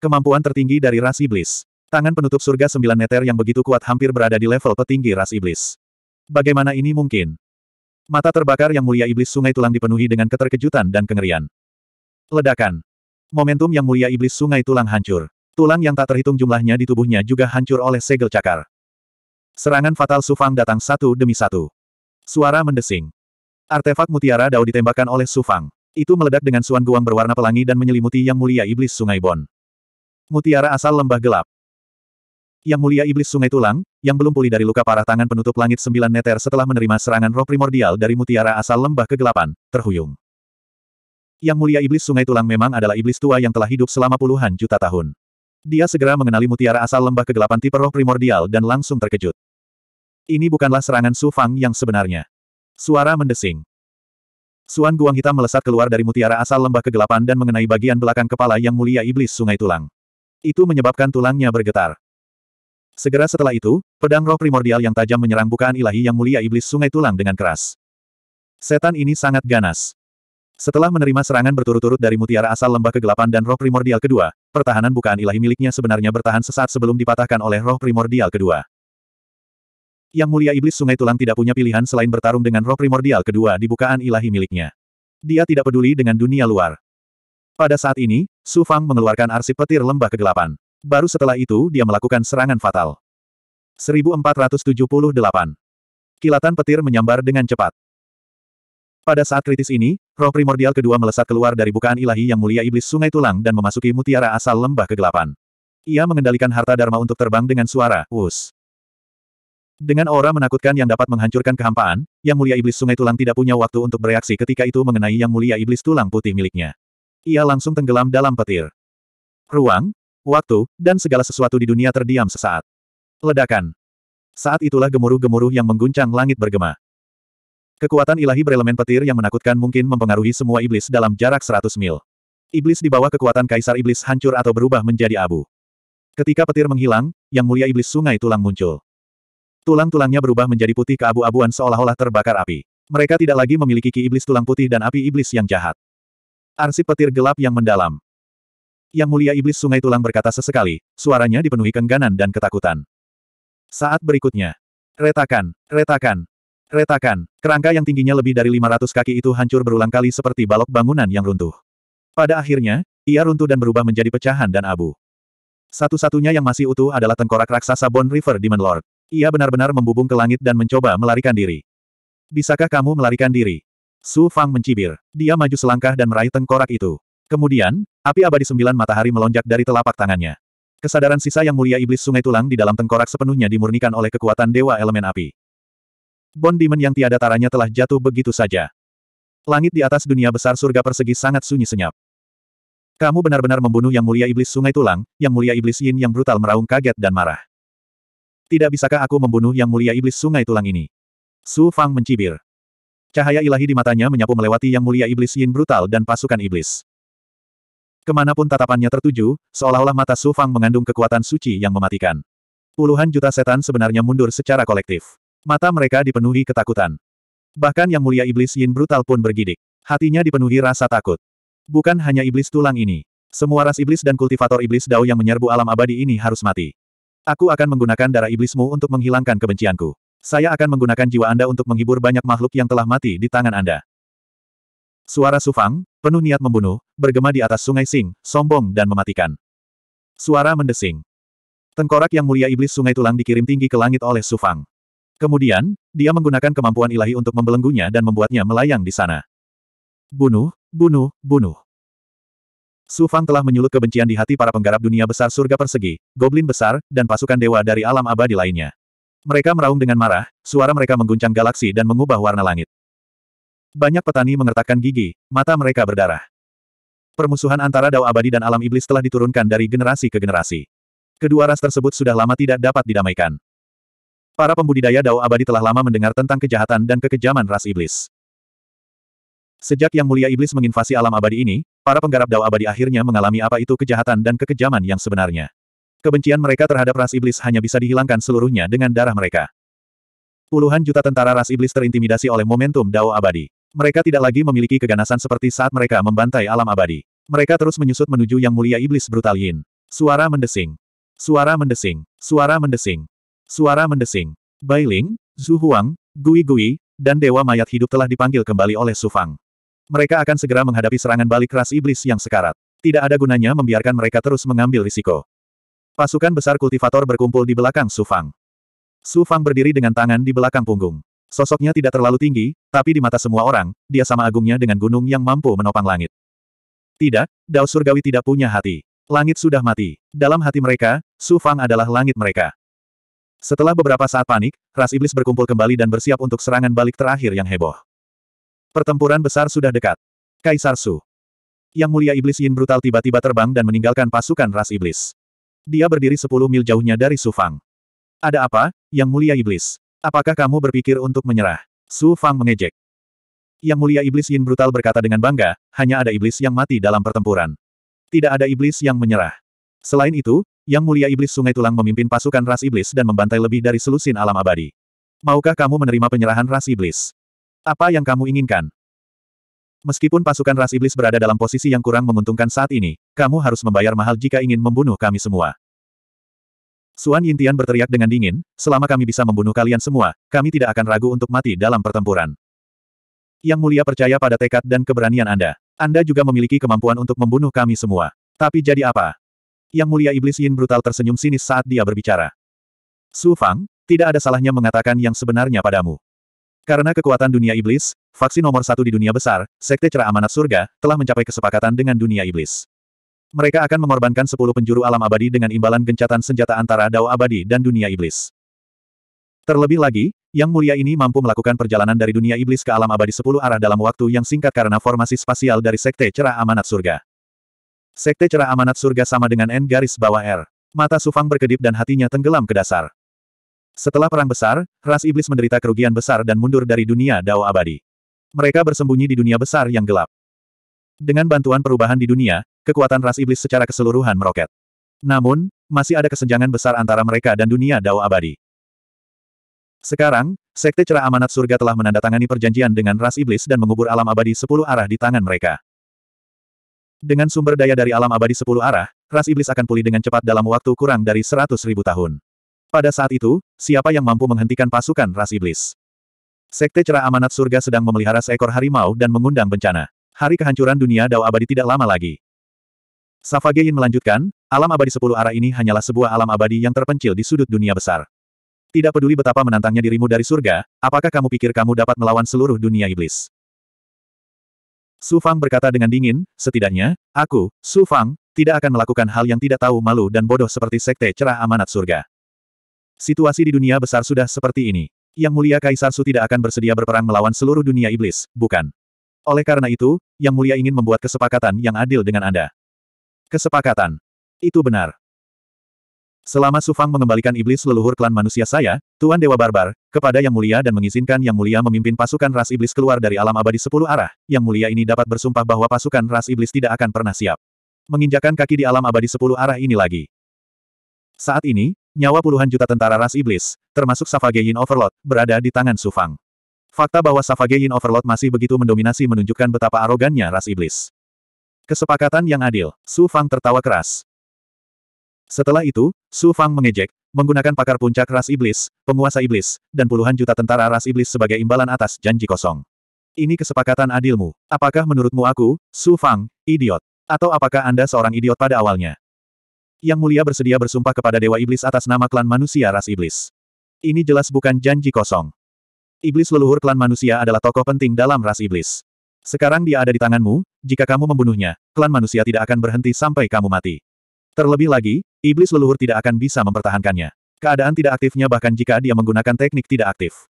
Kemampuan tertinggi dari ras iblis. Tangan penutup surga sembilan meter yang begitu kuat hampir berada di level petinggi ras iblis. Bagaimana ini mungkin? Mata terbakar yang mulia iblis sungai tulang dipenuhi dengan keterkejutan dan kengerian. Ledakan. Momentum yang mulia iblis sungai tulang hancur. Tulang yang tak terhitung jumlahnya di tubuhnya juga hancur oleh segel cakar. Serangan fatal Sufang datang satu demi satu. Suara mendesing. Artefak mutiara Dao ditembakkan oleh Su Fang. Itu meledak dengan suan guang berwarna pelangi dan menyelimuti Yang Mulia Iblis Sungai Bon. Mutiara asal lembah gelap. Yang Mulia Iblis Sungai Tulang, yang belum pulih dari luka parah tangan penutup langit sembilan neter setelah menerima serangan roh primordial dari mutiara asal lembah kegelapan, terhuyung. Yang Mulia Iblis Sungai Tulang memang adalah iblis tua yang telah hidup selama puluhan juta tahun. Dia segera mengenali mutiara asal lembah kegelapan tipe roh primordial dan langsung terkejut. Ini bukanlah serangan Su Fang yang sebenarnya. Suara mendesing. Suan guang hitam melesat keluar dari mutiara asal lembah kegelapan dan mengenai bagian belakang kepala yang mulia iblis sungai tulang. Itu menyebabkan tulangnya bergetar. Segera setelah itu, pedang roh primordial yang tajam menyerang bukaan ilahi yang mulia iblis sungai tulang dengan keras. Setan ini sangat ganas. Setelah menerima serangan berturut-turut dari mutiara asal lembah kegelapan dan roh primordial kedua, pertahanan bukaan ilahi miliknya sebenarnya bertahan sesaat sebelum dipatahkan oleh roh primordial kedua. Yang mulia iblis sungai tulang tidak punya pilihan selain bertarung dengan roh primordial kedua di bukaan ilahi miliknya. Dia tidak peduli dengan dunia luar. Pada saat ini, Su Fang mengeluarkan arsip petir lembah kegelapan. Baru setelah itu dia melakukan serangan fatal. 1478. Kilatan petir menyambar dengan cepat. Pada saat kritis ini, roh primordial kedua melesat keluar dari bukaan ilahi yang mulia iblis sungai tulang dan memasuki mutiara asal lembah kegelapan. Ia mengendalikan harta dharma untuk terbang dengan suara, wus. Dengan aura menakutkan yang dapat menghancurkan kehampaan, Yang Mulia Iblis Sungai Tulang tidak punya waktu untuk bereaksi ketika itu mengenai Yang Mulia Iblis Tulang Putih miliknya. Ia langsung tenggelam dalam petir. Ruang, waktu, dan segala sesuatu di dunia terdiam sesaat. Ledakan. Saat itulah gemuruh-gemuruh yang mengguncang langit bergema. Kekuatan ilahi berelemen petir yang menakutkan mungkin mempengaruhi semua iblis dalam jarak 100 mil. Iblis di bawah kekuatan kaisar iblis hancur atau berubah menjadi abu. Ketika petir menghilang, Yang Mulia Iblis Sungai Tulang muncul. Tulang-tulangnya berubah menjadi putih keabu-abuan seolah-olah terbakar api. Mereka tidak lagi memiliki ki iblis tulang putih dan api iblis yang jahat. Arsip petir gelap yang mendalam. Yang mulia iblis sungai tulang berkata sesekali, suaranya dipenuhi kengganan dan ketakutan. Saat berikutnya. Retakan, retakan, retakan. Kerangka yang tingginya lebih dari 500 kaki itu hancur berulang kali seperti balok bangunan yang runtuh. Pada akhirnya, ia runtuh dan berubah menjadi pecahan dan abu. Satu-satunya yang masih utuh adalah tengkorak raksasa Bone River Demon Lord. Ia benar-benar membubung ke langit dan mencoba melarikan diri. Bisakah kamu melarikan diri? Su Fang mencibir. Dia maju selangkah dan meraih tengkorak itu. Kemudian, api abadi sembilan matahari melonjak dari telapak tangannya. Kesadaran sisa yang mulia iblis sungai tulang di dalam tengkorak sepenuhnya dimurnikan oleh kekuatan dewa elemen api. Bond Demon yang tiada taranya telah jatuh begitu saja. Langit di atas dunia besar surga persegi sangat sunyi senyap. Kamu benar-benar membunuh yang mulia iblis sungai tulang, yang mulia iblis yin yang brutal meraung kaget dan marah. Tidak bisakah aku membunuh yang mulia iblis sungai tulang ini? Su Fang mencibir. Cahaya ilahi di matanya menyapu melewati yang mulia iblis Yin brutal dan pasukan iblis. Kemanapun tatapannya tertuju, seolah-olah mata Su Fang mengandung kekuatan suci yang mematikan. Puluhan juta setan sebenarnya mundur secara kolektif. Mata mereka dipenuhi ketakutan. Bahkan yang mulia iblis Yin brutal pun bergidik. Hatinya dipenuhi rasa takut. Bukan hanya iblis tulang ini. Semua ras iblis dan kultivator iblis Dao yang menyerbu alam abadi ini harus mati. Aku akan menggunakan darah iblismu untuk menghilangkan kebencianku. Saya akan menggunakan jiwa Anda untuk menghibur banyak makhluk yang telah mati di tangan Anda. Suara Sufang, penuh niat membunuh, bergema di atas sungai Sing, sombong dan mematikan. Suara mendesing. Tengkorak yang mulia iblis sungai tulang dikirim tinggi ke langit oleh Sufang. Kemudian, dia menggunakan kemampuan ilahi untuk membelenggunya dan membuatnya melayang di sana. Bunuh, bunuh, bunuh. Su Fang telah menyulut kebencian di hati para penggarap dunia besar surga persegi, goblin besar, dan pasukan dewa dari alam abadi lainnya. Mereka meraung dengan marah, suara mereka mengguncang galaksi dan mengubah warna langit. Banyak petani mengertakkan gigi, mata mereka berdarah. Permusuhan antara Dao Abadi dan alam iblis telah diturunkan dari generasi ke generasi. Kedua ras tersebut sudah lama tidak dapat didamaikan. Para pembudidaya Dao Abadi telah lama mendengar tentang kejahatan dan kekejaman ras iblis. Sejak Yang Mulia Iblis menginvasi alam abadi ini, para penggarap dao abadi akhirnya mengalami apa itu kejahatan dan kekejaman yang sebenarnya. Kebencian mereka terhadap ras iblis hanya bisa dihilangkan seluruhnya dengan darah mereka. Puluhan juta tentara ras iblis terintimidasi oleh momentum dao abadi. Mereka tidak lagi memiliki keganasan seperti saat mereka membantai alam abadi. Mereka terus menyusut menuju Yang Mulia Iblis Brutal Yin. Suara mendesing. Suara mendesing. Suara mendesing. Suara mendesing. Bailing, Zhu Huang, Gui Gui, dan Dewa Mayat Hidup telah dipanggil kembali oleh Su Fang. Mereka akan segera menghadapi serangan balik ras iblis yang sekarat. Tidak ada gunanya membiarkan mereka terus mengambil risiko. Pasukan besar kultivator berkumpul di belakang Sufang. Sufang berdiri dengan tangan di belakang punggung. Sosoknya tidak terlalu tinggi, tapi di mata semua orang, dia sama agungnya dengan gunung yang mampu menopang langit. Tidak, Dao Surgawi tidak punya hati. Langit sudah mati. Dalam hati mereka, Su Fang adalah langit mereka. Setelah beberapa saat panik, ras iblis berkumpul kembali dan bersiap untuk serangan balik terakhir yang heboh. Pertempuran besar sudah dekat. Kaisar Su. Yang mulia iblis Yin brutal tiba-tiba terbang dan meninggalkan pasukan ras iblis. Dia berdiri sepuluh mil jauhnya dari Su Fang. Ada apa, Yang mulia iblis? Apakah kamu berpikir untuk menyerah? Su Fang mengejek. Yang mulia iblis Yin brutal berkata dengan bangga, hanya ada iblis yang mati dalam pertempuran. Tidak ada iblis yang menyerah. Selain itu, Yang Mulia Iblis Sungai Tulang memimpin pasukan ras iblis dan membantai lebih dari selusin alam abadi. Maukah kamu menerima penyerahan ras iblis? Apa yang kamu inginkan? Meskipun pasukan ras iblis berada dalam posisi yang kurang menguntungkan saat ini, kamu harus membayar mahal jika ingin membunuh kami semua. Suan Yintian berteriak dengan dingin, selama kami bisa membunuh kalian semua, kami tidak akan ragu untuk mati dalam pertempuran. Yang mulia percaya pada tekad dan keberanian Anda. Anda juga memiliki kemampuan untuk membunuh kami semua. Tapi jadi apa? Yang mulia iblis Yin brutal tersenyum sinis saat dia berbicara. Su Fang, tidak ada salahnya mengatakan yang sebenarnya padamu. Karena kekuatan dunia iblis, faksi nomor satu di dunia besar, Sekte Cerah Amanat Surga, telah mencapai kesepakatan dengan dunia iblis. Mereka akan mengorbankan sepuluh penjuru alam abadi dengan imbalan gencatan senjata antara dao abadi dan dunia iblis. Terlebih lagi, yang mulia ini mampu melakukan perjalanan dari dunia iblis ke alam abadi sepuluh arah dalam waktu yang singkat karena formasi spasial dari Sekte Cerah Amanat Surga. Sekte Cerah Amanat Surga sama dengan N garis bawah R. Mata Sufang berkedip dan hatinya tenggelam ke dasar. Setelah perang besar, ras iblis menderita kerugian besar dan mundur dari dunia Dao abadi. Mereka bersembunyi di dunia besar yang gelap. Dengan bantuan perubahan di dunia, kekuatan ras iblis secara keseluruhan meroket. Namun, masih ada kesenjangan besar antara mereka dan dunia Dao abadi. Sekarang, Sekte Cerah Amanat Surga telah menandatangani perjanjian dengan ras iblis dan mengubur alam abadi sepuluh arah di tangan mereka. Dengan sumber daya dari alam abadi sepuluh arah, ras iblis akan pulih dengan cepat dalam waktu kurang dari seratus ribu tahun. Pada saat itu, siapa yang mampu menghentikan pasukan ras iblis? Sekte cerah amanat surga sedang memelihara seekor harimau dan mengundang bencana. Hari kehancuran dunia Dao abadi tidak lama lagi. Safagein melanjutkan, alam abadi sepuluh arah ini hanyalah sebuah alam abadi yang terpencil di sudut dunia besar. Tidak peduli betapa menantangnya dirimu dari surga, apakah kamu pikir kamu dapat melawan seluruh dunia iblis? Su Fang berkata dengan dingin, setidaknya, aku, Su Fang, tidak akan melakukan hal yang tidak tahu malu dan bodoh seperti sekte cerah amanat surga. Situasi di dunia besar sudah seperti ini. Yang mulia Kaisar Su tidak akan bersedia berperang melawan seluruh dunia iblis, bukan? Oleh karena itu, Yang Mulia ingin membuat kesepakatan yang adil dengan Anda. Kesepakatan. Itu benar. Selama Sufang mengembalikan iblis leluhur klan manusia saya, Tuan Dewa Barbar, kepada Yang Mulia dan mengizinkan Yang Mulia memimpin pasukan ras iblis keluar dari alam abadi sepuluh arah, Yang Mulia ini dapat bersumpah bahwa pasukan ras iblis tidak akan pernah siap. Menginjakan kaki di alam abadi sepuluh arah ini lagi. Saat ini, nyawa puluhan juta tentara ras iblis, termasuk Savage Yin Overlord, berada di tangan Su Fang. Fakta bahwa Savage Yin Overlord masih begitu mendominasi menunjukkan betapa arogannya ras iblis. Kesepakatan yang adil, Su Fang tertawa keras. Setelah itu, Su Fang mengejek, menggunakan pakar puncak ras iblis, penguasa iblis, dan puluhan juta tentara ras iblis sebagai imbalan atas janji kosong. Ini kesepakatan adilmu. Apakah menurutmu aku, Su Fang, idiot? Atau apakah Anda seorang idiot pada awalnya? Yang mulia bersedia bersumpah kepada Dewa Iblis atas nama klan manusia ras iblis. Ini jelas bukan janji kosong. Iblis leluhur klan manusia adalah tokoh penting dalam ras iblis. Sekarang dia ada di tanganmu, jika kamu membunuhnya, klan manusia tidak akan berhenti sampai kamu mati. Terlebih lagi, iblis leluhur tidak akan bisa mempertahankannya. Keadaan tidak aktifnya bahkan jika dia menggunakan teknik tidak aktif.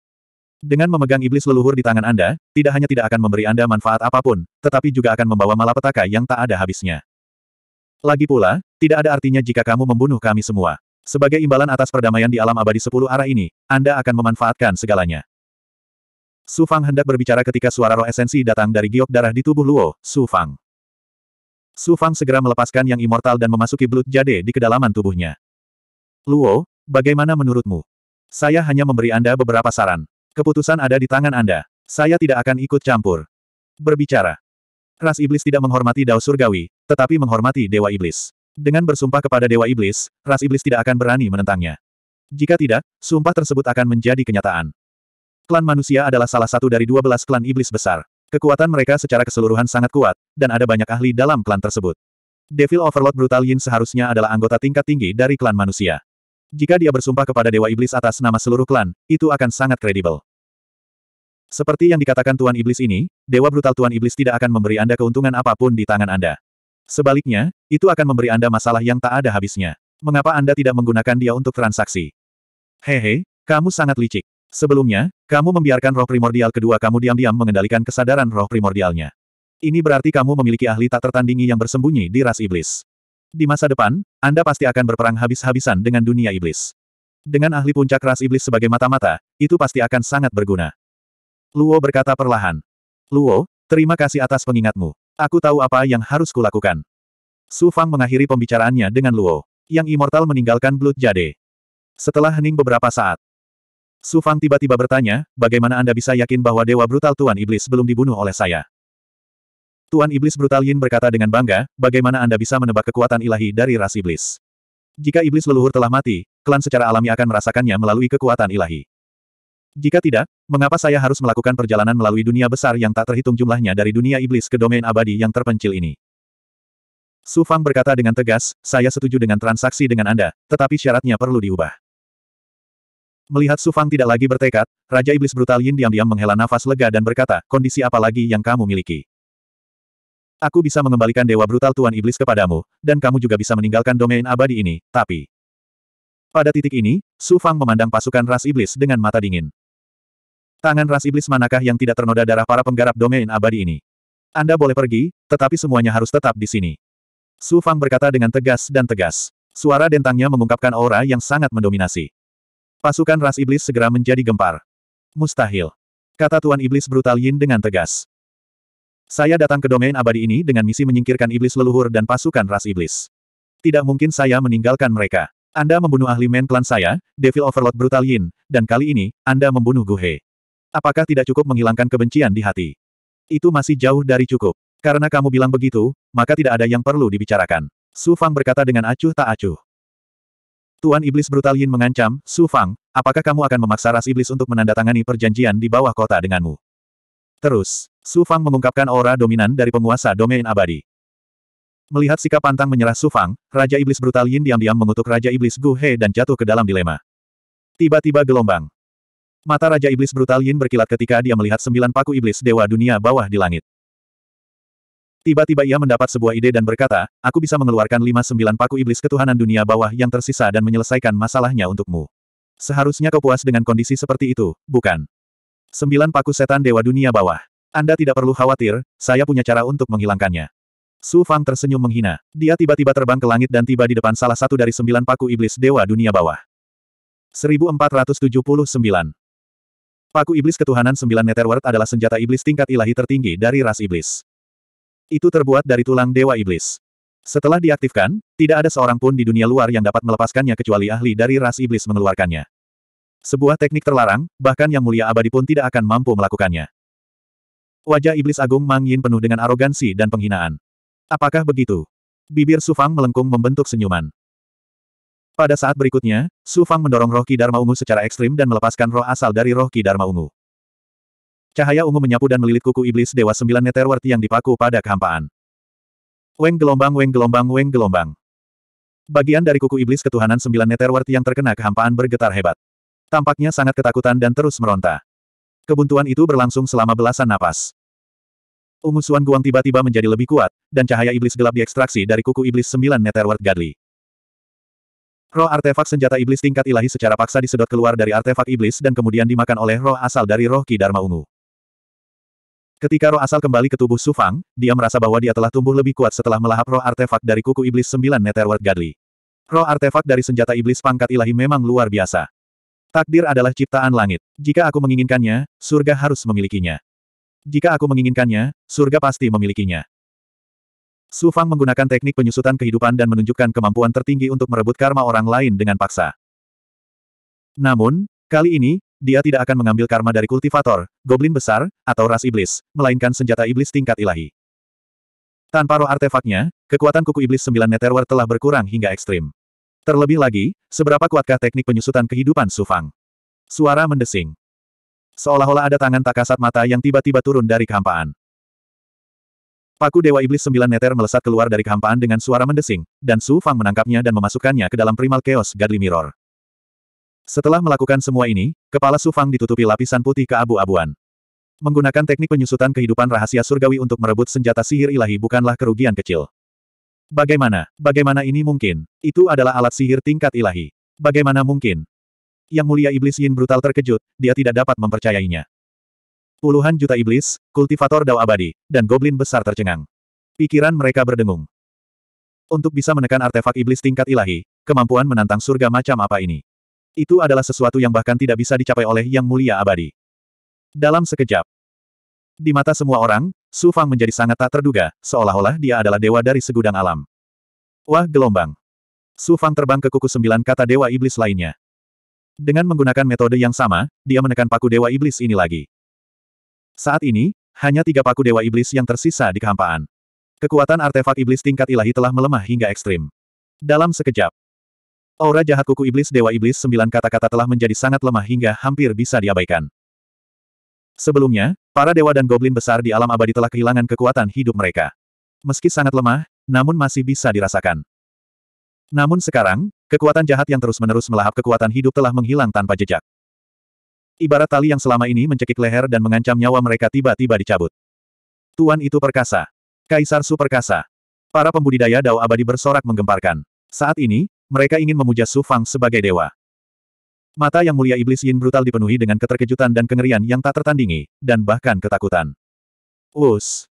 Dengan memegang iblis leluhur di tangan Anda, tidak hanya tidak akan memberi Anda manfaat apapun, tetapi juga akan membawa malapetaka yang tak ada habisnya. Lagi pula, tidak ada artinya jika kamu membunuh kami semua. Sebagai imbalan atas perdamaian di alam abadi sepuluh arah ini, Anda akan memanfaatkan segalanya. Su Fang hendak berbicara ketika suara roh esensi datang dari giok darah di tubuh Luo, Su Fang. Su Fang segera melepaskan yang immortal dan memasuki belut jade di kedalaman tubuhnya. Luo, bagaimana menurutmu? Saya hanya memberi Anda beberapa saran. Keputusan ada di tangan Anda. Saya tidak akan ikut campur. Berbicara. Ras Iblis tidak menghormati Dao Surgawi, tetapi menghormati Dewa Iblis. Dengan bersumpah kepada Dewa Iblis, Ras Iblis tidak akan berani menentangnya. Jika tidak, sumpah tersebut akan menjadi kenyataan. Klan manusia adalah salah satu dari dua belas klan iblis besar. Kekuatan mereka secara keseluruhan sangat kuat, dan ada banyak ahli dalam klan tersebut. Devil Overlord Brutal Yin seharusnya adalah anggota tingkat tinggi dari klan manusia. Jika dia bersumpah kepada Dewa Iblis atas nama seluruh klan, itu akan sangat kredibel. Seperti yang dikatakan Tuan Iblis ini, Dewa Brutal Tuan Iblis tidak akan memberi Anda keuntungan apapun di tangan Anda. Sebaliknya, itu akan memberi Anda masalah yang tak ada habisnya. Mengapa Anda tidak menggunakan dia untuk transaksi? Hehe, kamu sangat licik. Sebelumnya, kamu membiarkan roh primordial kedua kamu diam-diam mengendalikan kesadaran roh primordialnya. Ini berarti kamu memiliki ahli tak tertandingi yang bersembunyi di ras iblis. Di masa depan, Anda pasti akan berperang habis-habisan dengan dunia iblis. Dengan ahli puncak ras iblis sebagai mata-mata, itu pasti akan sangat berguna. Luo berkata perlahan. Luo, terima kasih atas pengingatmu. Aku tahu apa yang harus kulakukan. Su Fang mengakhiri pembicaraannya dengan Luo. Yang immortal meninggalkan Blood Jade. Setelah hening beberapa saat, Su Fang tiba-tiba bertanya, bagaimana Anda bisa yakin bahwa Dewa Brutal Tuan Iblis belum dibunuh oleh saya? Tuan Iblis Brutal Yin berkata dengan bangga, bagaimana Anda bisa menebak kekuatan ilahi dari ras iblis? Jika iblis leluhur telah mati, klan secara alami akan merasakannya melalui kekuatan ilahi. Jika tidak, mengapa saya harus melakukan perjalanan melalui dunia besar yang tak terhitung jumlahnya dari dunia iblis ke domain abadi yang terpencil ini? Su Fang berkata dengan tegas, saya setuju dengan transaksi dengan Anda, tetapi syaratnya perlu diubah. Melihat Su Fang tidak lagi bertekad, Raja Iblis Brutal Yin diam-diam menghela nafas lega dan berkata, kondisi apa lagi yang kamu miliki? Aku bisa mengembalikan Dewa Brutal Tuan Iblis kepadamu, dan kamu juga bisa meninggalkan domain abadi ini, tapi... Pada titik ini, Su Fang memandang pasukan ras iblis dengan mata dingin. Tangan ras iblis manakah yang tidak ternoda darah para penggarap domain abadi ini? Anda boleh pergi, tetapi semuanya harus tetap di sini. Su Fang berkata dengan tegas dan tegas. Suara dentangnya mengungkapkan aura yang sangat mendominasi. Pasukan ras iblis segera menjadi gempar. Mustahil. Kata Tuan Iblis brutal Yin dengan tegas. Saya datang ke domain abadi ini dengan misi menyingkirkan iblis leluhur dan pasukan ras iblis. Tidak mungkin saya meninggalkan mereka. Anda membunuh ahli main klan saya, Devil Overlord Brutal Yin, dan kali ini, Anda membunuh Guhe. Apakah tidak cukup menghilangkan kebencian di hati? Itu masih jauh dari cukup. Karena kamu bilang begitu, maka tidak ada yang perlu dibicarakan. Su Fang berkata dengan acuh tak acuh. Tuan Iblis Brutal Yin mengancam, Su Fang, apakah kamu akan memaksa ras iblis untuk menandatangani perjanjian di bawah kota denganmu? Terus, Su Fang mengungkapkan aura dominan dari penguasa domain abadi. Melihat sikap pantang menyerah Su Fang, Raja Iblis Brutal Yin diam-diam mengutuk Raja Iblis Gu He dan jatuh ke dalam dilema. Tiba-tiba gelombang. Mata Raja Iblis Brutal Yin berkilat ketika dia melihat sembilan paku iblis Dewa Dunia bawah di langit. Tiba-tiba ia mendapat sebuah ide dan berkata, aku bisa mengeluarkan lima sembilan paku iblis ketuhanan dunia bawah yang tersisa dan menyelesaikan masalahnya untukmu. Seharusnya kau puas dengan kondisi seperti itu, bukan? Sembilan paku setan Dewa Dunia bawah. Anda tidak perlu khawatir, saya punya cara untuk menghilangkannya. Su Fang tersenyum menghina. Dia tiba-tiba terbang ke langit dan tiba di depan salah satu dari sembilan paku iblis Dewa Dunia bawah. 1479 Paku Iblis Ketuhanan Sembilan Netherworld adalah senjata iblis tingkat ilahi tertinggi dari ras iblis. Itu terbuat dari tulang Dewa Iblis. Setelah diaktifkan, tidak ada seorang pun di dunia luar yang dapat melepaskannya kecuali ahli dari ras iblis mengeluarkannya. Sebuah teknik terlarang, bahkan yang mulia abadi pun tidak akan mampu melakukannya. Wajah iblis agung Mang Yin penuh dengan arogansi dan penghinaan. Apakah begitu? Bibir Sufang melengkung membentuk senyuman. Pada saat berikutnya, Su Fang mendorong roh Ki Dharma Ungu secara ekstrim dan melepaskan roh asal dari roh Ki Dharma Ungu. Cahaya ungu menyapu dan melilit kuku iblis Dewa Sembilan Netherworld yang dipaku pada kehampaan. Weng gelombang weng gelombang weng gelombang. Bagian dari kuku iblis ketuhanan Sembilan Netherworld yang terkena kehampaan bergetar hebat. Tampaknya sangat ketakutan dan terus meronta. Kebuntuan itu berlangsung selama belasan napas. Ungu Suan Guang tiba-tiba menjadi lebih kuat, dan cahaya iblis gelap diekstraksi dari kuku iblis Sembilan Netherworld Gadli. Roh artefak senjata iblis tingkat ilahi secara paksa disedot keluar dari artefak iblis dan kemudian dimakan oleh roh asal dari roh Ki Dharma Ungu. Ketika roh asal kembali ke tubuh Sufang, dia merasa bahwa dia telah tumbuh lebih kuat setelah melahap roh artefak dari kuku iblis sembilan Netherworld Godly. Roh artefak dari senjata iblis pangkat ilahi memang luar biasa. Takdir adalah ciptaan langit. Jika aku menginginkannya, surga harus memilikinya. Jika aku menginginkannya, surga pasti memilikinya. Su Fang menggunakan teknik penyusutan kehidupan dan menunjukkan kemampuan tertinggi untuk merebut karma orang lain dengan paksa. Namun, kali ini, dia tidak akan mengambil karma dari kultivator, goblin besar, atau ras iblis, melainkan senjata iblis tingkat ilahi. Tanpa roh artefaknya, kekuatan kuku iblis sembilan Netherworld telah berkurang hingga ekstrim. Terlebih lagi, seberapa kuatkah teknik penyusutan kehidupan Su Fang? Suara mendesing. Seolah-olah ada tangan tak kasat mata yang tiba-tiba turun dari kehampaan. Paku Dewa Iblis Sembilan Neter melesat keluar dari kehampaan dengan suara mendesing, dan Su Fang menangkapnya dan memasukkannya ke dalam primal chaos Godly Mirror. Setelah melakukan semua ini, kepala Su Fang ditutupi lapisan putih ke abu abuan Menggunakan teknik penyusutan kehidupan rahasia surgawi untuk merebut senjata sihir ilahi bukanlah kerugian kecil. Bagaimana? Bagaimana ini mungkin? Itu adalah alat sihir tingkat ilahi. Bagaimana mungkin? Yang mulia iblis Yin brutal terkejut, dia tidak dapat mempercayainya. Puluhan juta iblis, kultivator dao abadi, dan goblin besar tercengang. Pikiran mereka berdengung. Untuk bisa menekan artefak iblis tingkat ilahi, kemampuan menantang surga macam apa ini? Itu adalah sesuatu yang bahkan tidak bisa dicapai oleh yang mulia abadi. Dalam sekejap, di mata semua orang, Su Fang menjadi sangat tak terduga, seolah-olah dia adalah dewa dari segudang alam. Wah gelombang. Su Fang terbang ke kuku sembilan kata dewa iblis lainnya. Dengan menggunakan metode yang sama, dia menekan paku dewa iblis ini lagi. Saat ini, hanya tiga paku Dewa Iblis yang tersisa di kehampaan. Kekuatan artefak iblis tingkat ilahi telah melemah hingga ekstrim. Dalam sekejap, aura jahat kuku iblis Dewa Iblis sembilan kata-kata telah menjadi sangat lemah hingga hampir bisa diabaikan. Sebelumnya, para dewa dan goblin besar di alam abadi telah kehilangan kekuatan hidup mereka. Meski sangat lemah, namun masih bisa dirasakan. Namun sekarang, kekuatan jahat yang terus-menerus melahap kekuatan hidup telah menghilang tanpa jejak. Ibarat tali yang selama ini mencekik leher dan mengancam nyawa mereka tiba-tiba dicabut. Tuan itu perkasa. Kaisar Su perkasa. Para pembudidaya Dao abadi bersorak menggemparkan. Saat ini, mereka ingin memuja Su Fang sebagai dewa. Mata yang mulia iblis Yin brutal dipenuhi dengan keterkejutan dan kengerian yang tak tertandingi, dan bahkan ketakutan. Us.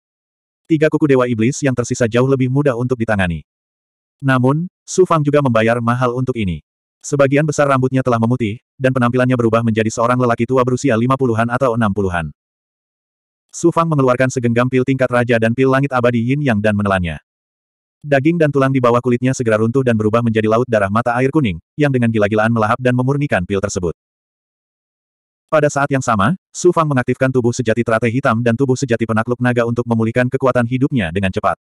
Tiga kuku dewa iblis yang tersisa jauh lebih mudah untuk ditangani. Namun, Su Fang juga membayar mahal untuk ini. Sebagian besar rambutnya telah memutih, dan penampilannya berubah menjadi seorang lelaki tua berusia lima puluhan atau enam puluhan. Su Fang mengeluarkan segenggam pil tingkat raja dan pil langit abadi yin yang dan menelannya. Daging dan tulang di bawah kulitnya segera runtuh dan berubah menjadi laut darah mata air kuning, yang dengan gila-gilaan melahap dan memurnikan pil tersebut. Pada saat yang sama, Su Fang mengaktifkan tubuh sejati teratai hitam dan tubuh sejati penakluk naga untuk memulihkan kekuatan hidupnya dengan cepat.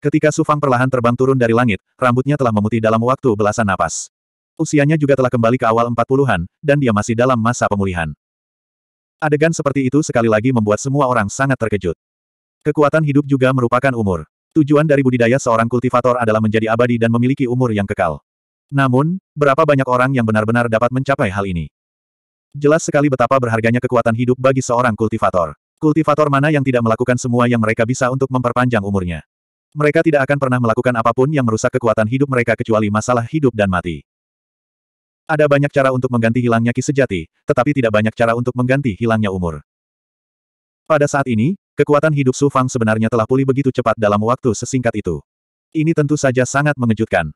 Ketika Sufang perlahan terbang turun dari langit, rambutnya telah memutih dalam waktu belasan napas. Usianya juga telah kembali ke awal empat puluhan, dan dia masih dalam masa pemulihan. Adegan seperti itu sekali lagi membuat semua orang sangat terkejut. Kekuatan hidup juga merupakan umur. Tujuan dari budidaya seorang kultivator adalah menjadi abadi dan memiliki umur yang kekal. Namun, berapa banyak orang yang benar-benar dapat mencapai hal ini? Jelas sekali betapa berharganya kekuatan hidup bagi seorang kultivator. Kultivator mana yang tidak melakukan semua yang mereka bisa untuk memperpanjang umurnya? Mereka tidak akan pernah melakukan apapun yang merusak kekuatan hidup mereka kecuali masalah hidup dan mati. Ada banyak cara untuk mengganti hilangnya ki sejati, tetapi tidak banyak cara untuk mengganti hilangnya umur. Pada saat ini, kekuatan hidup Su Fang sebenarnya telah pulih begitu cepat dalam waktu sesingkat itu. Ini tentu saja sangat mengejutkan.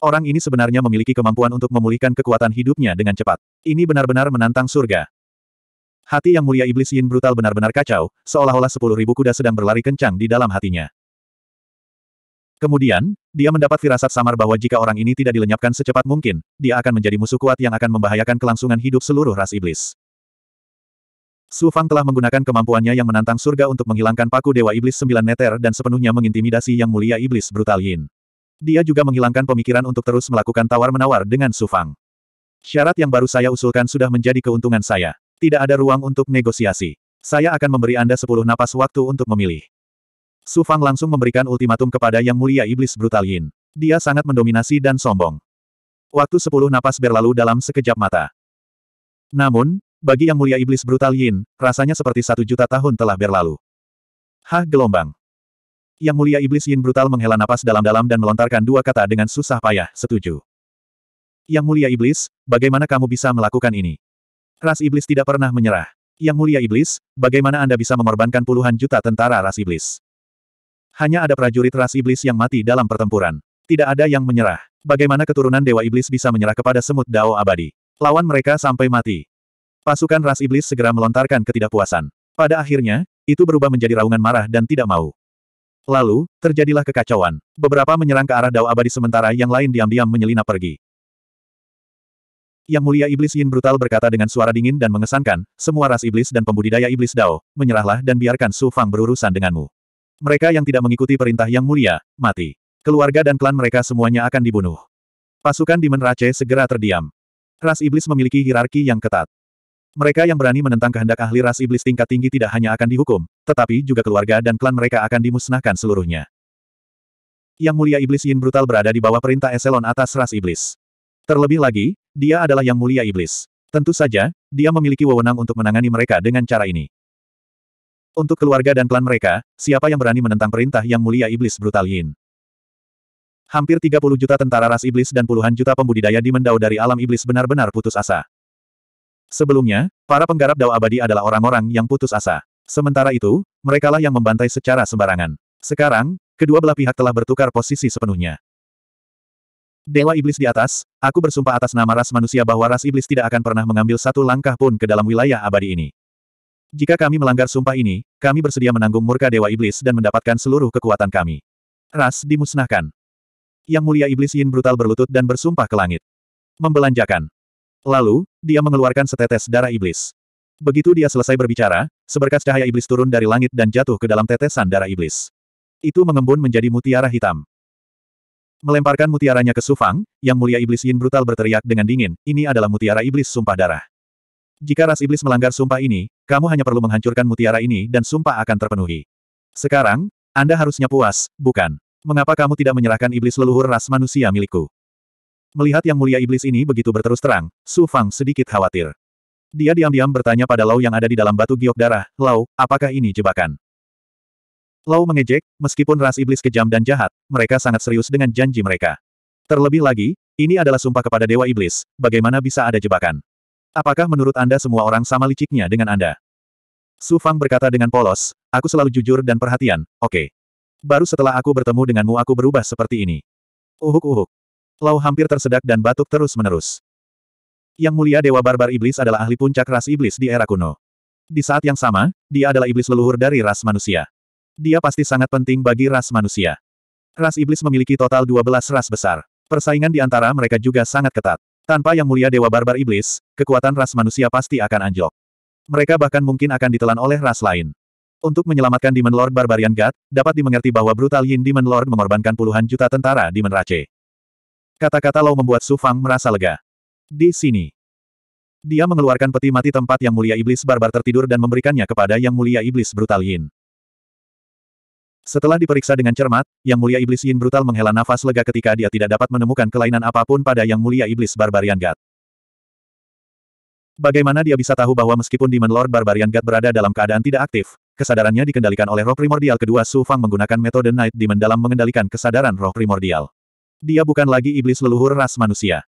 Orang ini sebenarnya memiliki kemampuan untuk memulihkan kekuatan hidupnya dengan cepat. Ini benar-benar menantang surga. Hati yang mulia iblis Yin brutal benar-benar kacau, seolah-olah sepuluh ribu kuda sedang berlari kencang di dalam hatinya. Kemudian, dia mendapat firasat samar bahwa jika orang ini tidak dilenyapkan secepat mungkin, dia akan menjadi musuh kuat yang akan membahayakan kelangsungan hidup seluruh ras iblis. Su Fang telah menggunakan kemampuannya yang menantang surga untuk menghilangkan paku Dewa Iblis Sembilan Neter dan sepenuhnya mengintimidasi Yang Mulia Iblis Brutal Yin. Dia juga menghilangkan pemikiran untuk terus melakukan tawar-menawar dengan Su Fang. Syarat yang baru saya usulkan sudah menjadi keuntungan saya. Tidak ada ruang untuk negosiasi. Saya akan memberi Anda sepuluh napas waktu untuk memilih. Su Fang langsung memberikan ultimatum kepada Yang Mulia Iblis Brutal Yin. Dia sangat mendominasi dan sombong. Waktu sepuluh napas berlalu dalam sekejap mata. Namun, bagi Yang Mulia Iblis Brutal Yin, rasanya seperti satu juta tahun telah berlalu. Hah gelombang. Yang Mulia Iblis Yin Brutal menghela napas dalam-dalam dan melontarkan dua kata dengan susah payah, setuju. Yang Mulia Iblis, bagaimana kamu bisa melakukan ini? Ras Iblis tidak pernah menyerah. Yang Mulia Iblis, bagaimana Anda bisa mengorbankan puluhan juta tentara Ras Iblis? Hanya ada prajurit ras iblis yang mati dalam pertempuran. Tidak ada yang menyerah. Bagaimana keturunan Dewa Iblis bisa menyerah kepada semut Dao abadi? Lawan mereka sampai mati. Pasukan ras iblis segera melontarkan ketidakpuasan. Pada akhirnya, itu berubah menjadi raungan marah dan tidak mau. Lalu, terjadilah kekacauan. Beberapa menyerang ke arah Dao abadi sementara yang lain diam-diam menyelinap pergi. Yang mulia iblis Yin brutal berkata dengan suara dingin dan mengesankan, semua ras iblis dan pembudidaya iblis Dao, menyerahlah dan biarkan Su Fang berurusan denganmu. Mereka yang tidak mengikuti perintah yang mulia, mati. Keluarga dan klan mereka semuanya akan dibunuh. Pasukan Demon Rache segera terdiam. Ras Iblis memiliki hierarki yang ketat. Mereka yang berani menentang kehendak ahli ras iblis tingkat tinggi tidak hanya akan dihukum, tetapi juga keluarga dan klan mereka akan dimusnahkan seluruhnya. Yang mulia iblis Yin brutal berada di bawah perintah eselon atas ras iblis. Terlebih lagi, dia adalah yang mulia iblis. Tentu saja, dia memiliki wewenang untuk menangani mereka dengan cara ini. Untuk keluarga dan klan mereka, siapa yang berani menentang perintah yang mulia iblis brutal Yin? Hampir 30 juta tentara ras iblis dan puluhan juta pembudidaya di Mendau dari alam iblis benar-benar putus asa. Sebelumnya, para penggarap Dao Abadi adalah orang-orang yang putus asa. Sementara itu, merekalah yang membantai secara sembarangan. Sekarang, kedua belah pihak telah bertukar posisi sepenuhnya. Dewa Iblis di atas, aku bersumpah atas nama ras manusia bahwa ras iblis tidak akan pernah mengambil satu langkah pun ke dalam wilayah abadi ini. Jika kami melanggar sumpah ini, kami bersedia menanggung murka Dewa Iblis dan mendapatkan seluruh kekuatan kami. Ras dimusnahkan. Yang mulia Iblis Yin brutal berlutut dan bersumpah ke langit. Membelanjakan. Lalu, dia mengeluarkan setetes darah iblis. Begitu dia selesai berbicara, seberkas cahaya iblis turun dari langit dan jatuh ke dalam tetesan darah iblis. Itu mengembun menjadi mutiara hitam. Melemparkan mutiaranya ke Sufang, yang mulia iblis Yin brutal berteriak dengan dingin, ini adalah mutiara iblis sumpah darah. Jika ras iblis melanggar sumpah ini, kamu hanya perlu menghancurkan mutiara ini dan sumpah akan terpenuhi. Sekarang, Anda harusnya puas, bukan? Mengapa kamu tidak menyerahkan iblis leluhur ras manusia milikku? Melihat yang mulia iblis ini begitu berterus terang, Su Fang sedikit khawatir. Dia diam-diam bertanya pada Lau yang ada di dalam batu giok darah, Lau, apakah ini jebakan? Lau mengejek, meskipun ras iblis kejam dan jahat, mereka sangat serius dengan janji mereka. Terlebih lagi, ini adalah sumpah kepada Dewa Iblis, bagaimana bisa ada jebakan? Apakah menurut Anda semua orang sama liciknya dengan Anda? Su Fang berkata dengan polos, aku selalu jujur dan perhatian, oke. Okay. Baru setelah aku bertemu denganmu aku berubah seperti ini. Uhuk-uhuk. Lau hampir tersedak dan batuk terus-menerus. Yang mulia Dewa Barbar Iblis adalah ahli puncak ras iblis di era kuno. Di saat yang sama, dia adalah iblis leluhur dari ras manusia. Dia pasti sangat penting bagi ras manusia. Ras iblis memiliki total 12 ras besar. Persaingan di antara mereka juga sangat ketat. Tanpa yang mulia Dewa Barbar Iblis, kekuatan ras manusia pasti akan anjlok. Mereka bahkan mungkin akan ditelan oleh ras lain. Untuk menyelamatkan Demon Lord Barbarian God, dapat dimengerti bahwa Brutal Yin Demon Lord mengorbankan puluhan juta tentara di Rache. Kata-kata Lau membuat Su Fang merasa lega. Di sini. Dia mengeluarkan peti mati tempat yang mulia iblis barbar tertidur dan memberikannya kepada yang mulia iblis Brutal Yin. Setelah diperiksa dengan cermat, Yang Mulia Iblis Yin brutal menghela nafas lega ketika dia tidak dapat menemukan kelainan apapun pada Yang Mulia Iblis Barbarian God. Bagaimana dia bisa tahu bahwa meskipun Demon Lord Barbarian God berada dalam keadaan tidak aktif, kesadarannya dikendalikan oleh roh primordial kedua Su Fang menggunakan metode Night Demon dalam mengendalikan kesadaran roh primordial. Dia bukan lagi iblis leluhur ras manusia.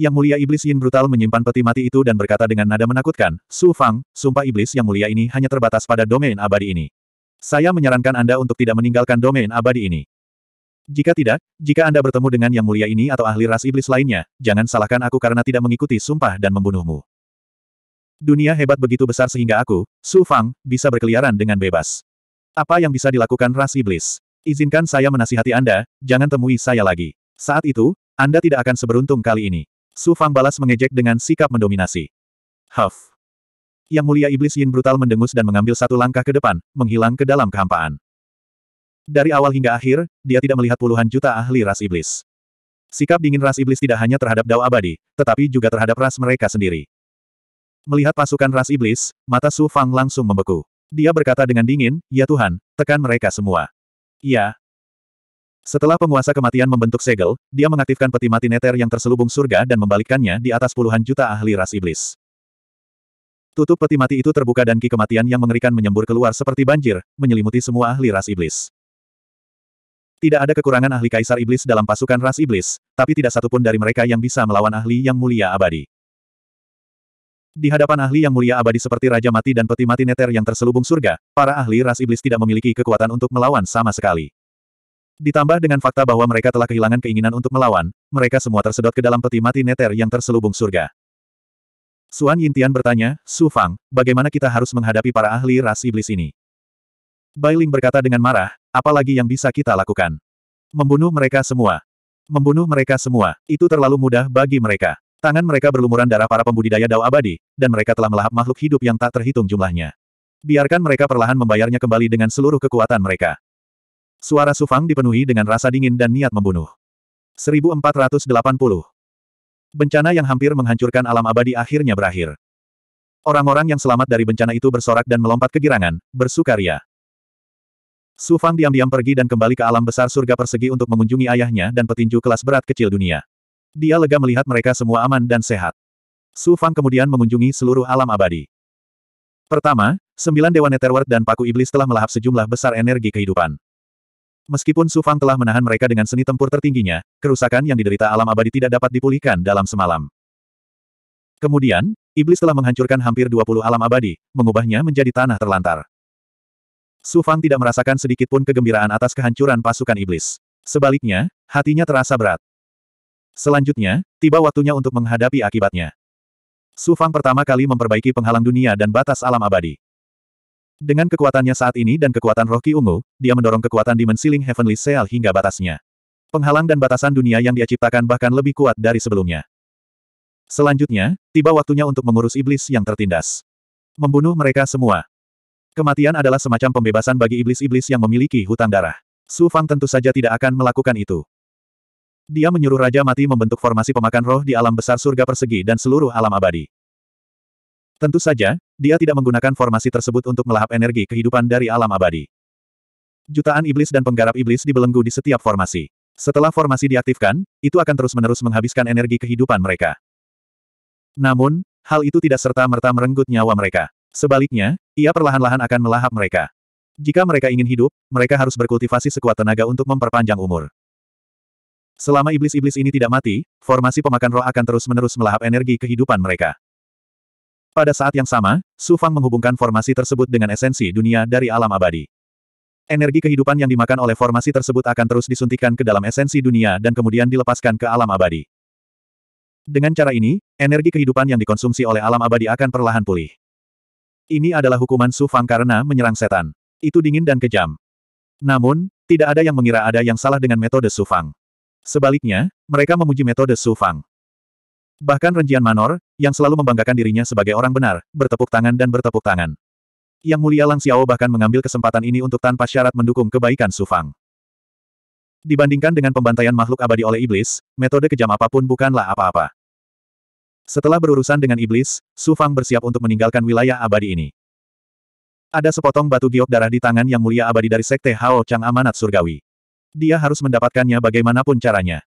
Yang mulia iblis Yin brutal menyimpan peti mati itu dan berkata dengan nada menakutkan, Su Fang, sumpah iblis yang mulia ini hanya terbatas pada domain abadi ini. Saya menyarankan Anda untuk tidak meninggalkan domain abadi ini. Jika tidak, jika Anda bertemu dengan yang mulia ini atau ahli ras iblis lainnya, jangan salahkan aku karena tidak mengikuti sumpah dan membunuhmu. Dunia hebat begitu besar sehingga aku, Su Fang, bisa berkeliaran dengan bebas. Apa yang bisa dilakukan ras iblis? Izinkan saya menasihati Anda, jangan temui saya lagi. Saat itu, Anda tidak akan seberuntung kali ini. Su Fang balas mengejek dengan sikap mendominasi. Huff. Yang mulia iblis Yin brutal mendengus dan mengambil satu langkah ke depan, menghilang ke dalam kehampaan. Dari awal hingga akhir, dia tidak melihat puluhan juta ahli ras iblis. Sikap dingin ras iblis tidak hanya terhadap Dao Abadi, tetapi juga terhadap ras mereka sendiri. Melihat pasukan ras iblis, mata Su Fang langsung membeku. Dia berkata dengan dingin, Ya Tuhan, tekan mereka semua. Ya. Setelah penguasa kematian membentuk segel, dia mengaktifkan peti mati neter yang terselubung surga dan membalikkannya di atas puluhan juta ahli ras iblis. Tutup peti mati itu terbuka dan ki kematian yang mengerikan menyembur keluar seperti banjir, menyelimuti semua ahli ras iblis. Tidak ada kekurangan ahli kaisar iblis dalam pasukan ras iblis, tapi tidak satupun dari mereka yang bisa melawan ahli yang mulia abadi. Di hadapan ahli yang mulia abadi seperti Raja Mati dan Peti Mati Neter yang terselubung surga, para ahli ras iblis tidak memiliki kekuatan untuk melawan sama sekali. Ditambah dengan fakta bahwa mereka telah kehilangan keinginan untuk melawan, mereka semua tersedot ke dalam Peti Mati Neter yang terselubung surga. Suan Yintian bertanya, Su Fang, bagaimana kita harus menghadapi para ahli ras iblis ini? Ling berkata dengan marah, apalagi yang bisa kita lakukan? Membunuh mereka semua. Membunuh mereka semua, itu terlalu mudah bagi mereka. Tangan mereka berlumuran darah para pembudidaya dao abadi, dan mereka telah melahap makhluk hidup yang tak terhitung jumlahnya. Biarkan mereka perlahan membayarnya kembali dengan seluruh kekuatan mereka. Suara Sufang dipenuhi dengan rasa dingin dan niat membunuh. 1480 Bencana yang hampir menghancurkan alam abadi akhirnya berakhir. Orang-orang yang selamat dari bencana itu bersorak dan melompat kegirangan, bersukaria. Su Fang diam-diam pergi dan kembali ke alam besar surga persegi untuk mengunjungi ayahnya dan petinju kelas berat kecil dunia. Dia lega melihat mereka semua aman dan sehat. Su Fang kemudian mengunjungi seluruh alam abadi. Pertama, sembilan Dewa Netherworld dan Paku Iblis telah melahap sejumlah besar energi kehidupan. Meskipun Su Fang telah menahan mereka dengan seni tempur tertingginya, kerusakan yang diderita alam abadi tidak dapat dipulihkan dalam semalam. Kemudian, iblis telah menghancurkan hampir 20 alam abadi, mengubahnya menjadi tanah terlantar. Su Fang tidak merasakan sedikit pun kegembiraan atas kehancuran pasukan iblis. Sebaliknya, hatinya terasa berat. Selanjutnya, tiba waktunya untuk menghadapi akibatnya. Su Fang pertama kali memperbaiki penghalang dunia dan batas alam abadi. Dengan kekuatannya saat ini dan kekuatan roh Ki Ungu, dia mendorong kekuatan Demon Siling Heavenly Seal hingga batasnya. Penghalang dan batasan dunia yang dia ciptakan bahkan lebih kuat dari sebelumnya. Selanjutnya, tiba waktunya untuk mengurus iblis yang tertindas. Membunuh mereka semua. Kematian adalah semacam pembebasan bagi iblis-iblis yang memiliki hutang darah. Su Fang tentu saja tidak akan melakukan itu. Dia menyuruh Raja Mati membentuk formasi pemakan roh di alam besar surga persegi dan seluruh alam abadi. Tentu saja, dia tidak menggunakan formasi tersebut untuk melahap energi kehidupan dari alam abadi. Jutaan iblis dan penggarap iblis dibelenggu di setiap formasi. Setelah formasi diaktifkan, itu akan terus-menerus menghabiskan energi kehidupan mereka. Namun, hal itu tidak serta-merta merenggut nyawa mereka. Sebaliknya, ia perlahan-lahan akan melahap mereka. Jika mereka ingin hidup, mereka harus berkultivasi sekuat tenaga untuk memperpanjang umur. Selama iblis-iblis ini tidak mati, formasi pemakan roh akan terus-menerus melahap energi kehidupan mereka. Pada saat yang sama, Su Fang menghubungkan formasi tersebut dengan esensi dunia dari alam abadi. Energi kehidupan yang dimakan oleh formasi tersebut akan terus disuntikan ke dalam esensi dunia dan kemudian dilepaskan ke alam abadi. Dengan cara ini, energi kehidupan yang dikonsumsi oleh alam abadi akan perlahan pulih. Ini adalah hukuman Su Fang karena menyerang setan. Itu dingin dan kejam. Namun, tidak ada yang mengira ada yang salah dengan metode Su Fang. Sebaliknya, mereka memuji metode Su Fang. Bahkan Renjian Manor, yang selalu membanggakan dirinya sebagai orang benar, bertepuk tangan dan bertepuk tangan. Yang Mulia Lang Xiao bahkan mengambil kesempatan ini untuk tanpa syarat mendukung kebaikan Su Fang. Dibandingkan dengan pembantaian makhluk abadi oleh iblis, metode kejam apapun bukanlah apa-apa. Setelah berurusan dengan iblis, Su Fang bersiap untuk meninggalkan wilayah abadi ini. Ada sepotong batu giok darah di tangan Yang Mulia Abadi dari Sekte Hao Chang Amanat Surgawi. Dia harus mendapatkannya bagaimanapun caranya.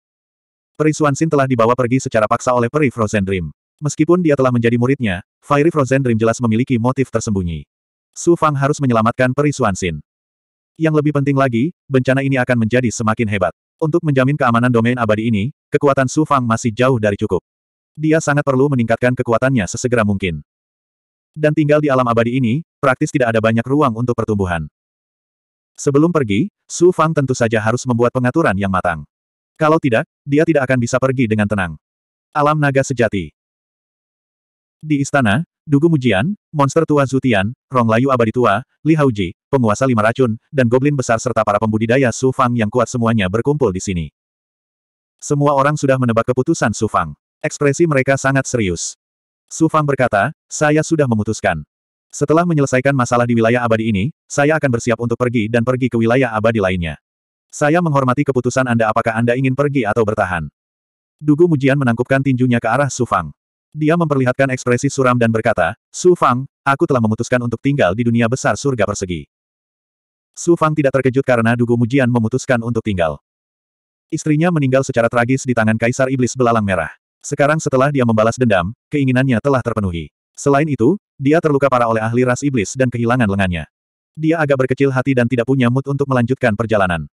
Peri Xin telah dibawa pergi secara paksa oleh Peri Frozen Dream. Meskipun dia telah menjadi muridnya, Fairy Frozen Dream jelas memiliki motif tersembunyi. Su Fang harus menyelamatkan Peri Xin. Yang lebih penting lagi, bencana ini akan menjadi semakin hebat. Untuk menjamin keamanan domain abadi ini, kekuatan Su Fang masih jauh dari cukup. Dia sangat perlu meningkatkan kekuatannya sesegera mungkin. Dan tinggal di alam abadi ini, praktis tidak ada banyak ruang untuk pertumbuhan. Sebelum pergi, Su Fang tentu saja harus membuat pengaturan yang matang. Kalau tidak, dia tidak akan bisa pergi dengan tenang. Alam naga sejati. Di istana, Dugu Mujian, monster tua Zutian, Rong Layu abadi tua, Li Hauji, penguasa lima racun, dan goblin besar serta para pembudidaya Su Fang yang kuat semuanya berkumpul di sini. Semua orang sudah menebak keputusan Su Fang. Ekspresi mereka sangat serius. Su Fang berkata, saya sudah memutuskan. Setelah menyelesaikan masalah di wilayah abadi ini, saya akan bersiap untuk pergi dan pergi ke wilayah abadi lainnya. Saya menghormati keputusan Anda apakah Anda ingin pergi atau bertahan. Dugu Mujian menangkupkan tinjunya ke arah Su Fang. Dia memperlihatkan ekspresi suram dan berkata, Su Fang, aku telah memutuskan untuk tinggal di dunia besar surga persegi. Su Fang tidak terkejut karena Dugu Mujian memutuskan untuk tinggal. Istrinya meninggal secara tragis di tangan Kaisar Iblis Belalang Merah. Sekarang setelah dia membalas dendam, keinginannya telah terpenuhi. Selain itu, dia terluka parah oleh ahli ras iblis dan kehilangan lengannya. Dia agak berkecil hati dan tidak punya mood untuk melanjutkan perjalanan.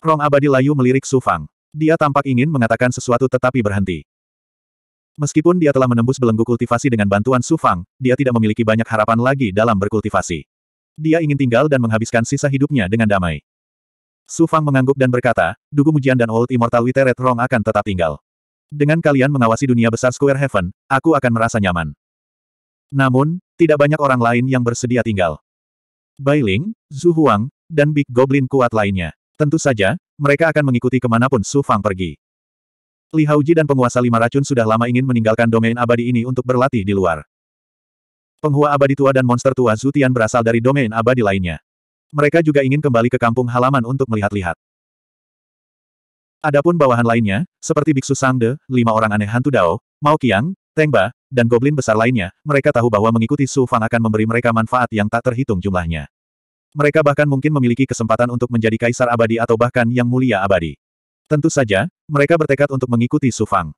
Rong abadi layu melirik Su Fang. Dia tampak ingin mengatakan sesuatu tetapi berhenti. Meskipun dia telah menembus belenggu kultivasi dengan bantuan Su Fang, dia tidak memiliki banyak harapan lagi dalam berkultivasi. Dia ingin tinggal dan menghabiskan sisa hidupnya dengan damai. Su Fang mengangguk dan berkata, Dugu Mujian dan Old Immortal Witeret Rong akan tetap tinggal. Dengan kalian mengawasi dunia besar Square Heaven, aku akan merasa nyaman. Namun, tidak banyak orang lain yang bersedia tinggal. Bailing, Zhu Huang, dan Big Goblin kuat lainnya. Tentu saja, mereka akan mengikuti kemanapun Su Fang pergi. Li Hauji dan penguasa lima racun sudah lama ingin meninggalkan domain abadi ini untuk berlatih di luar. Penghua abadi tua dan monster tua Zutian berasal dari domain abadi lainnya. Mereka juga ingin kembali ke kampung halaman untuk melihat-lihat. Adapun bawahan lainnya, seperti Biksu Sangde, lima orang aneh hantu Dao, Mao Qiang, Tengba, dan goblin besar lainnya, mereka tahu bahwa mengikuti Su Fang akan memberi mereka manfaat yang tak terhitung jumlahnya. Mereka bahkan mungkin memiliki kesempatan untuk menjadi kaisar abadi atau bahkan yang mulia abadi. Tentu saja, mereka bertekad untuk mengikuti Su Fang.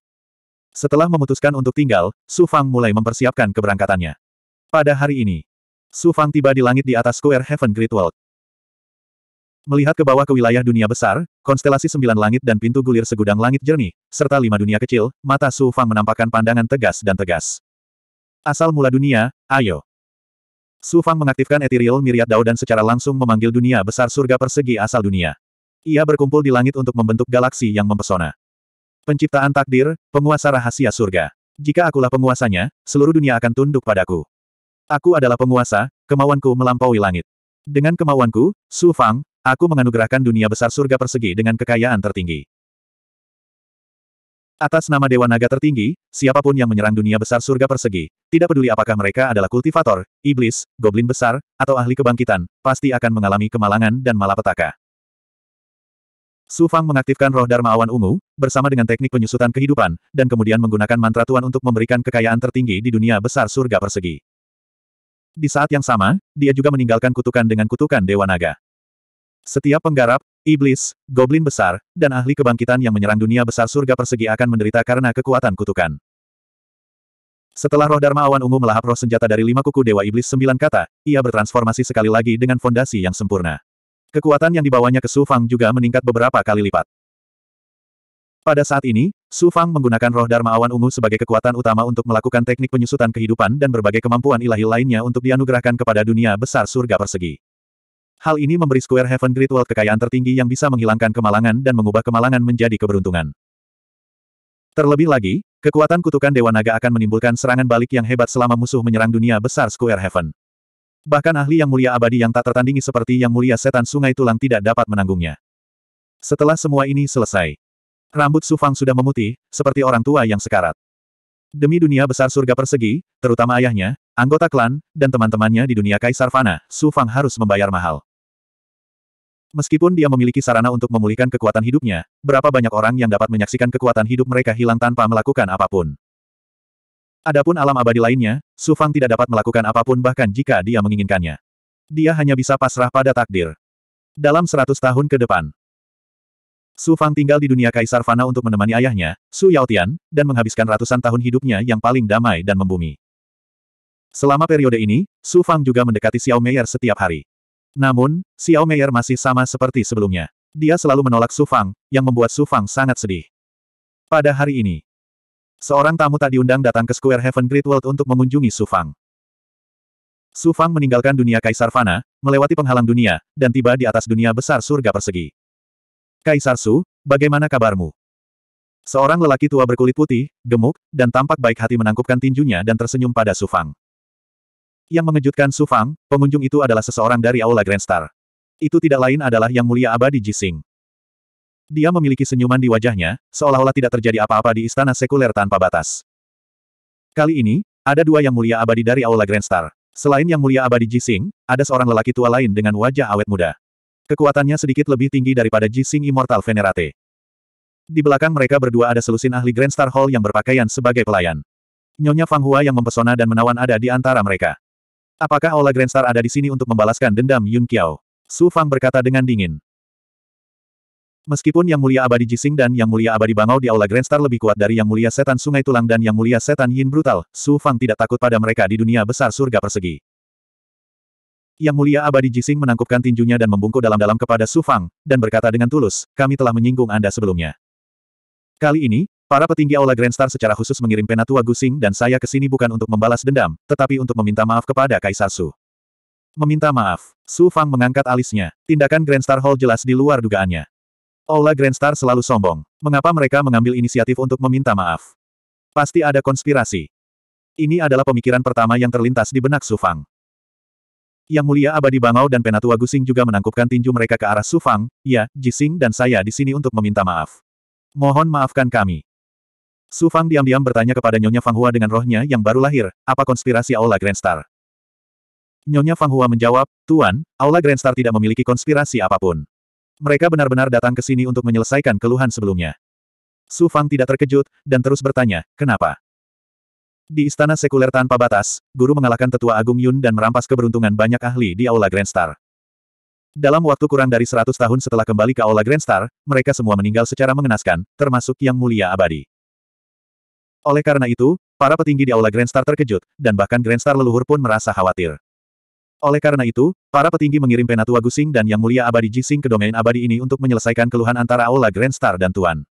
Setelah memutuskan untuk tinggal, Su Fang mulai mempersiapkan keberangkatannya. Pada hari ini, Su Fang tiba di langit di atas Square Heaven Great World. Melihat ke bawah ke wilayah dunia besar, konstelasi sembilan langit dan pintu gulir segudang langit jernih, serta lima dunia kecil, mata Su Fang menampakkan pandangan tegas dan tegas. Asal mula dunia, ayo. Su Fang mengaktifkan Ethereal Myriad Dao dan secara langsung memanggil dunia besar surga persegi asal dunia. Ia berkumpul di langit untuk membentuk galaksi yang mempesona. Penciptaan takdir, penguasa rahasia surga. Jika akulah penguasanya, seluruh dunia akan tunduk padaku. Aku adalah penguasa, kemauanku melampaui langit. Dengan kemauanku, Su Fang, aku menganugerahkan dunia besar surga persegi dengan kekayaan tertinggi. Atas nama Dewa Naga tertinggi, siapapun yang menyerang dunia besar surga persegi, tidak peduli apakah mereka adalah kultivator, iblis, goblin besar, atau ahli kebangkitan, pasti akan mengalami kemalangan dan malapetaka. Su Fang mengaktifkan roh Dharma Awan Ungu, bersama dengan teknik penyusutan kehidupan, dan kemudian menggunakan mantra Tuan untuk memberikan kekayaan tertinggi di dunia besar surga persegi. Di saat yang sama, dia juga meninggalkan kutukan dengan kutukan Dewa Naga. Setiap penggarap, Iblis, goblin besar, dan ahli kebangkitan yang menyerang dunia besar surga persegi akan menderita karena kekuatan kutukan. Setelah roh Dharma Awan Ungu melahap roh senjata dari lima kuku Dewa Iblis sembilan kata, ia bertransformasi sekali lagi dengan fondasi yang sempurna. Kekuatan yang dibawanya ke Su Fang juga meningkat beberapa kali lipat. Pada saat ini, Su Fang menggunakan roh Dharma Awan Ungu sebagai kekuatan utama untuk melakukan teknik penyusutan kehidupan dan berbagai kemampuan ilahi lainnya untuk dianugerahkan kepada dunia besar surga persegi. Hal ini memberi Square Heaven Great World kekayaan tertinggi yang bisa menghilangkan kemalangan dan mengubah kemalangan menjadi keberuntungan. Terlebih lagi, kekuatan kutukan Dewa Naga akan menimbulkan serangan balik yang hebat selama musuh menyerang dunia besar Square Heaven. Bahkan ahli yang mulia abadi yang tak tertandingi seperti yang mulia setan sungai tulang tidak dapat menanggungnya. Setelah semua ini selesai, rambut Sufang sudah memutih, seperti orang tua yang sekarat. Demi dunia besar surga persegi, terutama ayahnya, anggota klan, dan teman-temannya di dunia Kaisar Fana, Sufang harus membayar mahal. Meskipun dia memiliki sarana untuk memulihkan kekuatan hidupnya, berapa banyak orang yang dapat menyaksikan kekuatan hidup mereka hilang tanpa melakukan apapun. Adapun alam abadi lainnya, Su Fang tidak dapat melakukan apapun bahkan jika dia menginginkannya. Dia hanya bisa pasrah pada takdir. Dalam seratus tahun ke depan, Su Fang tinggal di dunia Kaisar Fana untuk menemani ayahnya, Su Yaotian, dan menghabiskan ratusan tahun hidupnya yang paling damai dan membumi. Selama periode ini, Su Fang juga mendekati Xiao Meier setiap hari. Namun, Xiao Meier masih sama seperti sebelumnya. Dia selalu menolak Su Fang, yang membuat Su Fang sangat sedih. Pada hari ini, seorang tamu tak diundang datang ke Square Heaven Great World untuk mengunjungi Su Fang. Su Fang meninggalkan dunia Kaisar Fana, melewati penghalang dunia, dan tiba di atas dunia besar surga persegi. Kaisar Su, bagaimana kabarmu? Seorang lelaki tua berkulit putih, gemuk, dan tampak baik hati menangkupkan tinjunya dan tersenyum pada Su Fang. Yang mengejutkan Su Fang, pengunjung itu adalah seseorang dari Aula Grand Star. Itu tidak lain adalah Yang Mulia Abadi Jising. Dia memiliki senyuman di wajahnya, seolah-olah tidak terjadi apa-apa di istana sekuler tanpa batas. Kali ini, ada dua Yang Mulia Abadi dari Aula Grand Star. Selain Yang Mulia Abadi Jising, ada seorang lelaki tua lain dengan wajah awet muda. Kekuatannya sedikit lebih tinggi daripada Jising Immortal Venerate. Di belakang mereka berdua ada selusin ahli Grand Star Hall yang berpakaian sebagai pelayan. Nyonya Fang Hua yang mempesona dan menawan ada di antara mereka. Apakah Ola Grandstar ada di sini untuk membalaskan dendam Yun Qiao? Su Fang berkata dengan dingin. Meskipun Yang Mulia Abadi Jising dan Yang Mulia Abadi Bangau di Aula Grandstar lebih kuat dari Yang Mulia Setan Sungai Tulang dan Yang Mulia Setan Yin Brutal, Su Fang tidak takut pada mereka di dunia besar surga persegi. Yang Mulia Abadi Jising menangkupkan tinjunya dan membungkuk dalam-dalam kepada Su Fang, dan berkata dengan tulus, kami telah menyinggung Anda sebelumnya. Kali ini, Para petinggi Aula Grandstar secara khusus mengirim Penatua Gusing dan saya ke sini bukan untuk membalas dendam, tetapi untuk meminta maaf kepada Kaisar Su. Meminta maaf. Su Fang mengangkat alisnya. Tindakan Grandstar Hall jelas di luar dugaannya. Aula Grandstar selalu sombong. Mengapa mereka mengambil inisiatif untuk meminta maaf? Pasti ada konspirasi. Ini adalah pemikiran pertama yang terlintas di benak Su Fang. Yang Mulia Abadi Bangau dan Penatua Gusing juga menangkupkan tinju mereka ke arah Su Fang, ya, Jising dan saya di sini untuk meminta maaf. Mohon maafkan kami. Su Fang diam-diam bertanya kepada Nyonya Fang Hua dengan rohnya yang baru lahir, apa konspirasi Aula Grandstar? Nyonya Fang Hua menjawab, Tuan, Aula Grandstar tidak memiliki konspirasi apapun. Mereka benar-benar datang ke sini untuk menyelesaikan keluhan sebelumnya. Su Fang tidak terkejut, dan terus bertanya, kenapa? Di istana sekuler tanpa batas, guru mengalahkan tetua Agung Yun dan merampas keberuntungan banyak ahli di Aula Grandstar. Dalam waktu kurang dari 100 tahun setelah kembali ke Aula Grandstar, mereka semua meninggal secara mengenaskan, termasuk Yang Mulia Abadi. Oleh karena itu, para petinggi di Aula Grandstar terkejut, dan bahkan Grandstar leluhur pun merasa khawatir. Oleh karena itu, para petinggi mengirim Penatua Gusing dan Yang Mulia Abadi Jising ke domain abadi ini untuk menyelesaikan keluhan antara Aula Grandstar dan Tuan.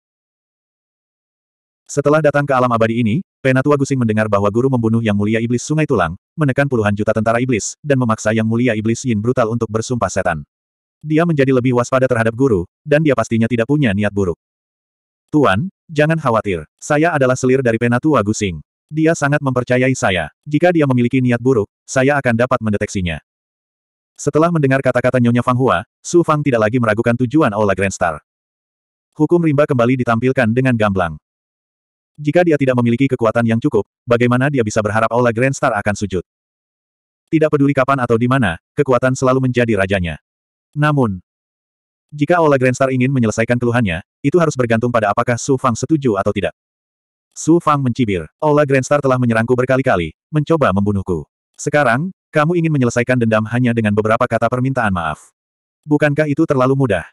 Setelah datang ke alam abadi ini, Penatua Gusing mendengar bahwa guru membunuh Yang Mulia Iblis Sungai Tulang, menekan puluhan juta tentara iblis, dan memaksa Yang Mulia Iblis Yin brutal untuk bersumpah setan. Dia menjadi lebih waspada terhadap guru, dan dia pastinya tidak punya niat buruk. Tuan, Jangan khawatir, saya adalah selir dari Penatua Gusing. Dia sangat mempercayai saya. Jika dia memiliki niat buruk, saya akan dapat mendeteksinya. Setelah mendengar kata-kata Nyonya Fang Hua, Su Fang tidak lagi meragukan tujuan Aula Grand Star. Hukum rimba kembali ditampilkan dengan gamblang. Jika dia tidak memiliki kekuatan yang cukup, bagaimana dia bisa berharap Aula Grand Star akan sujud? Tidak peduli kapan atau di mana, kekuatan selalu menjadi rajanya. Namun, jika Ola Grandstar ingin menyelesaikan keluhannya, itu harus bergantung pada apakah Su Fang setuju atau tidak. Su Fang mencibir. Ola Grandstar telah menyerangku berkali-kali, mencoba membunuhku. Sekarang, kamu ingin menyelesaikan dendam hanya dengan beberapa kata permintaan maaf. Bukankah itu terlalu mudah?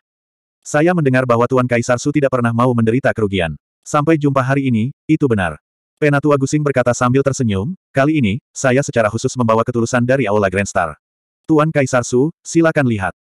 Saya mendengar bahwa Tuan Kaisar Su tidak pernah mau menderita kerugian. Sampai jumpa hari ini, itu benar. Penatua Gusing berkata sambil tersenyum, kali ini, saya secara khusus membawa ketulusan dari Aula Grandstar. Tuan Kaisar Su, silakan lihat.